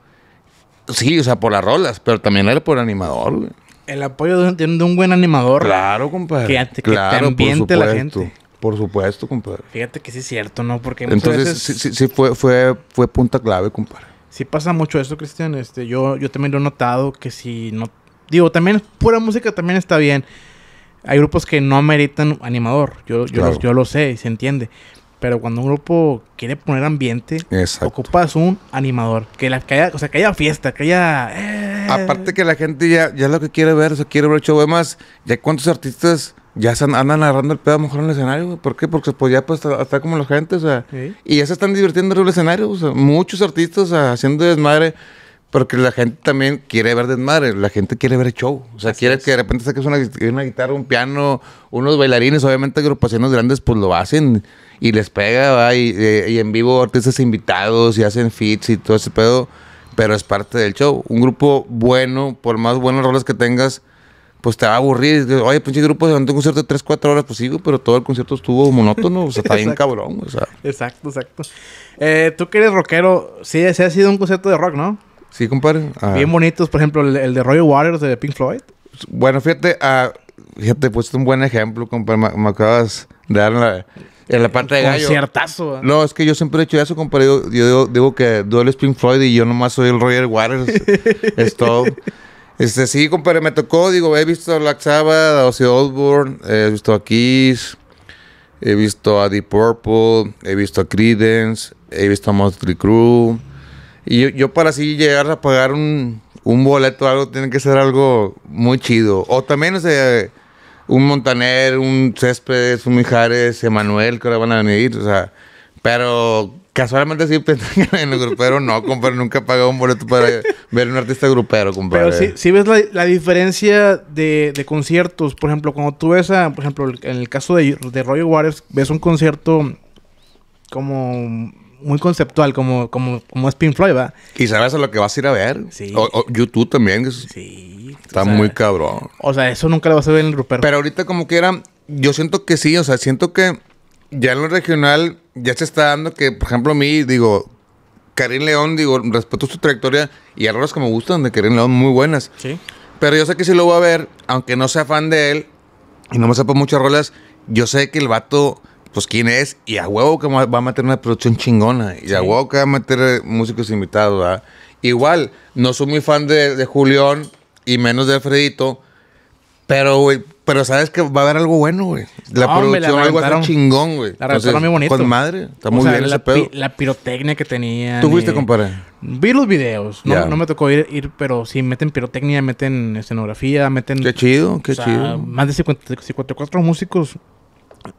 Sí, o sea, por las rolas, pero también era por el animador, güey. El apoyo de un, buen animador. Claro, compadre. Fíjate que la gente. Por supuesto, compadre. Fíjate que sí es cierto, ¿no? Porque muchas Entonces, sí, sí, sí fue, fue, fue punta clave, compadre. Si pasa mucho eso, Cristian. Este, yo, yo también lo he notado que si no. Digo, también pura música también está bien. Hay grupos que no meritan animador. Yo, yo, yo lo sé y se entiende. Pero cuando un grupo quiere poner ambiente, ocupas un animador. Que, la, haya, o sea, que haya fiesta, que haya. Eh. Aparte que la gente ya, ya lo que quiere ver, o quiere ver el show. ya cuántos artistas ya andan agarrando el pedo a lo mejor en el escenario, ¿Por qué? Porque pues ya pues está como la gente, o sea, y ya se están divirtiendo en el escenario, muchos artistas haciendo desmadre, porque la gente también quiere ver desmadre, la gente quiere ver show, o sea, quiere que de repente saques una, guitarra, un piano, unos bailarines, obviamente agrupaciones grandes pues lo hacen y les pega, eh, Y, en vivo artistas invitados y hacen fits y todo ese pedo, pero es parte del show. Un grupo bueno, por más buenos roles que tengas, pues te va a aburrir. Oye, pinche grupo se un concierto de 3, 4 horas, pues sí, pero todo el concierto estuvo monótono, o sea, está bien cabrón, o Exacto, exacto. Eh, tú que eres rockero, sí, ese ha sido un concierto de rock, ¿no? Sí, compadre. Ah. Bien bonitos, por ejemplo, el, de Royal Waters de Pink Floyd. Bueno, fíjate, ah, fíjate, pues es un buen ejemplo, compadre, me, acabas de dar En la parte de gallo. Conciertazo. ¿eh? No, es que yo siempre he hecho eso, compadre. Yo, digo, que duele Pink Floyd y yo nomás soy el Roger Waters. es todo. Este, sí, compadre, me tocó, digo, he visto a Black Sabbath, a Ozzy Oldborn, he visto a Kiss, he visto a Deep Purple, he visto a Creedence, he visto a Motley Crew, Y yo, para así llegar a pagar un, un boleto o algo, tiene que ser algo muy chido. O también, o un Montaner, un Céspedes, un Mijares, Emanuel, que ahora van a venir, o sea, pero Casualmente sí en el grupero, no, compadre. Nunca he pagado un boleto para ver un artista grupero, compadre. Pero si ves la, la diferencia de, de, conciertos. Por ejemplo, cuando tú ves a, por ejemplo, en el caso de, de Roy Waters, ves un concierto como muy conceptual, como, como, como es Pink Floyd, ¿va? Y sabes a lo que vas a ir a ver. Sí. O, YouTube también. sí. Está muy cabrón. O sea, eso nunca lo vas a ver en el grupero. Pero ahorita como que era... Yo siento que sí. O sea, siento que ya en lo regional ya se está dando que, por ejemplo, a mí, digo, Karim León, digo, respeto su trayectoria y rolas que me gustan de Karim León, muy buenas. Sí. Pero yo sé que si lo voy a ver, aunque no sea fan de él y no me sepa muchas rolas, yo sé que el vato, pues quién es, y a huevo que va a meter una producción chingona, y a huevo que va a meter eh, músicos invitados, ¿verdad? Igual, no soy muy fan de, de Julián y menos de Alfredito, pero, güey, pero sabes que va a haber algo bueno, güey. La producción, algo así chingón, güey. La reventaron muy bonito. Con madre. Está muy bien la, ese pedo. la pirotecnia que tenía. ¿Tú fuiste, compadre? Vi los videos. No, no me tocó ir, ir, pero sí, meten pirotecnia, meten escenografía, meten... Qué chido, qué chido. Más de 50, 54 músicos.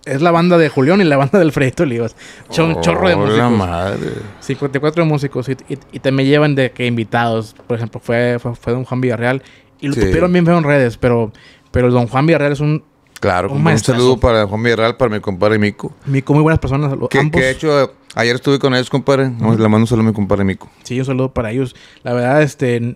Es la banda de Julián y la banda del Fredito Olivas. Son chorro de músicos. La madre. 54 músicos. Y, y, te me llevan de que invitados. Por ejemplo, fue, fue, Don Juan Villarreal. Y lo tuvieron bien feo en redes, pero... Pero don Juan Villarreal es un Claro, un, saludo para Juan Villarreal, para mi compadre Mico. Mico, muy buenas personas. Que, ambos. de hecho, ayer estuve con ellos, compadre. Uh -huh. Le mando un saludo a mi compadre Mico. Sí, un saludo para ellos. La verdad, este,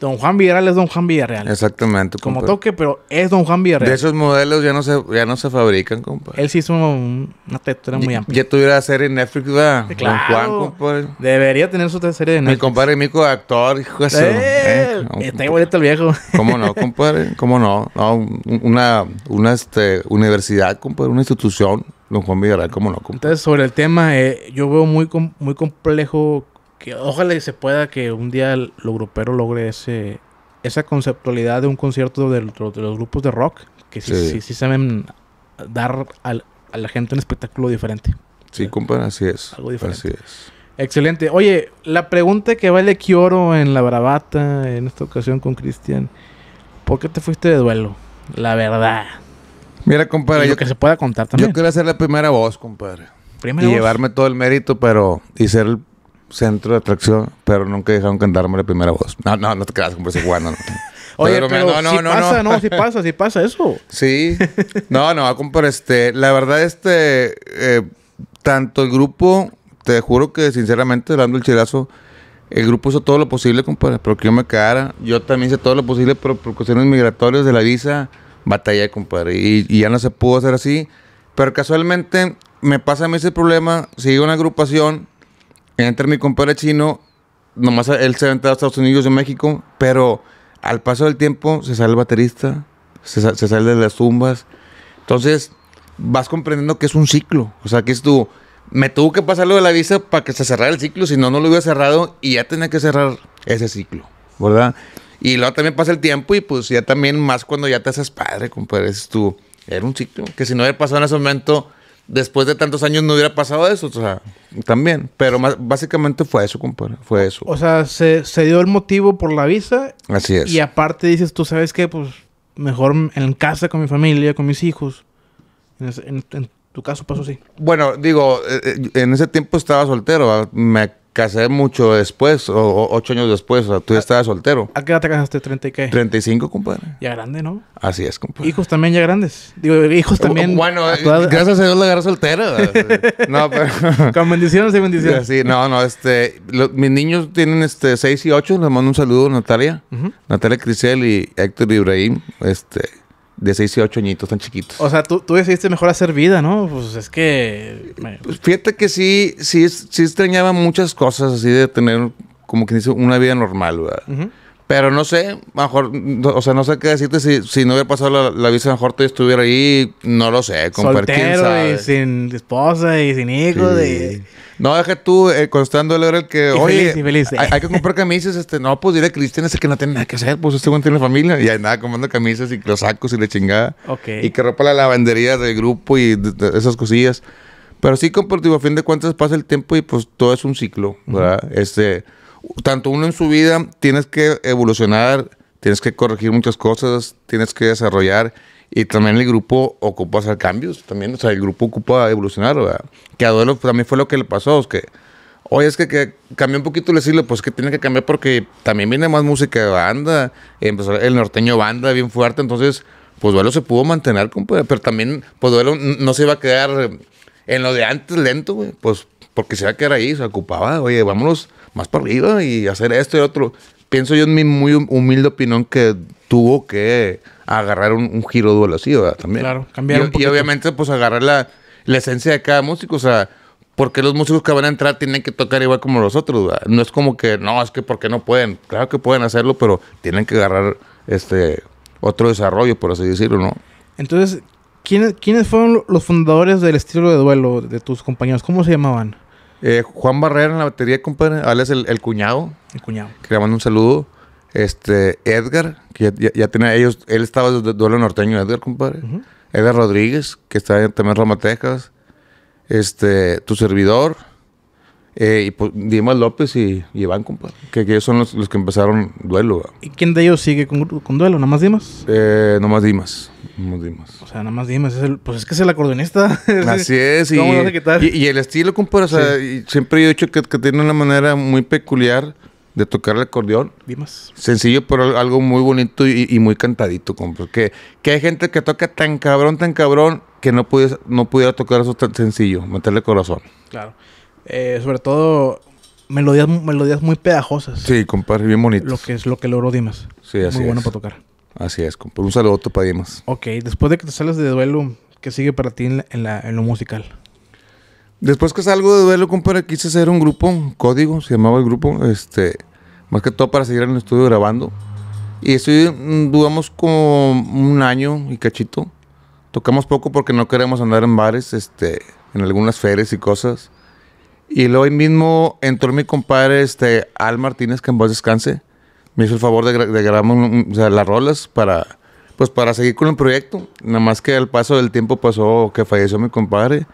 Don Juan Villarreal es Don Juan Villarreal. Exactamente. Como toque, pero es Don Juan Villarreal. De esos modelos ya no se, ya no se fabrican, compadre. Él sí hizo una textura muy amplia. Ya tuviera serie en Netflix, ¿verdad? Claro. Don Juan, compadre. Debería tener su serie de Netflix. Mi compadre Mico, actor, hijo de eso. Eh, eh, está el viejo. ¿Cómo no, compadre? ¿Cómo no? una una este, universidad, compadre, una institución. Don Juan Villarreal, ¿cómo no? Compadre? Entonces, sobre el tema, eh, yo veo muy, muy complejo que ojalá y se pueda que un día lo grupero logre ese esa conceptualidad de un concierto de, los grupos de rock que sí, saben dar a la gente un espectáculo diferente. Sí, compadre. así es. Algo diferente. Así es. Excelente. Oye, la pregunta que vale Kioro en la bravata, en esta ocasión con Cristian, ¿por qué te fuiste de duelo? La verdad. Mira, compadre. yo, que se pueda contar también. Yo quiero ser la primera voz, compadre. ¿Primera y llevarme todo el mérito, pero. Y ser el centro de atracción, pero nunca dejaron cantarme la primera voz. No, no, no te quedas con ese guano. Oye, pero, no, no, si pasa, no, si pasa, si pasa eso. Sí. No, no, ah, comprar. este, la verdad, este, eh, tanto el grupo, te juro que sinceramente, dando el chilazo, el grupo hizo todo lo posible, compadre, pero que yo me quedara. Yo también hice todo lo posible, pero por cuestiones migratorias de la visa, ...batalla, compadre, y, y ya no se pudo hacer así. Pero casualmente me pasa a mí ese problema, sigue una agrupación entre mi compadre chino, nomás él se ha entrado a Estados Unidos y México, pero al paso del tiempo se sale el baterista, se, sale de las tumbas. Entonces, vas comprendiendo que es un ciclo. O sea, que es tu. Me tuvo que pasar lo de la visa para que se cerrara el ciclo, si no, no lo hubiera cerrado y ya tenía que cerrar ese ciclo, ¿verdad? Y luego también pasa el tiempo y pues ya también más cuando ya te haces padre, compadre, es tu... Era un ciclo que si no hubiera pasado en ese momento, después de tantos años no hubiera pasado eso, o sea, también. Pero más, básicamente fue eso, compadre, fue eso. O sea, se, dio el motivo por la visa. Así es. Y aparte dices, tú sabes qué, pues mejor en casa con mi familia, con mis hijos. En, tu caso pasó así. Bueno, digo, eh, eh, en ese tiempo estaba soltero, me casé mucho después, o, ocho años después, o sea, tú ya ah. estabas soltero. ¿A qué edad te casaste? ¿30 y qué? 35, compadre. Ya grande, ¿no? Así es, compadre. Hijos también ya grandes. Digo, hijos también. Bueno, eh, gracias a Dios la agarré soltero. no, pero... Con bendiciones y bendiciones. Sí, no, no, este... mis niños tienen este 6 y 8. Les mando un saludo Natalia. Natalia Crisel y Héctor Ibrahim. Este de 6 y 8 añitos tan chiquitos. O sea, tú, tú decidiste mejor hacer vida, ¿no? Pues es que... Pues fíjate que sí, sí, sí extrañaba muchas cosas así de tener, como que dice, una vida normal, ¿verdad? Pero no sé, mejor, o sea, no sé qué decirte. Si, no hubiera pasado la, la visa, mejor tú estuviera ahí, no lo sé. Con Soltero sin esposa y sin hijos. No, deja tú, eh, Constando, era el que, oye, feliz, feliz, hay, que comprar camisas. Este, no, pues diré a Cristian ese que no tiene nada que hacer, pues este güey tiene familia. Y ahí nada, comprando camisas y los sacos y la chingada. Okay. Y que ropa la lavandería del grupo y esas cosillas. Pero sí, compartido, a fin de cuentas pasa el tiempo y pues todo es un ciclo, ¿verdad? Este tanto uno en su vida, tienes que evolucionar, tienes que corregir muchas cosas, tienes que desarrollar y también el grupo ocupa hacer cambios, también, o sea, el grupo ocupa evolucionar, Que a Duelo también fue lo que le pasó, es que, oye, es que, cambió un poquito el estilo, pues que tiene que cambiar porque también viene más música de banda, empezó el norteño banda bien fuerte, entonces, pues Duelo se pudo mantener, pero también, pues Duelo no se iba a quedar en lo de antes lento, pues porque se iba a quedar ahí, se ocupaba, oye, vámonos más por arriba y hacer esto y otro. Pienso yo en mi muy humilde opinión que tuvo que agarrar un, giro duelo así, ¿verdad? También. Claro, cambiar. Y, obviamente, pues agarrar la, esencia de cada músico, o sea, porque los músicos que van a entrar tienen que tocar igual como los otros. No es como que, no, es que porque no pueden. Claro que pueden hacerlo, pero tienen que agarrar este otro desarrollo, por así decirlo, ¿no? Entonces, ¿quiénes, ¿quiénes fueron los fundadores del estilo de duelo de tus compañeros? ¿Cómo se llamaban? Eh, Juan Barrera en la batería, compadre. Alex, el, el cuñado. El cuñado. Que le mando un saludo. Este, Edgar, que ya, tenía ellos, él estaba de duelo norteño, Edgar, compadre. Edgar Rodríguez, que está en también Roma, Texas. Este, tu servidor. Eh, y pues Dimas López y, Iván, Compa Que, que ellos son los, que empezaron duelo. ¿Y quién de ellos sigue con, con duelo? ¿Nada más Dimas? Eh, nomás Dimas. Nomás Dimas. O sea, nada más Dimas. pues es que es el acordeonista. Así es. y, Y, el estilo, Compa O sea, siempre he dicho que, tiene una manera muy peculiar de tocar el acordeón. Dimas. Sencillo, pero algo muy bonito y, muy cantadito, Compa Que, que hay gente que toca tan cabrón, tan cabrón, que no, no pudiera tocar eso tan sencillo. Meterle corazón. Claro. Eh, sobre todo melodías, melodías muy pedajosas Sí, compadre, bien bonitas. Lo que es lo que logró Dimas. Sí, así Muy bueno para tocar. Así es, compadre. Un saludo para Dimas. Ok, después de que te sales de duelo, ¿qué sigue para ti en, lo musical? Después que salgo de duelo, compadre, quise hacer un grupo, un código, se llamaba el grupo, este, más que todo para seguir en el estudio grabando. Y estoy, mm, como un año y cachito. Tocamos poco porque no queremos andar en bares, este, en algunas ferias y cosas. Y luego ahí mismo entró mi compadre este, Al Martínez, que en voz descanse. Me hizo el favor de, grabar las rolas para, pues, para seguir con el proyecto. Nada más que al paso del tiempo pasó que falleció mi compadre.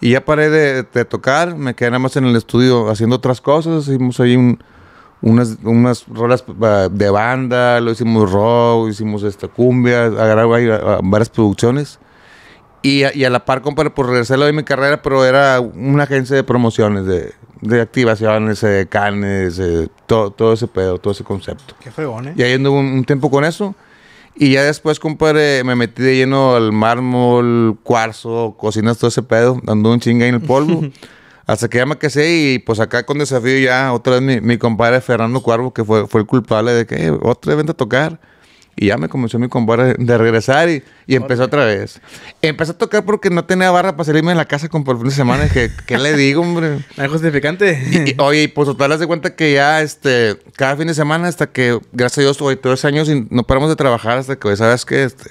Y ya paré de, tocar, me quedé nada más en el estudio haciendo otras cosas. Hicimos ahí unas, unas rolas ah, de banda, lo hicimos rock, hicimos esta cumbia, grabé varias producciones. Y a, la par, compadre, por pues, regresar de mi carrera, pero era una agencia de promociones, de, de activaciones, de canes, de todo, todo ese pedo, todo ese concepto. Qué fregón, ¿eh? Y ahí anduve un, tiempo con eso. Y ya después, compadre, me metí de lleno al mármol, cuarzo, cocinas, todo ese pedo. dando un chinga en el polvo. hasta que ya me casé y pues acá con desafío ya, otra vez mi, mi compadre Fernando Cuervo, que fue, fue el culpable de que eh, otra vez vente a tocar. Y ya me comenzó mi compadre de regresar y, empezó otra vez. Empezó a tocar porque no tenía barra para salirme de la casa con por fin de semana. ¿qué le digo, hombre? ¿Es justificante? Y, y, oye, pues total, haz de cuenta que ya este, cada fin de semana hasta que, gracias a Dios, hoy 13 años y no paramos de trabajar hasta que, ¿sabes qué? Este,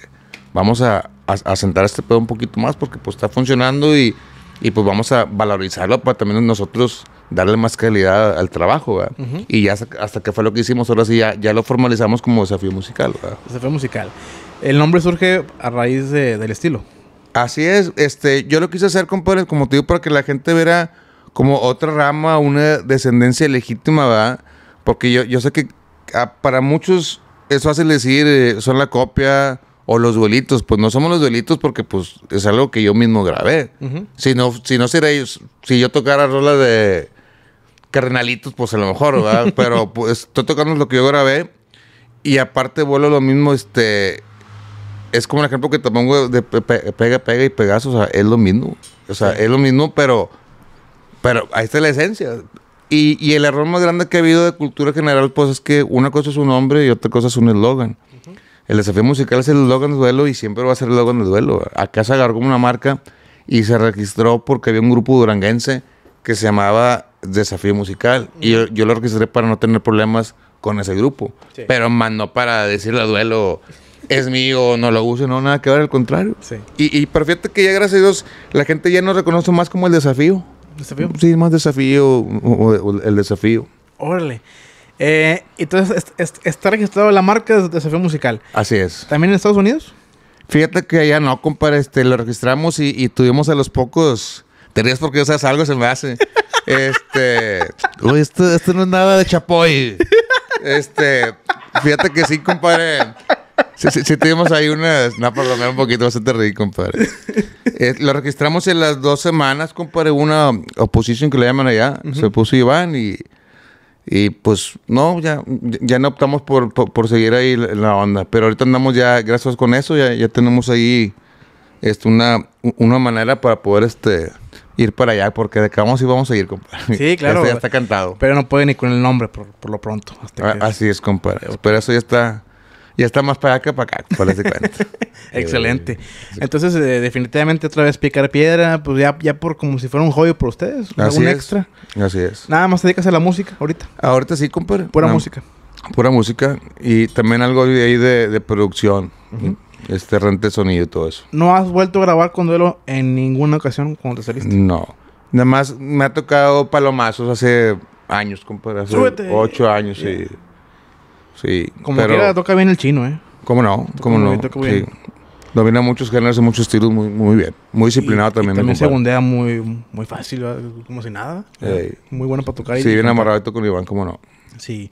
vamos a, a, a sentar este pedo un poquito más porque pues está funcionando y y pues vamos a valorizarlo para también nosotros darle más calidad al trabajo. ¿verdad? Y ya hasta que fue lo que hicimos, ahora sí ya, lo formalizamos como desafío musical. ¿verdad? Desafío musical. El nombre surge a raíz del estilo. Así es, este, yo lo quise hacer, compadre, como te para que la gente viera como otra rama, una descendencia legítima, ¿verdad? Porque yo, yo sé que ah, para muchos eso hace decir, eh, son la copia, o los duelitos, pues no somos los duelitos porque pues es algo que yo mismo grabé. Si no, si ellos, si yo tocara rola de carnalitos, pues a lo mejor, ¿verdad? Pero pues estoy tocando lo que yo grabé y aparte vuelo lo mismo, este, es como el ejemplo que te pongo de pega, pega y pegazo, o sea, es lo mismo, o sea, es lo mismo, pero, pero ahí está la esencia. Y, el error más grande que ha habido de cultura general, pues es que una cosa es un hombre... y otra cosa es un eslogan. El desafío musical es el Logan del duelo y siempre va a ser el Logan del duelo. Acá se agarró como una marca y se registró porque había un grupo duranguense que se llamaba Desafío Musical. Y yo, lo registré para no tener problemas con ese grupo. Pero más no para decirle a duelo, es mío, no lo uso, no, nada que ver, al contrario. Y, y pero que ya, gracias a Dios, la gente ya no reconoce más como el desafío. ¿Desafío? Sí, más desafío o el desafío. Órale. Eh, entonces, está registrado la marca de Desafío Musical. Así es. ¿También en Estados Unidos? Fíjate que allá no, compadre. Este, lo registramos y, tuvimos a los pocos. Te ríes porque, yo sea, algo se me hace. este. Uy, esto, no es nada de chapoy. Este. Fíjate que sí, compadre. Sí, tuvimos ahí unas... No, perdóname un poquito, bastante terrible, compadre. Eh, lo registramos en las dos semanas, compadre. Una oposición que le llaman allá. Se puso Iván y y pues no, ya, ya no optamos por, seguir ahí la onda. Pero ahorita andamos ya, gracias con eso, ya, ya tenemos ahí este, una, una manera para poder este ir para allá, porque de vamos y vamos a ir, compadre. Sí, este claro. ya está cantado. Pero no puede ni con el nombre por, lo pronto. Así es, compadre. Pero eso ya está ya está más para acá que para acá, por cuento. Excelente. Entonces, eh, definitivamente otra vez picar piedra, pues ya, ya por como si fuera un hobby por ustedes, un extra. Así es. Nada más te dedicas a la música ahorita. Ahorita sí, compadre. Pura música. Pura música y también algo de ahí de, producción. Este rente sonido y todo eso. ¿No has vuelto a grabar con duelo en ninguna ocasión cuando te saliste? No. Nada más me ha tocado palomazos hace años, compadre. Hace Súbete. ocho años, sí y Sí. Como pero, quiera, toca bien el chino, ¿eh? ¿Cómo no? ¿Cómo no? Sí. Domina muchos géneros y muchos estilos muy, muy bien. Muy disciplinado también. Y también segundea muy, muy fácil, como si nada. Muy bueno para tocar. Y sí, bien amarrado con Iván, como no? Sí.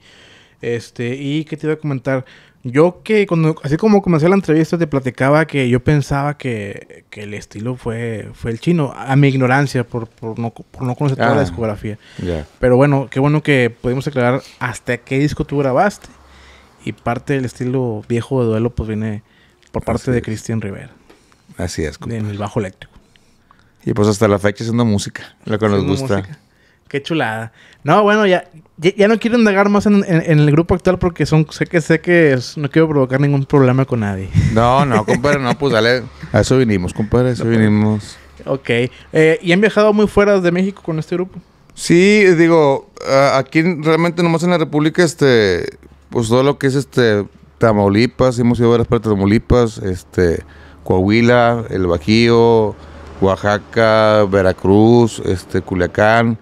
Este, y que te iba a comentar. Yo que cuando, así como comencé la entrevista, te platicaba que yo pensaba que, el estilo fue, fue el chino, a mi ignorancia, por, por, no, por no, conocer toda la ah, discografía. Pero bueno, qué bueno que pudimos aclarar hasta qué disco tú grabaste y parte del estilo viejo de duelo pues viene por parte de Cristian Rivera. Así es, compadre. En el bajo eléctrico. Y pues hasta la fecha haciendo música, lo que nos gusta. Qué chulada. No, bueno, ya, ya, no quiero indagar más en, el grupo actual porque son, sé que sé que no quiero provocar ningún problema con nadie. No, no, compadre, no, pues dale. A eso vinimos, compadre, a eso vinimos. Ok. Eh, ¿Y han viajado muy fuera de México con este grupo? Sí, digo, aquí realmente nomás en la República, este, pues todo lo que es este Tamaulipas, hemos ido a varias partes de Tamaulipas, este, Coahuila, El Bajío, Oaxaca, Veracruz, este, Culiacán.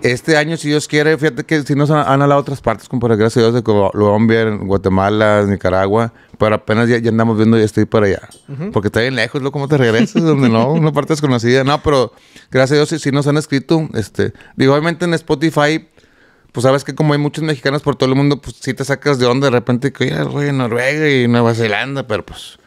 Este año, si Dios quiere, fíjate que si nos han, a hablado otras partes, como para gracias a Dios, de Colombia, Guatemala, Nicaragua, pero apenas ya, andamos viendo, y estoy para allá. Porque está bien lejos, no ¿cómo te regresas? Donde no, una parte desconocida. No, pero gracias a Dios, si, si nos han escrito, este, digo, en Spotify pues sabes que como hay muchos mexicanos por todo el mundo, pues si te sacas de onda de repente que, oye, Noruega y Nueva Zelanda, pero pues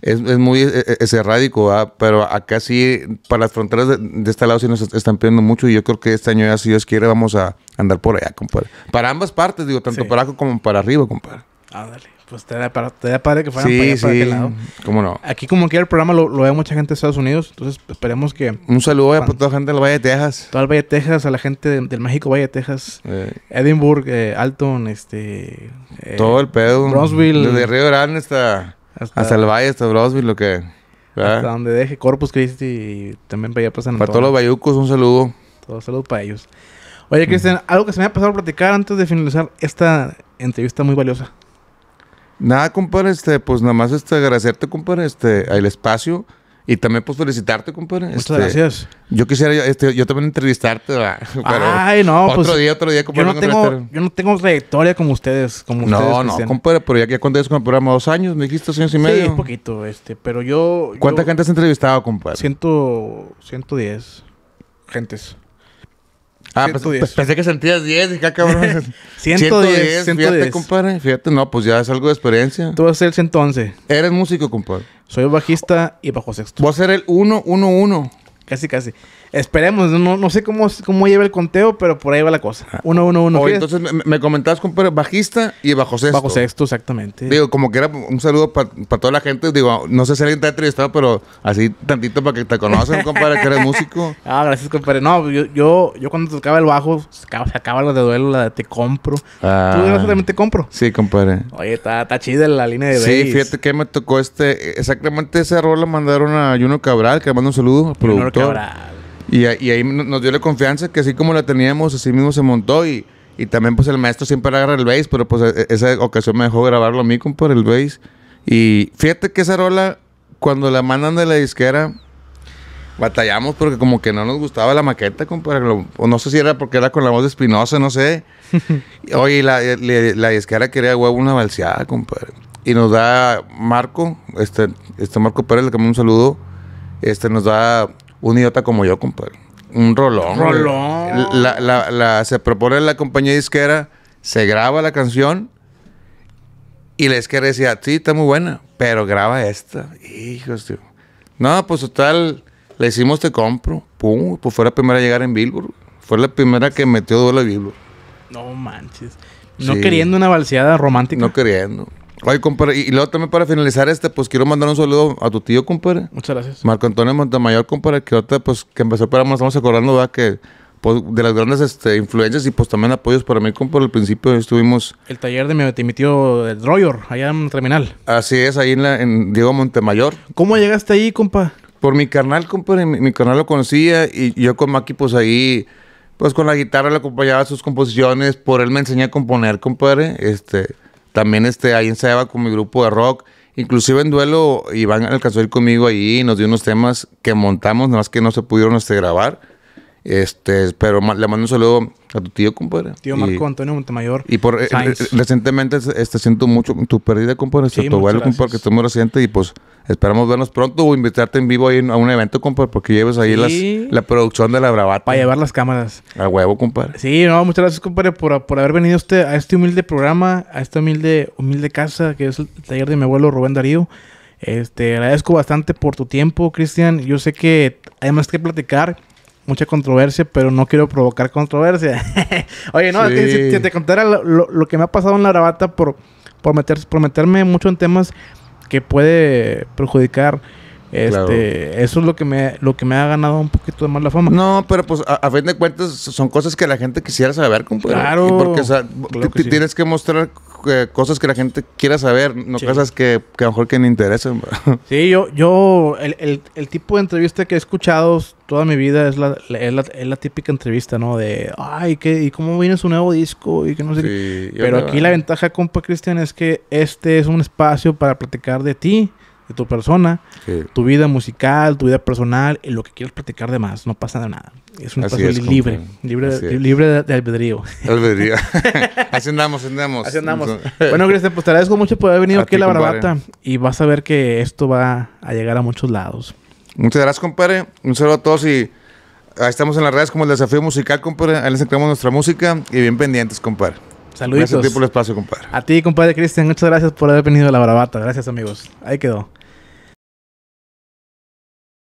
es, muy e, e, es, es pero acá sí, para las fronteras de, este lado sí nos están pidiendo mucho y yo creo que este año ya, si Dios quiere, vamos a andar por allá, compadre. Para ambas partes, digo, tanto para abajo como para arriba, compadre. Ah, dale pues te da padre que fueran sí, para, allá, sí. para ¿Cómo no? Aquí, como que el programa lo, ve mucha gente de Estados Unidos, entonces esperemos que. Un saludo a toda la gente del Valle de Texas. Todo el Valle de Texas, a la gente del México Valle de Texas, eh. Edinburgh, eh, Alton, este. Eh, todo el pedo. de Desde Río Grande hasta, hasta, el Valle, hasta Brownsville, lo que. Hasta donde deje Corpus Christi y también para allá pasan. Para todos los bayucos, un saludo. Todo saludo para ellos. Oye, mm. Cristian, algo que se me ha pasado a platicar antes de finalizar esta entrevista muy valiosa. Nada, compadre, este, pues nada más este, agradecerte, compadre, este, el espacio. Y también, pues, felicitarte, compadre. Muchas este, gracias. Yo quisiera, este, yo también entrevistarte, pero Ay, no, Otro pues, día, otro día, compadre. Yo no, tengo, yo no tengo trayectoria como ustedes, como no, ustedes. No, no, compadre, pero ya, que cuánto con el programa, dos años, me dijiste dos años y medio. Sí, un poquito, este, pero yo... ¿Cuánta gente has entrevistado, compadre? Ciento, ciento diez gentes. Ah, pues, pues pensé que sentías 10, qué ah, cabrón. 110, 110, 110, Fíjate, compadre. Fíjate, no, pues ya es algo de experiencia. Tú vas a ser el 111. Eres músico, compadre. Soy bajista y bajo sexto. Voy a ser el 111. Casi, casi. Esperemos, no, no sé cómo, cómo lleva el conteo, pero por ahí va la cosa. Ah. Uno, uno, uno. Oye, entonces me, me comentabas, compadre, bajista y bajo sexto. Bajo sexto, exactamente. Digo, como que era un saludo para toda la gente. Digo, no sé si alguien te ha entrevistado, pero así tantito para que te conozcan, compadre, que eres músico. Ah, gracias, compadre. No, yo, yo, yo cuando tocaba el bajo, Se acaba lo de duelo, la de te compro. Tú ah. también te compro. Sí, compadre. Oye, está, chida la línea de Sí, fíjate que me tocó este, exactamente ese error Lo mandaron a Juno Cabral, que le mando un saludo, Juno Cabral. Y, ahí nos dio la confianza que así como la teníamos, así mismo se montó y, y también pues el maestro siempre agarra el bass, pero pues e, e, esa ocasión me dejó grabarlo a mí con por el bass. Y fíjate que esa rola, cuando la mandan de la disquera, batallamos porque como que no nos gustaba la maqueta, compadre. O no sé si era porque era con la voz de Espinosa, no sé. Oye, la, la, disquera quería huevo una balseada, compadre. Y nos da Marco, este, este Marco Pérez, le cambió un saludo. Este nos da un idiota como yo, compadre. Un rolón. Rolón. La, se propone la compañía disquera, se graba la canción y la disquera decía, sí, está muy buena, pero graba esta. Hijos, tío. No, pues total, le hicimos Te Compro. Pum, pues fue la primera a llegar en Billboard. Fue la primera que metió duelo a Billboard. No manches. No queriendo una balseada romántica. No queriendo. Oye, compadre, y, luego también para finalizar este, pues quiero mandar un saludo a tu tío, compadre. Muchas gracias. Marco Antonio Montemayor, compadre, que ahorita, pues, que empezó, pero nos estamos acordando, ¿verdad? Que pues, de las grandes este, influencias y pues también apoyos para mí, compadre. Al principio estuvimos. El taller de mi, tío el Royer, allá en terminal. Así es, ahí en, Diego Montemayor. ¿Cómo llegaste ahí, compa? Por mi canal compadre. Mi, canal carnal lo conocía y yo con Maki, pues ahí pues con la guitarra le acompañaba sus composiciones, por él me enseñé a componer, compadre. Este, también este, ahí ensayaba con mi grupo de rock. Inclusive en duelo, Iván alcanzó a ir conmigo ahí y nos dio unos temas que montamos, nada más que no se pudieron este, grabar este, pero le mando un saludo a tu tío, compadre. Tío Marco Antonio Montemayor. Y por eh, eh, recientemente este, siento mucho tu pérdida, compadre. a tu abuelo, compadre, que estoy muy reciente y pues esperamos vernos pronto o invitarte en vivo ahí a un evento, compadre, porque lleves ahí la producción de la bravata. Para llevar las cámaras. A huevo, compadre. Sí, muchas gracias, compadre, por, por haber venido usted a este humilde programa, a esta humilde, humilde casa que es el taller de mi abuelo Rubén Darío. Este, agradezco bastante por tu tiempo, Cristian. Yo sé que además que platicar mucha controversia, pero no quiero provocar controversia. Oye, no, si, te contara lo, que me ha pasado en la rabata... por, por, meter, por meterme mucho en temas que puede perjudicar este, eso es lo que me lo que me ha ganado un poquito de mala fama. No, pero pues a, fin de cuentas son cosas que la gente quisiera saber, compadre. Claro. porque tienes que mostrar eh, cosas que la gente quiera saber, no cosas que, a lo mejor que no interesen. Sí, yo yo el, tipo de entrevista que he escuchado toda mi vida es la, típica entrevista, ¿no? De, ay, ¿qué, ¿y cómo viene su nuevo disco? Y que no sé. pero aquí la ventaja, compa Cristian, es que este es un espacio para platicar de ti de tu persona, tu vida musical, tu vida personal, y lo que quieras platicar de más, no pasa nada. Es un espacio libre, libre, libre, de, albedrío. Albedrío. así andamos, bueno, Cristian, pues te agradezco mucho por haber venido aquí a La Barbata y vas a ver que esto va a llegar a muchos lados. Muchas gracias, compadre. Un saludo a todos y ahí estamos en las redes como el desafío musical, compadre. Ahí les entregamos nuestra música y bien pendientes, compadre. Saludos. Gracias a ti por el espacio, compadre. A ti, compadre Cristian, muchas gracias por haber venido a la bravata. Gracias, amigos. Ahí quedó.